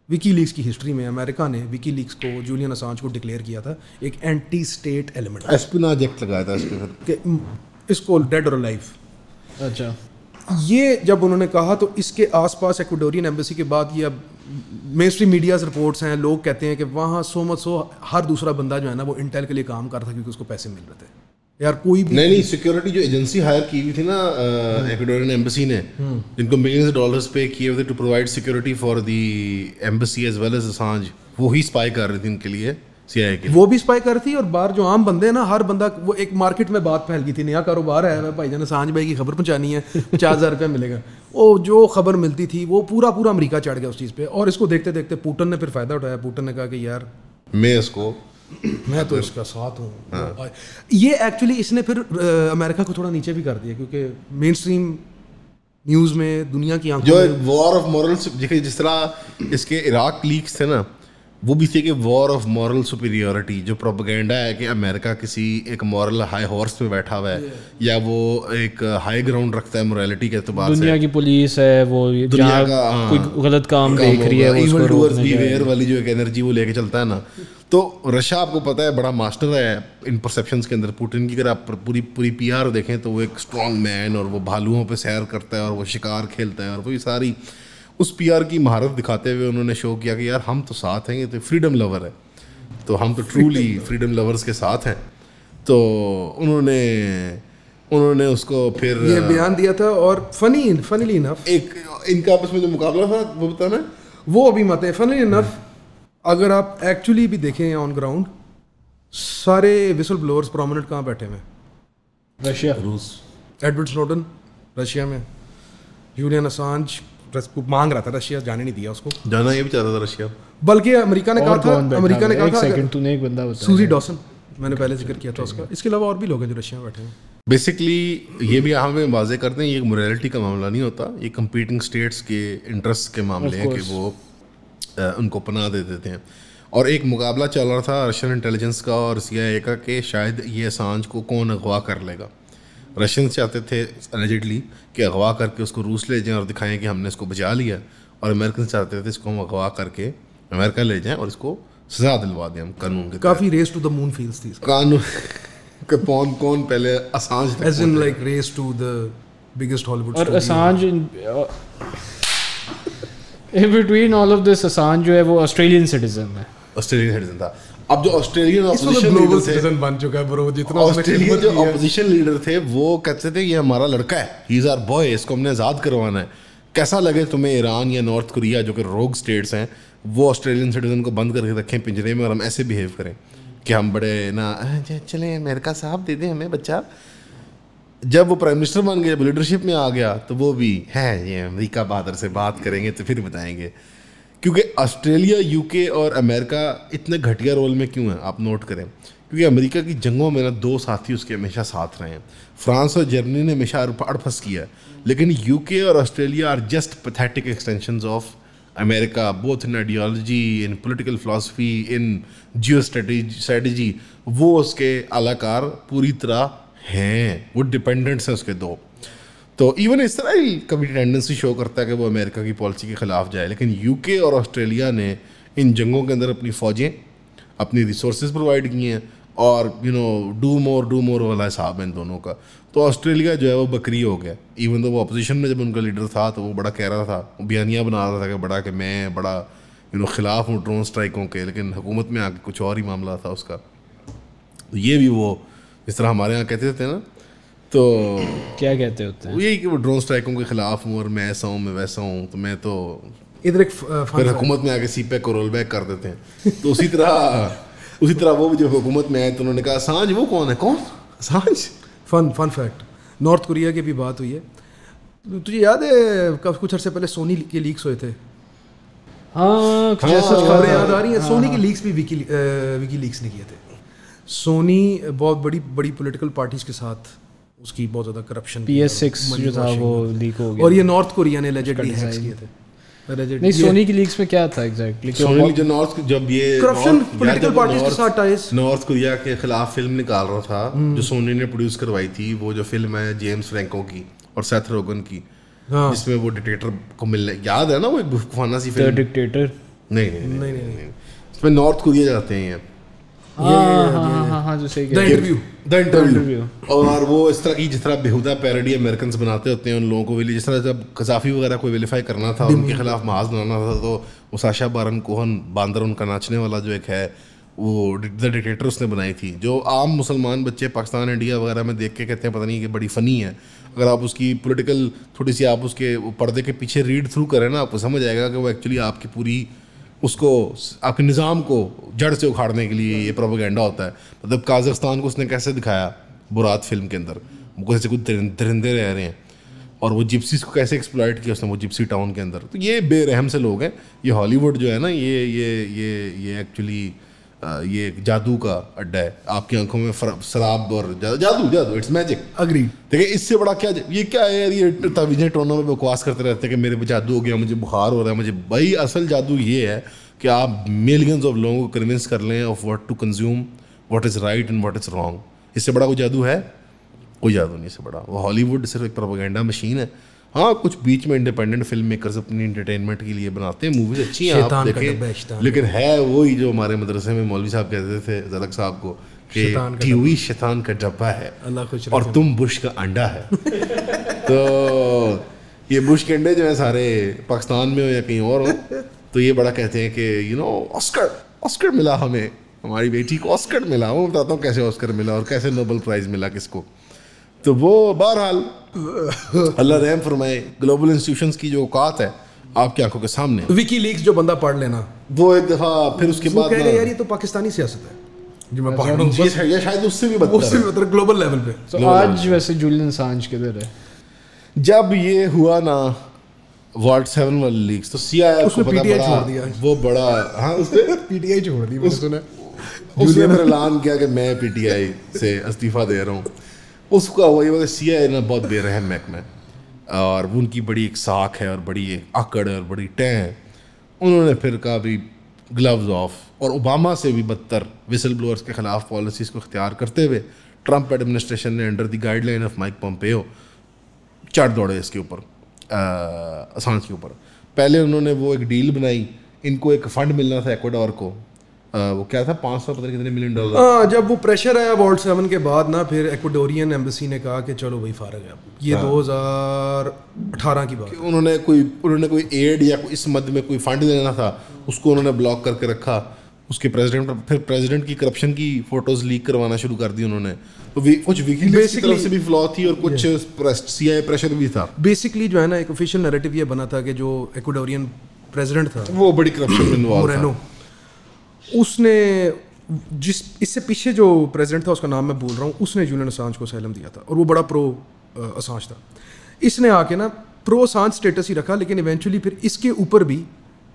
Speaker 3: विकी लीग्स की हिस्ट्री में अमेरिका ने विकी लीग्स को जूलियन असांज को डिक्लेयर किया था एक anti state element
Speaker 2: espionage act लगाया था इसके
Speaker 3: फिर इसको डेड और लाइफ अच्छा ये जब उन्होंने कहा तो इसके आसपास एक्वाडोरियन एम्बेसी के बाद ये अब मेन स्ट्रीम मीडियाज रिपोर्ट्स हैं लोग कहते हैं कि वहाँ सो मच सो हर दूसरा बंदा जो है ना वो इंटेल के लिए काम कर रहा था क्योंकि उसको पैसे
Speaker 2: मिल रहे थे यार कोई भी नहीं नहीं सिक्योरिटी जो एजेंसी हायर की हुई थी ना इक्वाडोरियन हाँ। एम्बेसी ने हम्म। जिनको मिलियंस डॉलर्स पे किए हुए थे to provide security for the embassy as well as Assange वो ही स्पाई कर रही थी इनके लिए सीआईए की वो
Speaker 3: भी स्पाई कर थी और बाहर जो आम बंदे हैं ना हर बंदा वो एक मार्केट में बात फैल गई थी नया कारोबार है भाई जाना सांझ भाई की खबर पहुंचानी है चार हज़ार रुपया मिलेगा वो जो खबर मिलती थी वो पूरा पूरा अमेरिका चढ़ गया उस चीज़ पे और इसको देखते देखते पुटन ने फिर फ़ायदा उठाया पुटन ने कहा कि यार
Speaker 2: मैं इसको मैं तो इसका साथ हूँ हाँ।
Speaker 3: ये एक्चुअली इसने फिर अमेरिका को थोड़ा नीचे भी कर दिया क्योंकि मेन स्ट्रीम न्यूज़ में दुनिया की जो
Speaker 2: वॉर ऑफ मॉरल्स जिस तरह इसके इराक लीक्स थे ना वो भी थे कि वॉर ऑफ मॉरल सुपीरियोरिटी जो प्रोपोगेंडा है कि अमेरिका किसी एक मॉरल हाई हॉर्स पे बैठा हुआ है या वो एक हाई ग्राउंड रखता है मोरालिटी के अतबार से दुनिया
Speaker 1: की पुलिस है वो दुनिया का हाँ। कोई गलत काम, काम देख रही है इवन डूअर्स वेयर वाली
Speaker 2: जो एक एनर्जी वो लेके चलता है ना तो रशिया आपको पता है बड़ा मास्टर है इन परसेप्शन के अंदर पुटिन की अगर आप पूरी पूरी पी देखें तो वो एक स्ट्रॉन्ग मैन और वो भालुओं पर सैर करता है और वो शिकार खेलता है और वो सारी उस पीआर की महारत दिखाते हुए उन्होंने शो किया कि यार हम तो साथ हैं ये तो फ्रीडम लवर है तो हम तो ट्रूली फ्रीडम लवर्स के साथ हैं तो उन्होंने उन्होंने उसको फिर ये बयान
Speaker 3: दिया था और फनी फनीली इनफ एक इनका आपस में जो मुकाबला था वो बताना वो अभी मत है फनी इनफ अगर आप एक्चुअली भी देखें ऑन ग्राउंड सारे विसल ब्लोअर्स प्रोमिनेंट कहाँ बैठे हुए रशिया रूस एडवर्ड स्नोडन रशिया में यूलियन असांज मांग रहा था रशिया जाने नहीं दिया उसको जाना ये भी
Speaker 2: चाहता था रशिया
Speaker 1: बल्कि अमेरिका ने कहा था अमेरिका ने कहा था तूने एक बंदा सूजी डॉसन
Speaker 3: मैंने पहले जिक्र किया था उसका इसके अलावा और भी लोग हैं जो रशिया में बैठे हैं
Speaker 2: बेसिकली ये भी हमें वाजे करते हैं ये मोरालिटी का मामला नहीं होता ये कंपीटिंग स्टेट्स के इंटरेस्ट के मामले हैं कि वो आ, उनको पना दे देते हैं और एक मुकाबला चल रहा था रशियन इंटेलिजेंस का और सी का कि शायद ये सांझ को कौन अगवा कर लेगा रशियन से आते थे एलिजिडली कि अगवा करके उसको रूस ले जाएं और दिखाएं कि हमने इसको बचा लिया और अमेरिकन से आते थे इसको हम अगवा करके अमेरिका ले जाएं और इसको सजा दिलवा दें हम कानून के काफ़ी race
Speaker 3: to the moon feels थी कानून
Speaker 2: के कौन कौन पहले Assange
Speaker 3: as in like race to the biggest Hollywood और Assange
Speaker 1: in between all of this Assange जो है वो ऑस्ट्रेलियन सिटीजन है ऑस्ट्रेलियन सिटीजन था
Speaker 2: अब जो ऑस्ट्रेलियन
Speaker 1: ऑपोजिशन लीडर
Speaker 3: थे बन चुका है ब्रो जितना ऑस्ट्रेलियन जो
Speaker 2: ऑपोजिशन लीडर थे वो कहते थे ये हमारा लड़का है ही इज आर बॉय इसको हमने आज़ाद करवाना है कैसा लगे तुम्हें ईरान या नॉर्थ कोरिया जो कि रोग स्टेट्स हैं वो ऑस्ट्रेलियन सिटीजन को बंद करके रखें पिंजरे में और हम ऐसे बिहेव करें कि हम बड़े ना चले अमेरिका साहब दे दें हमें बच्चा जब वो प्राइम मिनिस्टर बन गया लीडरशिप में आ गया तो वो भी है ये अमरीका बहादुर से बात करेंगे तो फिर बताएंगे क्योंकि ऑस्ट्रेलिया यूके और अमेरिका इतने घटिया रोल में क्यों हैं आप नोट करें क्योंकि अमेरिका की जंगों में ना दो साथी उसके हमेशा साथ रहे हैं फ्रांस और जर्मनी ने हमेशा अड़फस किया है लेकिन यूके और Australia are just pathetic extension of America both in ideology in political philosophy in geostrategy वो उसके अलाकार पूरी तरह हैं वो डिपेंडेंट्स हैं उसके दो तो इवन इसराइल कभी टेंडेंसी शो करता है कि वो अमेरिका की पॉलिसी के ख़िलाफ़ जाए लेकिन यूके और ऑस्ट्रेलिया ने इन जंगों के अंदर अपनी फ़ौजें अपनी रिसोर्स प्रोवाइड की हैं और you know do more do more वाला हिसाब है इन दोनों का तो ऑस्ट्रेलिया जो है वो बकरी हो गया इवन तो वो अपोजिशन में जब उनका लीडर था तो वो बड़ा कह रहा था बयानियाँ बना रहा था कि बड़ा कि मैं बड़ा यू नो ख़िलाफ़ हूँ ड्रोन स्ट्राइकों के लेकिन हुकूमत में आके कुछ और ही मामला था उसका तो ये भी वो जिस तरह हमारे यहाँ कहते थे ना तो क्या कहते होते हैं यही कि वो ड्रोन स्ट्राइकों के खिलाफ हूँ और मैं ऐसा हूँ मैं वैसा हूँ तो मैं तो
Speaker 3: इधर एक फिर हुकूमत
Speaker 2: में आके सी पैक को रोल बैक कर देते हैं तो उसी तरह उसी तरह वो भी जो हुकूमत में आए तो उन्होंने कहा सांझ वो कौन है कौन
Speaker 3: सांझ fun fun fact North Korea की भी बात हुई है तुझे याद है कब कुछ अर्से पहले सोनी के लीक्स हुए थे हाँ कुछ हाँ, खबरें याद आ रही हैं सोनी हाँ, के लीक्स हाँ। भी विकी विकी लीक्स ने किए थे सोनी बहुत बड़ी बड़ी पॉलिटिकल पार्टीज के साथ उसकी बहुत ज़्यादा करप्शन पी एस सिक्स जो था वो लीक हो गया और ये नॉर्थ कोरिया ने लेजेंडली किए थे नहीं सोनी
Speaker 1: की लीक्स में क्या था एग्जैक्टली सोनी जो
Speaker 3: नॉर्थ जब ये करप्शन पॉलिटिकल
Speaker 2: पार्टीज के साथ टाइज नॉर्थ कोरिया के खिलाफ फिल्म निकाल रहा था हम्म। जो सोनी ने प्रोड्यूस करवाई थी वो जो फिल्म है जेम्स फ्रेंको की और सेथ रोगन की हाँ। जिसमें वो डिक्टेटर को मिलने याद है ना वो एक सी फिल्म
Speaker 1: डिक्टेटर नहीं नहीं
Speaker 2: नहीं नॉर्थ कोरिया जाते हैं और वो इस तरह की जिस तरह बेहूदा पैरडी अमेरिकन बनाते होते हैं उन लोगों को जिस तरह जब कजाफी वगैरह को वेलीफाई करना था उनके खिलाफ महाज बनाना था तो उसाशा बारन कोहन बांदर उनका नाचने वाला जो एक है वो द डिक्टेटर उसने बनाई थी जो आम मुसलमान बच्चे पाकिस्तान इंडिया वगैरह में देख के कहते हैं पता नहीं कि बड़ी फ़नी है अगर आप उसकी पॉलिटिकल थोड़ी सी आप उसके पर्दे के पीछे रीड थ्रू करें ना आपको समझ आएगा कि वो एक्चुअली आपकी पूरी उसको आपके निज़ाम को जड़ से उखाड़ने के लिए ये प्रोपोगेंडा होता है मतलब काजस्तान को उसने कैसे दिखाया बुरात फिल्म के अंदर वो कैसे कुछ दरिंदे रह रहे हैं और वो जिप्सीज को कैसे एक्सप्लॉयट किया उसने वो जिप्सी टाउन के अंदर तो ये बेरहम से लोग हैं ये हॉलीवुड जो है ना ये ये ये ये एक्चुअली ये जादू का अड्डा है आपकी आंखों में शराब और जादू जादू इट्स मैजिक अग्री देखिए इससे बड़ा क्या ये क्या है यार ये तवीजें टोनों में बकवास करते रहते हैं कि मेरे पे जादू हो गया मुझे बुखार हो रहा है मुझे भाई असल जादू ये है कि आप मिलियंस ऑफ लोगों को कन्विंस कर लें of what to consume what is right and what is wrong इससे बड़ा कोई जादू है कोई जादू नहीं इससे बड़ा वो हॉलीवुड सिर्फ एक प्रोपोगेंडा मशीन है हाँ कुछ बीच में इंडिपेंडेंट फिल्म मेकर्स अपनी इंटरटेनमेंट के लिए बनाते हैं मूवीज अच्छी हैं आप देखें लेकिन है वही जो हमारे मदरसे में मौलवी साहब कहते थे जलक साहब को कि टीवी शैतान का डब्बा है अल्लाह खुश और तुम बुश का अंडा है तो ये बुश के अंडे जो है सारे पाकिस्तान में हो या कहीं और हो तो ये बड़ा कहते हैं कि यू नो ऑस्कर ऑस्कर मिला हमें हमारी बेटी को ऑस्कर मिला वो बताता हूँ कैसे ऑस्कर मिला और कैसे नोबल प्राइज़ मिला किसको तो वो बहरहाल अल्लाह रहम फरमाए ग्लोबल इंस्टीट्यूशन की जो औकात है आपकी आंखों के सामने
Speaker 3: विकी लीक्स जो बंदा पढ़ लेना
Speaker 2: वो एक दफा फिर उसके बाद कह रहे यार ये
Speaker 1: तो पाकिस्तानी सियासत
Speaker 2: है जो मैं पढ़ रहा हूँ शायद उससे भी बदतर उससे भी बदतर ग्लोबल लेवल पे so तो आज
Speaker 1: वैसे जूलियन सांज किधर है जब ये हुआ
Speaker 2: ना वर्ल्ड सेवन वाले लीक्स तो सी को पता पीटीआई छोड़ दिया वो बड़ा हाँ
Speaker 3: उसने पीटीआई छोड़ दी मैंने सुना
Speaker 2: उसने फिर ऐलान किया कि मैं पीटीआई से इस्तीफा दे रहा हूँ उसका वही वो सी आई ना बहुत बेरहम महकमा है और उनकी बड़ी एक साख है और बड़ी एक आकड़ है और बड़ी टह है उन्होंने फिर कहा भी ग्लव्स ऑफ और ओबामा से भी बदतर विसल ब्लोअर्स के ख़िलाफ़ पॉलिसीज़ को अख्तियार करते हुए ट्रंप एडमिनिस्ट्रेशन ने under the guideline of Mike Pompeo चढ़ दौड़े इसके ऊपर असांस के ऊपर पहले उन्होंने वो एक डील बनाई इनको एक फ़ंड मिलना था एक्वाडोर को वो क्या था पाँच सौ पता कितने मिलियन डॉलर हाँ
Speaker 3: जब वो प्रेशर आया वर्ल्ड सेवन के बाद ना फिर एक्वाडोरियन एम्बेसी ने कहा कि चलो भाई फारग है ये हाँ। दो हज़ार अठारह की बात
Speaker 2: उन्होंने कोई उन्होंने कोई एड या इस मद में कोई फंड देना था उसको उन्होंने ब्लॉक करके रखा उसके प्रेसिडेंट फिर प्रेसिडेंट की करप्शन की फोटोज लीक करवाना शुरू कर दी उन्होंने तो वी, कुछ विकीलीक्स की तरफ से भी फ्लॉ थी और कुछ सीआईए प्रेशर भी था बेसिकली जो है ना
Speaker 3: एक ऑफिशियल नैरेटिव ये बना था कि जो एक्वाडोरियन प्रेसिडेंट था वो बड़ी करप्शन में इन्वॉल्व था उसने जिस इससे पीछे जो प्रेसिडेंट था उसका नाम मैं बोल रहा हूँ उसने जूलियन असांज को सैलम दिया था और वो बड़ा प्रो असांज था इसने आके ना प्रो असांज स्टेटस ही रखा लेकिन इवेंचुअली फिर इसके ऊपर भी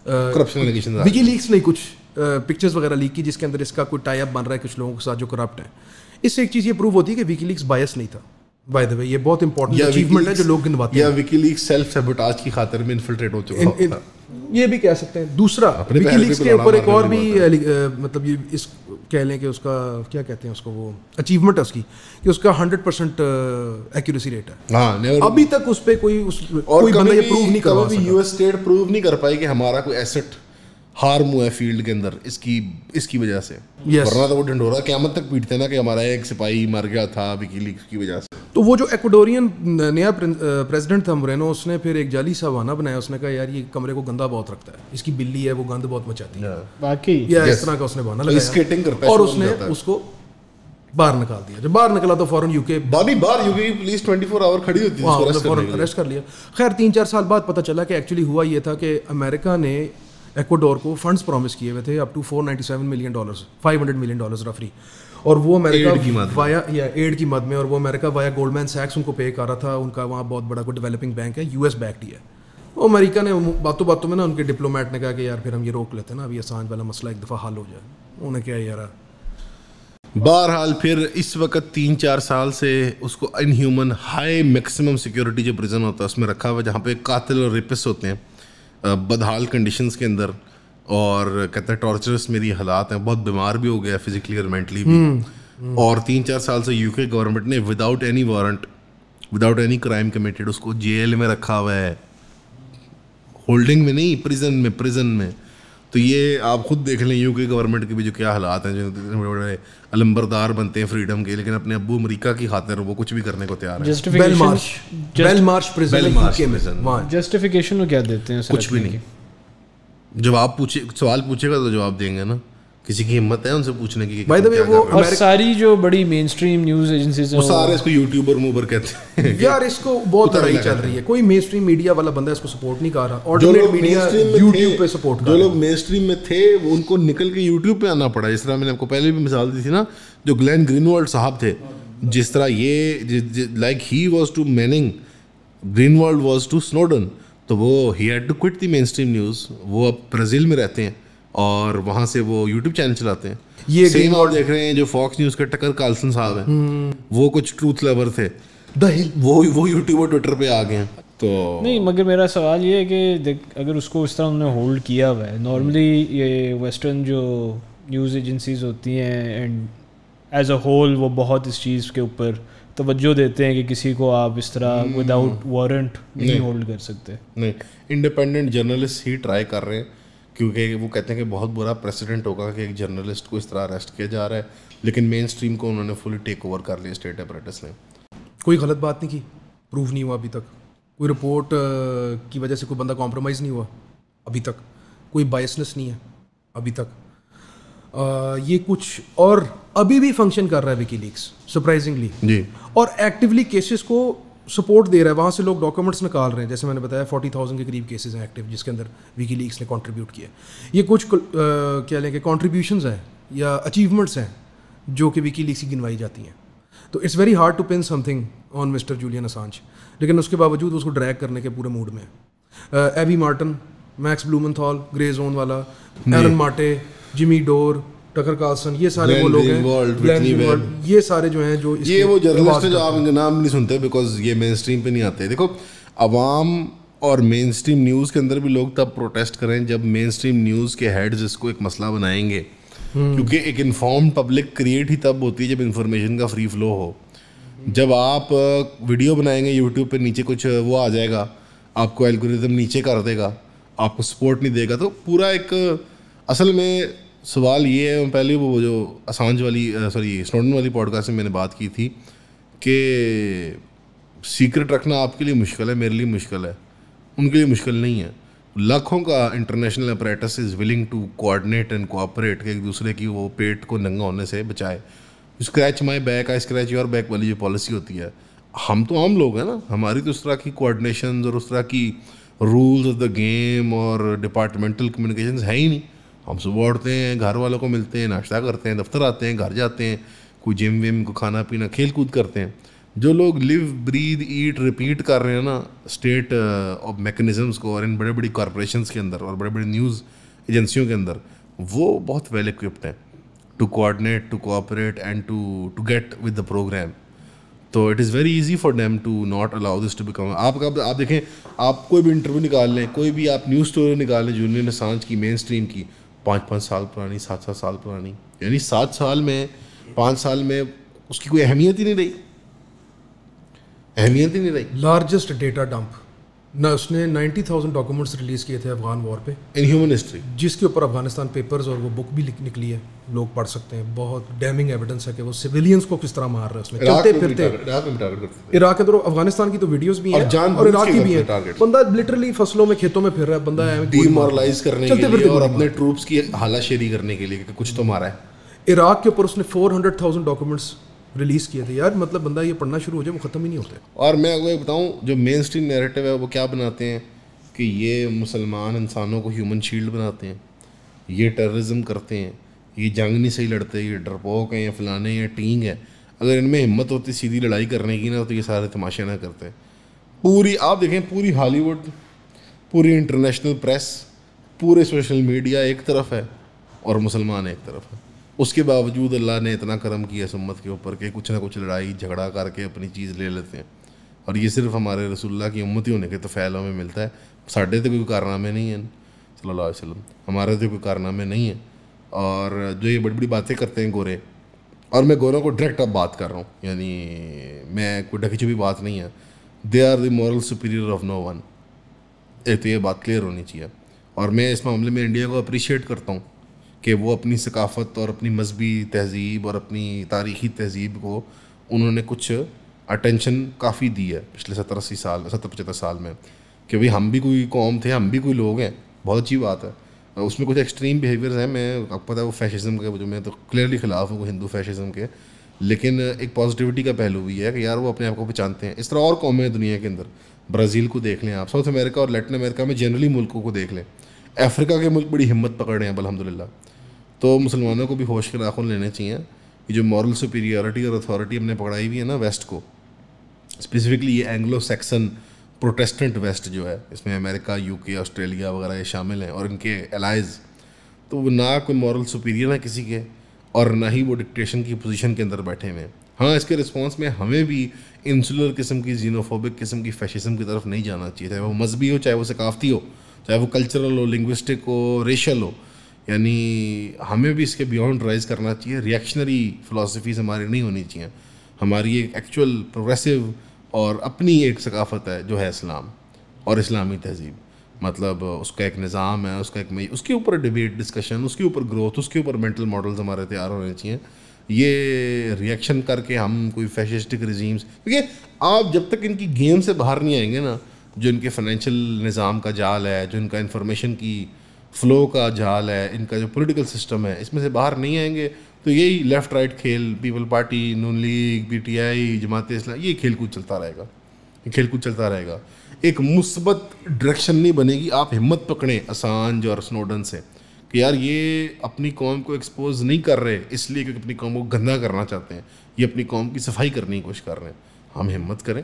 Speaker 3: विकी लीक्स ने कुछ पिक्चर्स वगैरह लीक की जिसके अंदर इसका कोई टाइप बन रहा है कुछ लोगों के साथ जो करप्ट है इससे एक चीज़ ये प्रूव होती है कि विकी लीक्स बायस नहीं था बाय द वे ये बहुत इंपॉर्टेंट अचीवमेंट है जो लोग
Speaker 2: गिनवाते हैं या विकी लीक्स सेल्फ सैबोटाज की खातिर में इन्फिल्ट्रेट हो चुका ये भी कह सकते हैं दूसरा विकीलीक्स के ऊपर एक और भी,
Speaker 3: मतलब ये इस कह लें कि उसका क्या कहते हैं उसको वो अचीवमेंट है उसकी कि उसका हंड्रेड परसेंट एक्यूरेसी रेट
Speaker 2: है हाँ, अभी तक उस पर कोई उस और कोई बंदा ये प्रूव नहीं कर कभी यूएस स्टेट प्रूव नहीं कर पाई कि हमारा कोई एसेट हार्म हुआ है फील्ड के अंदर इसकी इसकी वजह से वरना तो वो ढंडोरा क्या तक पीटते ना कि हमारा एक सिपाही मर गया था विकीलीक्स की वजह से
Speaker 3: तो वो जो एक्वाडोरियन नया प्रेसिडेंट था मोरेनो उसने फिर एक जाली सा वाना बनाया उसने कहा यार ये कमरे को गंदा बहुत रखता है इसकी बिल्ली है वो गंद बहुत मचाती है बाकी या इस तरह का उसने बहाना तो लगाया स्केटिंग करता है और उसने उसको बाहर निकाल दिया जब बाहर निकला तो फॉरन यूके बाबी बाहर यूके की पुलिस 24 आवर खड़ी होती है फॉरन अरेस्ट कर लिया खैर तीन चार साल बाद पता चला कि एक्चुअली हुआ ये था कि अमेरिका ने एक्वाडोर को फंड्स प्रॉमिस किए हुए थे up to 497 million dollars 500 million dollars रफरी और वो अमेरिका वाया या एड की मद में और वो अमेरिका वाया गोल्डमैन सैक्स उनको पे कर रहा था उनका वहाँ बहुत बड़ा कोई डेवलपिंग बैंक है यूएस बैक्ड ही है वो अमेरिका ने बातों बातों में ना उनके डिप्लोमेट ने कहा कि यार फिर हम ये रोक लेते हैं ना अभी असांज वाला मसला एक दफ़ा हल हो जाए उन्हें क्या यार
Speaker 2: बहरहाल फिर इस वक्त तीन चार साल से उसको अनह्यूमन हाई मैक्सिमम सिक्योरिटी जो प्रिजन होता है उसमें रखा हुआ जहाँ पे कातिल और रिपिस होते हैं बदहाल कंडीशंस के अंदर और कहते हैं टॉर्चरस मेरी हालात हैं बहुत बीमार भी हो गया फिजिकली और मेंटली भी हम्म, हम्म। और तीन चार साल से यूके गवर्नमेंट ने without any warrant without any crime committed उसको जेल में रखा हुआ है होल्डिंग में नहीं प्रिजन में प्रिजन में तो ये आप खुद देख लें यूके गवर्नमेंट के भी जो क्या हालात हैं जो बड़े बड़े अलंबरदार बनते हैं फ्रीडम के लेकिन अपने अबू अमरीका की खातिर वो कुछ भी करने को तैयार है
Speaker 1: जस्टिफिकेशन क्या देते हैं कुछ भी नहीं
Speaker 2: जवाब पूछे सवाल पूछेगा तो जवाब देंगे ना किसी की हिम्मत है उनसे पूछने की भाई तभी वो और सारी
Speaker 1: जो बड़ी मेन स्ट्रीम न्यूज एजेंसी वो सारे इसको
Speaker 2: यूट्यूबर मूबर कहते हैं यार इसको बहुत तरह चल रही है
Speaker 1: कोई मेन स्ट्रीम मीडिया
Speaker 3: वाला बंदा इसको सपोर्ट नहीं कर रहा ऑर्डिनेट मीडिया यूट्यूब पे
Speaker 2: सपोर्ट जो लोग मेन स्ट्रीम में थे वो उनको निकल के यूट्यूब पे आना पड़ा इस तरह मैंने आपको पहले भी मिसाल दी थी ना जो ग्लैन ग्रीनवर्ल्ड साहब थे जिस तरह ये like he was to Manning Greenwald was to Snowden तो वो he had to quit the mainstream news वो अब ब्राज़ील में रहते हैं और वहाँ से वो यूट्यूब चैनल चलाते हैं ये सेम और देख रहे हैं जो फॉक्स न्यूज़ के टकर कार्लसन साहब हैं हम्म। वो कुछ ट्रूथ लवर थे वो वो यूट्यूब और ट्विटर पे आ गए हैं तो नहीं
Speaker 1: मगर मेरा सवाल ये है कि अगर उसको इस तरह उन्होंने होल्ड किया हुआ है नॉर्मली ये वेस्टर्न जो न्यूज़ एजेंसीज होती हैं एंड एज अ होल वो बहुत इस चीज़ के ऊपर तवज्जो देते हैं कि किसी को आप इस तरह विदाउट हम्म। वारंट नहीं होल्ड कर सकते
Speaker 2: नहीं इंडिपेंडेंट जर्नलिस्ट ही ट्राई कर रहे हैं क्योंकि वो कहते हैं कि बहुत बुरा प्रेसिडेंट होगा कि एक जर्नलिस्ट को इस तरह अरेस्ट किया जा रहा है लेकिन मेन स्ट्रीम को उन्होंने फुल टेक ओवर कर लिया स्टेट अपरेटस ने
Speaker 3: कोई गलत बात नहीं की प्रूव नहीं हुआ अभी तक कोई रिपोर्ट की वजह से कोई बंदा कॉम्प्रोमाइज़ नहीं हुआ अभी तक कोई बायसनेस नहीं है अभी तक आ, ये कुछ और अभी भी फंक्शन कर रहा है विकी लीक्स सरप्राइजिंगली जी और एक्टिवली केसेस को सपोर्ट दे रहा है वहाँ से लोग डॉक्यूमेंट्स निकाल रहे हैं जैसे मैंने बताया फोर्टी थाउजेंड के करीब केसेस हैं एक्टिव जिसके अंदर वीकी लीग्स ने कॉन्ट्रीब्यूट किया ये कुछ क्या कि कॉन्ट्रीब्यूशन हैं या अचीवमेंट्स हैं जो कि वीकी लीग्स की गिनवाई जाती हैं तो it's very hard to pin something on mister Julian Assange लेकिन उसके बावजूद उसको ड्रैग करने के पूरे मूड में Abby Martin Max Blumenthal Grayzone वाला Aaron Maté Jimmy Dore Tucker Carlson ये सारे वो लोग हैं ये सारे जो हैं जो ये वो जर्नलिस्ट जो आप
Speaker 2: इनके नाम नहीं सुनते बिकॉज ये मेन स्ट्रीम पे नहीं आते देखो अवाम और मेन स्ट्रीम न्यूज़ के अंदर भी लोग तब प्रोटेस्ट करें जब मेन स्ट्रीम न्यूज़ के हेड्स इसको एक मसला बनाएंगे हम्म। क्योंकि एक इन्फॉर्म पब्लिक क्रिएट ही तब होती है जब इन्फॉर्मेशन का फ्री फ्लो हो जब आप वीडियो बनाएंगे यूट्यूब पे नीचे कुछ वो आ जाएगा आपको एल्गोरिज्म नीचे कर देगा आपको सपोर्ट नहीं देगा तो पूरा एक असल में सवाल ये है पहले वो जो असांज वाली सॉरी स्नोडन वाली पॉडकास्ट में मैंने बात की थी कि सीक्रेट रखना आपके लिए मुश्किल है मेरे लिए मुश्किल है उनके लिए मुश्किल नहीं है लाखों का international apparatus is willing to coordinate and cooperate एक दूसरे की वो पेट को नंगा होने से बचाए scratch my back I scratch your back वाली जो पॉलिसी होती है हम तो आम लोग हैं ना हमारी तो उस तरह की कोऑर्डिनेशन और उस तरह की रूल्स ऑफ द गेम और डिपार्टमेंटल कम्युनिकेशन है ही नहीं हम सुबह उठते हैं घर वालों को मिलते हैं नाश्ता करते हैं दफ्तर आते हैं घर जाते हैं कोई जिम विम को खाना पीना खेल कूद करते हैं जो लोग लिव ब्रीद ईट रिपीट कर रहे हैं ना स्टेट ऑफ मेकनिज़म्स को और इन बड़े बड़ी कॉरपोरेशन के अंदर और बड़े बड़े न्यूज़ एजेंसियों के अंदर वो बहुत वेल इक्विप्ड हैं to coordinate to cooperate and to to get with the program तो it is very easy for them to not allow this to become आपका आप देखें आप कोई भी इंटरव्यू निकाल लें कोई भी आप न्यूज़ स्टोरी निकाल लें जूनियर सांझ की मेन स्ट्रीम की पाँच पाँच साल पुरानी सात सात साल पुरानी यानी सात साल में पाँच साल में उसकी कोई अहमियत ही नहीं रही अहमियत ही नहीं रही लार्जेस्ट डेटा डंप ना
Speaker 3: उसने 90,000 डॉक्यूमेंट्स रिलीज़ किए थे अफगान वॉर पे इन ह्यूमन हिस्ट्री जिसके ऊपर अफगानिस्तान पेपर्स और वो बुक भी निकली है लोग पढ़ सकते हैं बहुत डैमिंग एविडेंस है कि वो सिविलियंस को किस तरह मार रहे हैं उसमें चलते फिरते इराक के तरफ अफगानिस्तान की तो वीडियोस भी हैं और, और इराक की भी है बंदा लिटरली फसलों में खेतों में फिर रहा है बंदा डिमोरलाइज करने के लिए और अपने
Speaker 2: ट्रूप्स की हालाशेरी करने के लिए कुछ तो मारा है
Speaker 3: इराक के ऊपर उसने 400,000 डॉक्यूमेंट्स रिलीज़ किए थे यार मतलब बंदा ये पढ़ना शुरू हो जाए वो ख़त्म ही नहीं होते
Speaker 2: और मैं अगर बताऊँ जो मेन स्ट्रीम नेरेटिव है वो क्या बनाते हैं कि ये मुसलमान इंसानों को ह्यूमन शील्ड बनाते हैं ये टेररिज्म करते हैं ये जंग नहीं सही लड़ते ये डरपोक हैं या फलाने या टींग है अगर इनमें हिम्मत होती सीधी लड़ाई करने की ना तो ये सारे तमाशे ना करते पूरी आप देखें पूरी हॉलीवुड पूरी इंटरनेशनल प्रेस पूरे सोशल मीडिया एक तरफ है और मुसलमान एक तरफ है उसके बावजूद अल्लाह ने इतना करम किया इस के ऊपर कि कुछ ना कुछ लड़ाई झगड़ा करके अपनी चीज़ ले लेते हैं और ये सिर्फ हमारे रसुल्ला की उम्मती होने के तो फैलों में मिलता है साढ़े तो कोई कारनामे नहीं है सल्ला वसलम हमारे तो कोई कारनामे नहीं है और जो ये बड़ी बड़ी बातें करते हैं गोरे और मैं गोरों को डायरेक्ट अब बात कर रहा हूँ यानी मैं कोई ढकी छुपी बात नहीं है they are the moral superior of no one एक तो ये बात क्लियर होनी चाहिए और मैं इस मामले में इंडिया को अप्रिशिएट करता हूँ कि वो अपनी सकाफ़त और अपनी मजहबी तहज़ीब और अपनी तारीख़ी तहज़ीब को उन्होंने कुछ अटेंशन काफ़ी दी है पिछले सत्तर अस्सी साल सत्तर पचहत्तर साल में कि भाई हम भी कोई कौम थे हम भी कोई लोग हैं बहुत अच्छी बात है उसमें कुछ एक्सट्रीम बिहेवियर्स हैं मैं आपको पता है वो फैशिज़म के जो मैं तो क्लियरली ख़िलाफ़ हूँ हिंदू फैशिज़म के लेकिन एक पॉजिटिविटी का पहलू भी है कि यार वो अपने आप को पहचानते हैं इस तरह और कौमें दुनिया के अंदर ब्राज़ील को देख लें आप साउथ अमेरिका और लेटिन अमेरिका में जनरली मुल्कों को देख लें अफ्रीका के मुल्क बड़ी हिम्मत पकड़ रहे हैं अलहमदिल्ला तो मुसलमानों को भी होश के नाखून लेने चाहिए कि जो मॉरल सुपीरियरिटी और अथॉरिटी हमने पकड़ाई हुई है ना वेस्ट को स्पेसिफिकली ये एंग्लो सैक्सन प्रोटेस्टेंट वेस्ट जो है इसमें अमेरिका यूके ऑस्ट्रेलिया वगैरह ये शामिल हैं और इनके एलाइज तो वो ना कोई मॉरल सुपीरियर है किसी के और ना ही वो डिक्टेशन की पोजीशन के अंदर बैठे हुए हैं हाँ इसके रिस्पांस में हमें भी इंसुलर किस्म की जीनोफोबिक किस्म की फैशिज़म की तरफ नहीं जाना चाहिए चाहे वो मजहबी हो चाहे वो सकाफती हो चाहे वो कल्चरल हो लिंग्विस्टिक हो रेशल हो यानी हमें भी इसके बियॉन्ड राइज करना चाहिए रिएक्शनरी फ़िलासफ़ीज़ हमारी नहीं होनी चाहिए हमारी एक एक्चुअल प्रोग्रेसिव और अपनी एक सकाफत है जो है इस्लाम और इस्लामी तहजीब मतलब उसका एक निज़ाम है उसका एक उसके ऊपर डिबेट डिस्कशन उसके ऊपर ग्रोथ उसके ऊपर मेंटल मॉडल्स हमारे तैयार होने चाहिए ये रिएक्शन करके हम कोई फैशिस्टिक रिजीम्स क्योंकि आप जब तक इनकी गेम से बाहर नहीं आएंगे ना जो इनके फाइनेंशियल निज़ाम का जाल है जो इनका इंफॉर्मेशन की फ्लो का जाल है इनका जो पॉलिटिकल सिस्टम है इसमें से बाहर नहीं आएंगे तो यही लेफ़्ट राइट खेल People Party Noon League T I Jamaat Islam ये खेल कूद चलता रहेगा ये खेल कूद चलता रहेगा एक मुस्बत डायरेक्शन नहीं बनेगी आप हिम्मत पकड़ें असांज और स्नोडन से कि यार ये अपनी कौम को एक्सपोज नहीं कर रहे इसलिए क्योंकि अपनी कौम को गंदा करना चाहते हैं ये अपनी कौम की सफाई करने की कोशिश कर रहे हैं हम हिम्मत करें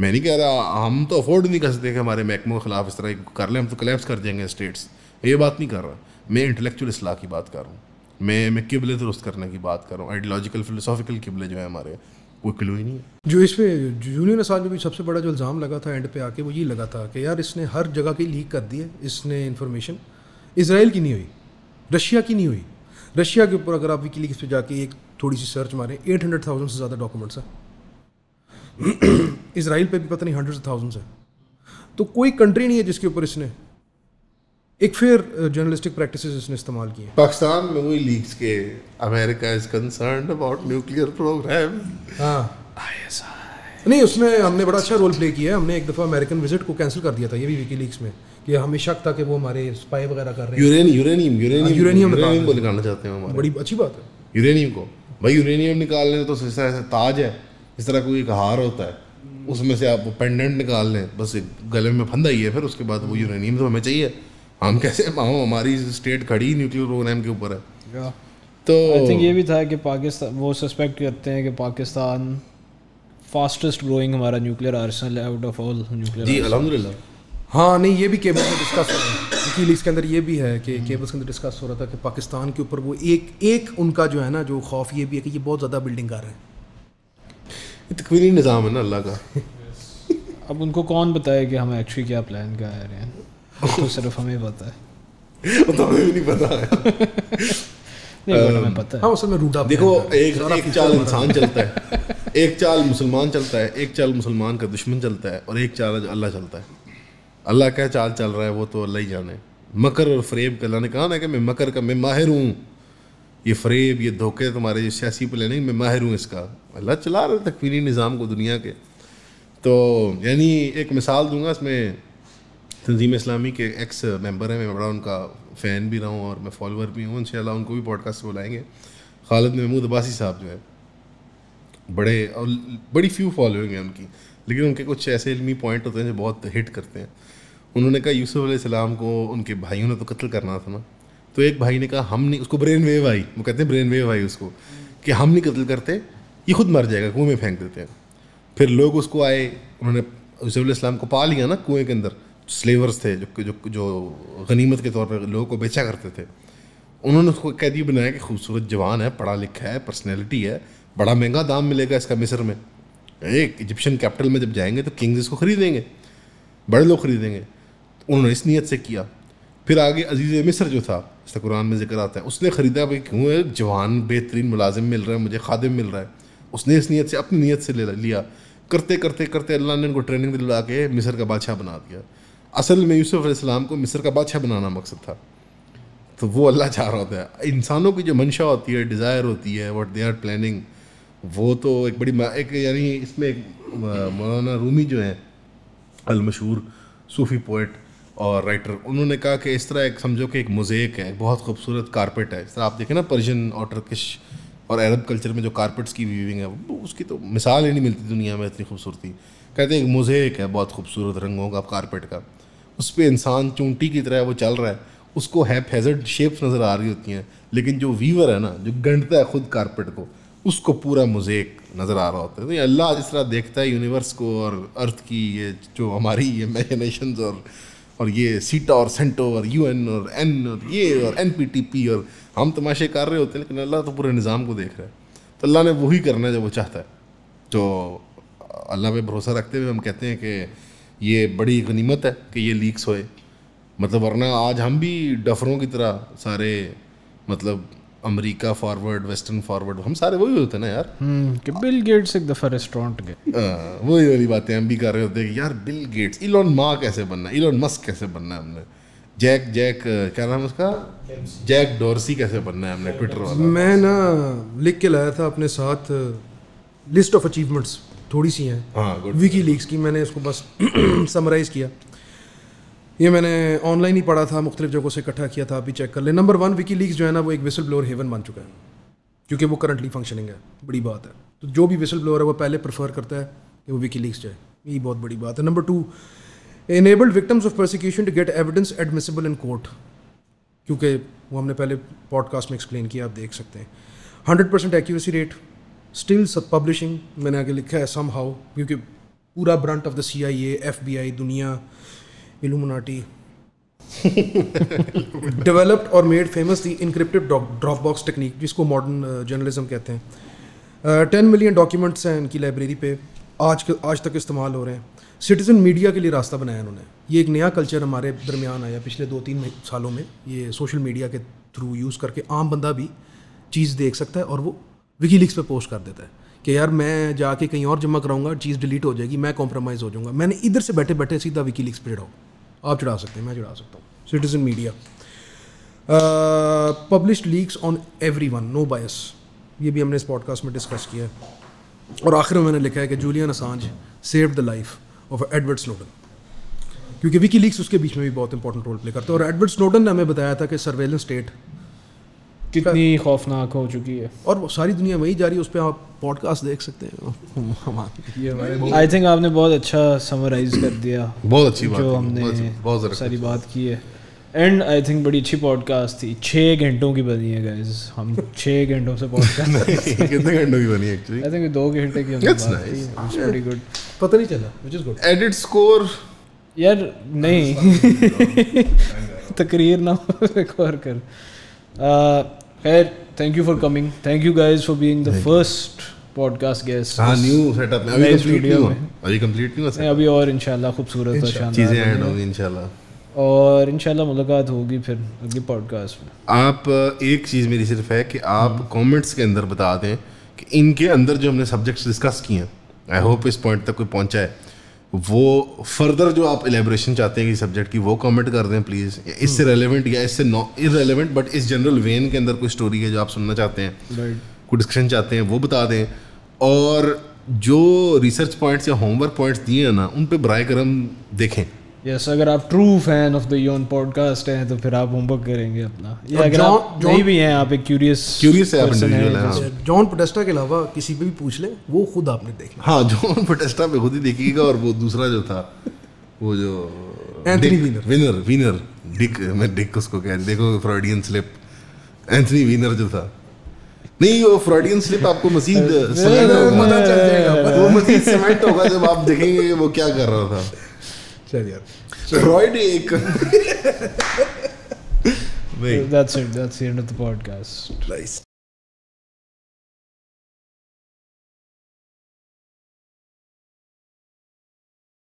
Speaker 2: मैं नहीं कह रहा हम तो अफोर्ड नहीं कर सकते कि हमारे महकमों के ख़िलाफ़ इस तरह कर लें हम तो कलेप्स कर देंगे स्टेट्स ये बात नहीं कर रहा मैं इंटेलेक्चुअल असलाह की बात कर रहा हूँ मैं मैं किबले दुरुस्त करने की बात कर रहा हूँ आइडियोलॉजिकल फिलोसॉफिकल किबले जो है हमारे कोई क्लो ही नहीं
Speaker 3: है जो इस पर जूनियर असाल में भी सबसे बड़ा जो इल्ज़ाम लगा था एंड पे आके वो ये लगा था कि यार इसने हर जगह की लीक कर दी है इसने इन्फॉर्मेशन इसराइल की नहीं हुई रशिया की नहीं हुई रशिया के ऊपर अगर आप विकली इस पर जाके एक थोड़ी सी सर्च मारें एट हंड्रेड थाउजेंड से ज़्यादा डॉक्यूमेंट्स हैं इसराइल पर भी पता नहीं हंड्रेड थाउजेंड्स हैं तो कोई कंट्री नहीं है जिसके ऊपर इसने एक फिर जर्नलिस्टिक प्रैक्टिस उसने इस्तेमाल किए
Speaker 2: पाकिस्तान में हुई लीग्स के America is concern about nuclear program
Speaker 3: हाँ नहीं उसमें हमने बड़ा अच्छा रोल प्ले किया है
Speaker 2: हमने एक दफ़ा अमेरिकन विजिट को कैंसिल कर दिया था ये भी विकी लीग्स में
Speaker 3: कि हमें शक था कि वो हमारे स्पाई वगैरह कर रहे हैं यूरेनियम यूरेनियम यूरेनियम यूरेनियम को
Speaker 2: निकालना चाहते हैं बड़ी अच्छी बात है यूरेनियम को भाई यूरेनियम निकाल लें तो इस तरह ताज है इस तरह कोई एक हार होता है उसमें से आप पेंडेंट निकाल लें बस गले में फंदा ही है फिर उसके बाद वो यूरेनियम तो हमें चाहिए हम कैसे हम हमारी स्टेट खड़ी न्यूक्लियर प्रोग्राम के ऊपर
Speaker 1: है तो आई थिंक ये भी था कि पाकिस्तान वो सस्पेक्ट करते हैं कि पाकिस्तान फास्टेस्ट ग्रोइंग हमारा nuclear arsenal out of all nuclear जी अलहमदिल्ला
Speaker 2: हाँ
Speaker 3: नहीं ये भी केबल में डिस्कस हो रहा है इसके अंदर ये भी है कि केबल्स हम्म। के अंदर डिस्कस हो रहा था कि पाकिस्तान के ऊपर वो एक एक उनका जो है ना जो खौफ ये भी है कि ये बहुत ज़्यादा बिल्डिंग कर रहे हैं
Speaker 1: ये तकवीली निज़ाम है ना अल्लाह का अब उनको कौन बताए कि हम एक्चुअली क्या प्लान कर रहे हैं तो सिर्फ हमें पता है तो हमें भी नहीं पता है नहीं पता है हाँ रूटा देखो एक एक चाल इंसान चलता है
Speaker 2: एक चाल मुसलमान चलता है एक चाल मुसलमान का दुश्मन चलता है और एक चाल अल्लाह चलता है अल्लाह क्या चाल चल रहा है वो तो अल्लाह ही जाने मकर और फरेब का अल्लाह ने कहा ना कि मैं मकर का मैं माहिर हूँ ये फरेब ये धोखे तुम्हारे जो सियासी प्लानिंग मैं माहिर हूँ इसका अल्लाह चला रहा है तकवीनी निज़ाम को दुनिया के तो यानी एक मिसाल दूंगा इसमें तंजीम इस्लामी के एक्स मेंबर हैं मैं बड़ा उनका फ़ैन भी रहा हूँ और मैं फॉलोअर भी हूँ इन उनको भी पॉडकास्ट बुलाएंगे खालिद महमूद अब्बासी साहब जो हैं बड़े और बड़ी फ्यू फॉलोइंग है उनकी लेकिन उनके कुछ ऐसे इलमी पॉइंट होते हैं जो बहुत हिट करते हैं उन्होंने कहा यूसुफ सलाम को उनके भाइयों ने तो कत्ल करना था ना तो एक भाई ने कहा हम नहीं उसको ब्रेन वेव आई वो कहते हैं ब्रेन वेव आई उसको कि हम नहीं कत्ल करते ये खुद मर जाएगा कुएँ में फेंक देते हैं फिर लोग उसको आए उन्होंने यूसुफ इस्लाम को पा लिया ना कुएँ के अंदर स्लेवर्स थे जो जो जो गनीमत के तौर पर लोगों को बेचा करते थे उन्होंने उसको कैदी बनाया कि खूबसूरत जवान है पढ़ा लिखा है पर्सनैलिटी है बड़ा महंगा दाम मिलेगा इसका मिस्र में एक इजिप्शियन कैपिटल में जब जाएंगे तो किंग्स इसको ख़रीदेंगे बड़े लोग ख़रीदेंगे तो उन्होंने इस नीयत से किया फिर आगे अजीज़ मिस्र जो था इसका कुरान में जिक्र आता है उसने ख़रीदा भाई क्यों है जवान बेहतरीन मुलाजिम मिल रहा है मुझे खादिम मिल रहा है उसने इस नीयत से अपनी नीयत से ले लिया करते करते करते अल्लाह ने उनको ट्रेनिंग दिला के मिस्र का बादशाह बना दिया असल में यूसुफ इस्लाम को मिस्र का बादशाह बनाना मकसद था तो वो अल्लाह चाह रहा होता है इंसानों की जो मंशा होती है डिज़ायर होती है वट दे आर प्लानिंग वो तो एक बड़ी एक यानी इसमें एक मौलाना रूमी जो है अलमशहूर सूफ़ी पोइट और राइटर उन्होंने कहा कि इस तरह एक समझो कि एक मोजेक है बहुत खूबसूरत कारपेट है इस तरह आप देखें ना पर्शियन और टर्किश और अरब कल्चर में जो कारपेट्स की वीविंग है उसकी तो मिसाल ही नहीं मिलती दुनिया में इतनी खूबसूरती कहते हैं एक मोजेक है बहुत खूबसूरत रंगों का कारपेट का उस पर इंसान चूंटी की तरह वो चल रहा है उसको हैप हैजर्ड शेप्स नज़र आ रही होती हैं लेकिन जो वीवर है ना जो गंढता है ख़ुद कारपेट को उसको पूरा मुजेक नज़र आ रहा होता है तो अल्लाह जिस तरह देखता है यूनिवर्स को और अर्थ की ये जो हमारी ये इमेजिनेशन और और ये सीटा और सेंटो और यू एन और एन और ये और एन पी टी पी और हम तमाशे कर रहे होते हैं लेकिन अल्लाह तो पूरे निज़ाम को देख रहा है तो अल्लाह ने वही करना है जो वो चाहता है तो अल्लाह पे भरोसा रखते हुए हम कहते हैं कि ये बड़ी गनीमत है कि ये लीक्स होए मतलब वरना आज हम भी डफरों की तरह सारे मतलब अमेरिका फॉरवर्ड वेस्टर्न फॉरवर्ड हम सारे वही होते ना यार हम्म, कि बिल गेट्स एक दफ़ा रेस्टोरेंट गए हाँ, वही वाली बातें हम भी कर रहे होते हैं यार बिल गेट्स इलोन मा कैसे बनना इलोन मस्क कैसे बनना है हमने जैक जैक क्या नाम उसका जैक डोरसी कैसे बनना है हमने ट्विटर वाला
Speaker 3: मैं ना लिख के लाया था अपने साथ लिस्ट ऑफ अचीवमेंट्स थोड़ी सी हैं विकी हाँ, लीक्स की मैंने इसको बस समराइज़ किया ये मैंने ऑनलाइन ही पढ़ा था मुख्तलिफ जगहों से इकट्ठा किया था अभी चेक कर ले नंबर वन विकी लीक्स जो है ना वो एक विसल ब्लोअर हेवन बन चुका है क्योंकि वो करंटली फंक्शनिंग है बड़ी बात है तो जो भी विसल ब्लोअर है वो पहले प्रेफर करता है कि वो विकी लीक्स जाए ये बहुत बड़ी बात है number two enabled victims of prosecution to get evidence admissible in court क्योंकि वो हमने पहले पॉडकास्ट में एक्सप्लेन किया आप देख सकते हैं hundred percent accuracy rate still सब पब्लिशिंग मैंने आगे लिखा है सम हाउ क्योंकि पूरा brunt of the C I A F B I दुनिया इलुमनाटी डेवलप्ड और made famous the encrypted drop box technique जिसको मॉडर्न जर्नलिज्म uh, कहते हैं टेन मिलियन डॉक्यूमेंट्स हैं इनकी लाइब्रेरी पे आज के आज तक इस्तेमाल हो रहे हैं सिटीज़न मीडिया के लिए रास्ता बनाया उन्होंने ये एक नया कल्चर हमारे दरमियान आया पिछले दो तीन सालों में ये सोशल मीडिया के थ्रू यूज़ करके आम बंदा भी चीज़ देख सकता है और वो लिक्स पे पोस्ट कर देता है कि यार मैं जाके कहीं और जमा कराऊंगा चीज़ डिलीट हो जाएगी मैं कॉम्प्रोमाइज़ हो जाऊंगा मैंने इधर से बैठे बैठे सीधा विकी लिक्स पर चढ़ाओ आप चढ़ा सकते हैं मैं चढ़ा सकता हूँ citizen media publish leaks on everyone no bias ये भी हमने इस पॉडकास्ट में डिस्कस किया है और आखिर में मैंने लिखा है कि Julian Assange save the life of Edward Snowden क्योंकि विकी लीक्स उसके बीच में भी बहुत इंपॉर्टेंट रोल प्ले करते हैं और एडवर्ड स्नोडन ने हमें बताया था कि सर्वेलेंस स्टेट कितनी
Speaker 1: खौफनाक हो चुकी है और वो सारी दुनिया
Speaker 3: वही जा रही है उस पर आप पॉडकास्ट देख सकते
Speaker 1: हैं आई थिंक आपने बहुत अच्छा समराइज कर दिया बहुत अच्छी जो हमने सारी बात की है एंड आई थिंक बड़ी अच्छी पॉडकास्ट थी छः घंटों की बनी है गाइज हम छः घंटों से पॉडकास्ट कितने घंटों की बनी एक्चुअली आई थिंक दो घंटे की वेरी गुड पता नहीं चला which is good edit score यार नहीं तकरीर ना रिकॉर्ड कर uh, खैर thank you for coming thank you guys for being the first podcast guest हां न्यू सेटअप में अभी कंप्लीट नहीं हुआ अभी कंप्लीट नहीं हुआ अभी और इंशाल्लाह खूबसूरत और शानदार चीजें ऐड होंगी इंशाल्लाह और इंशाल्लाह मुलाकात होगी फिर अगले पॉडकास्ट में
Speaker 2: आप एक चीज़ मेरी सिर्फ है कि आप कमेंट्स हम्म। के अंदर बता दें कि इनके अंदर जो हमने सब्जेक्ट्स डिस्कस किए हैं आई होप इस पॉइंट तक कोई पहुंचा है वो फर्दर जो आप एलेब्रेशन चाहते हैं कि सब्जेक्ट की वो कमेंट कर दें प्लीज़ इससे रेलिवेंट hmm. या इससे नॉ इरेलीवेंट बट इस जनरल वेन के अंदर कोई स्टोरी है जो आप सुनना चाहते हैं right. कोई डिस्कशन चाहते हैं वो बता दें और जो रिसर्च पॉइंट्स या होमवर्क पॉइंट्स दिए हैं ना उन पर बर करम देखें
Speaker 1: यस अगर आप true fan of the Yon podcast हैं तो फिर आप होमवर्क करेंगे अपना या अगर आप नहीं भी हैं आप एक क्यूरियस क्यूरियस है
Speaker 3: जॉन पोटेस्टा हाँ। के अलावा किसी पे भी पूछ ले वो खुद आपने देखना
Speaker 2: हाँ जॉन पोटेस्टा पे खुद ही देखिएगा और वो दूसरा जो था वो जो Anthony Weiner Weiner Weiner dick मैं डिक उसको कह देखो फ्रॉडियन स्लिप एंथनी विनर जो था नहीं वो फ्रॉडियन स्लिप आपको मजीद वो मजीद सिमेंट होगा जब आप देखेंगे वो क्या कर रहा था चलिए
Speaker 1: Freudig. Wait. That's it. That's the end of the podcast. Nice.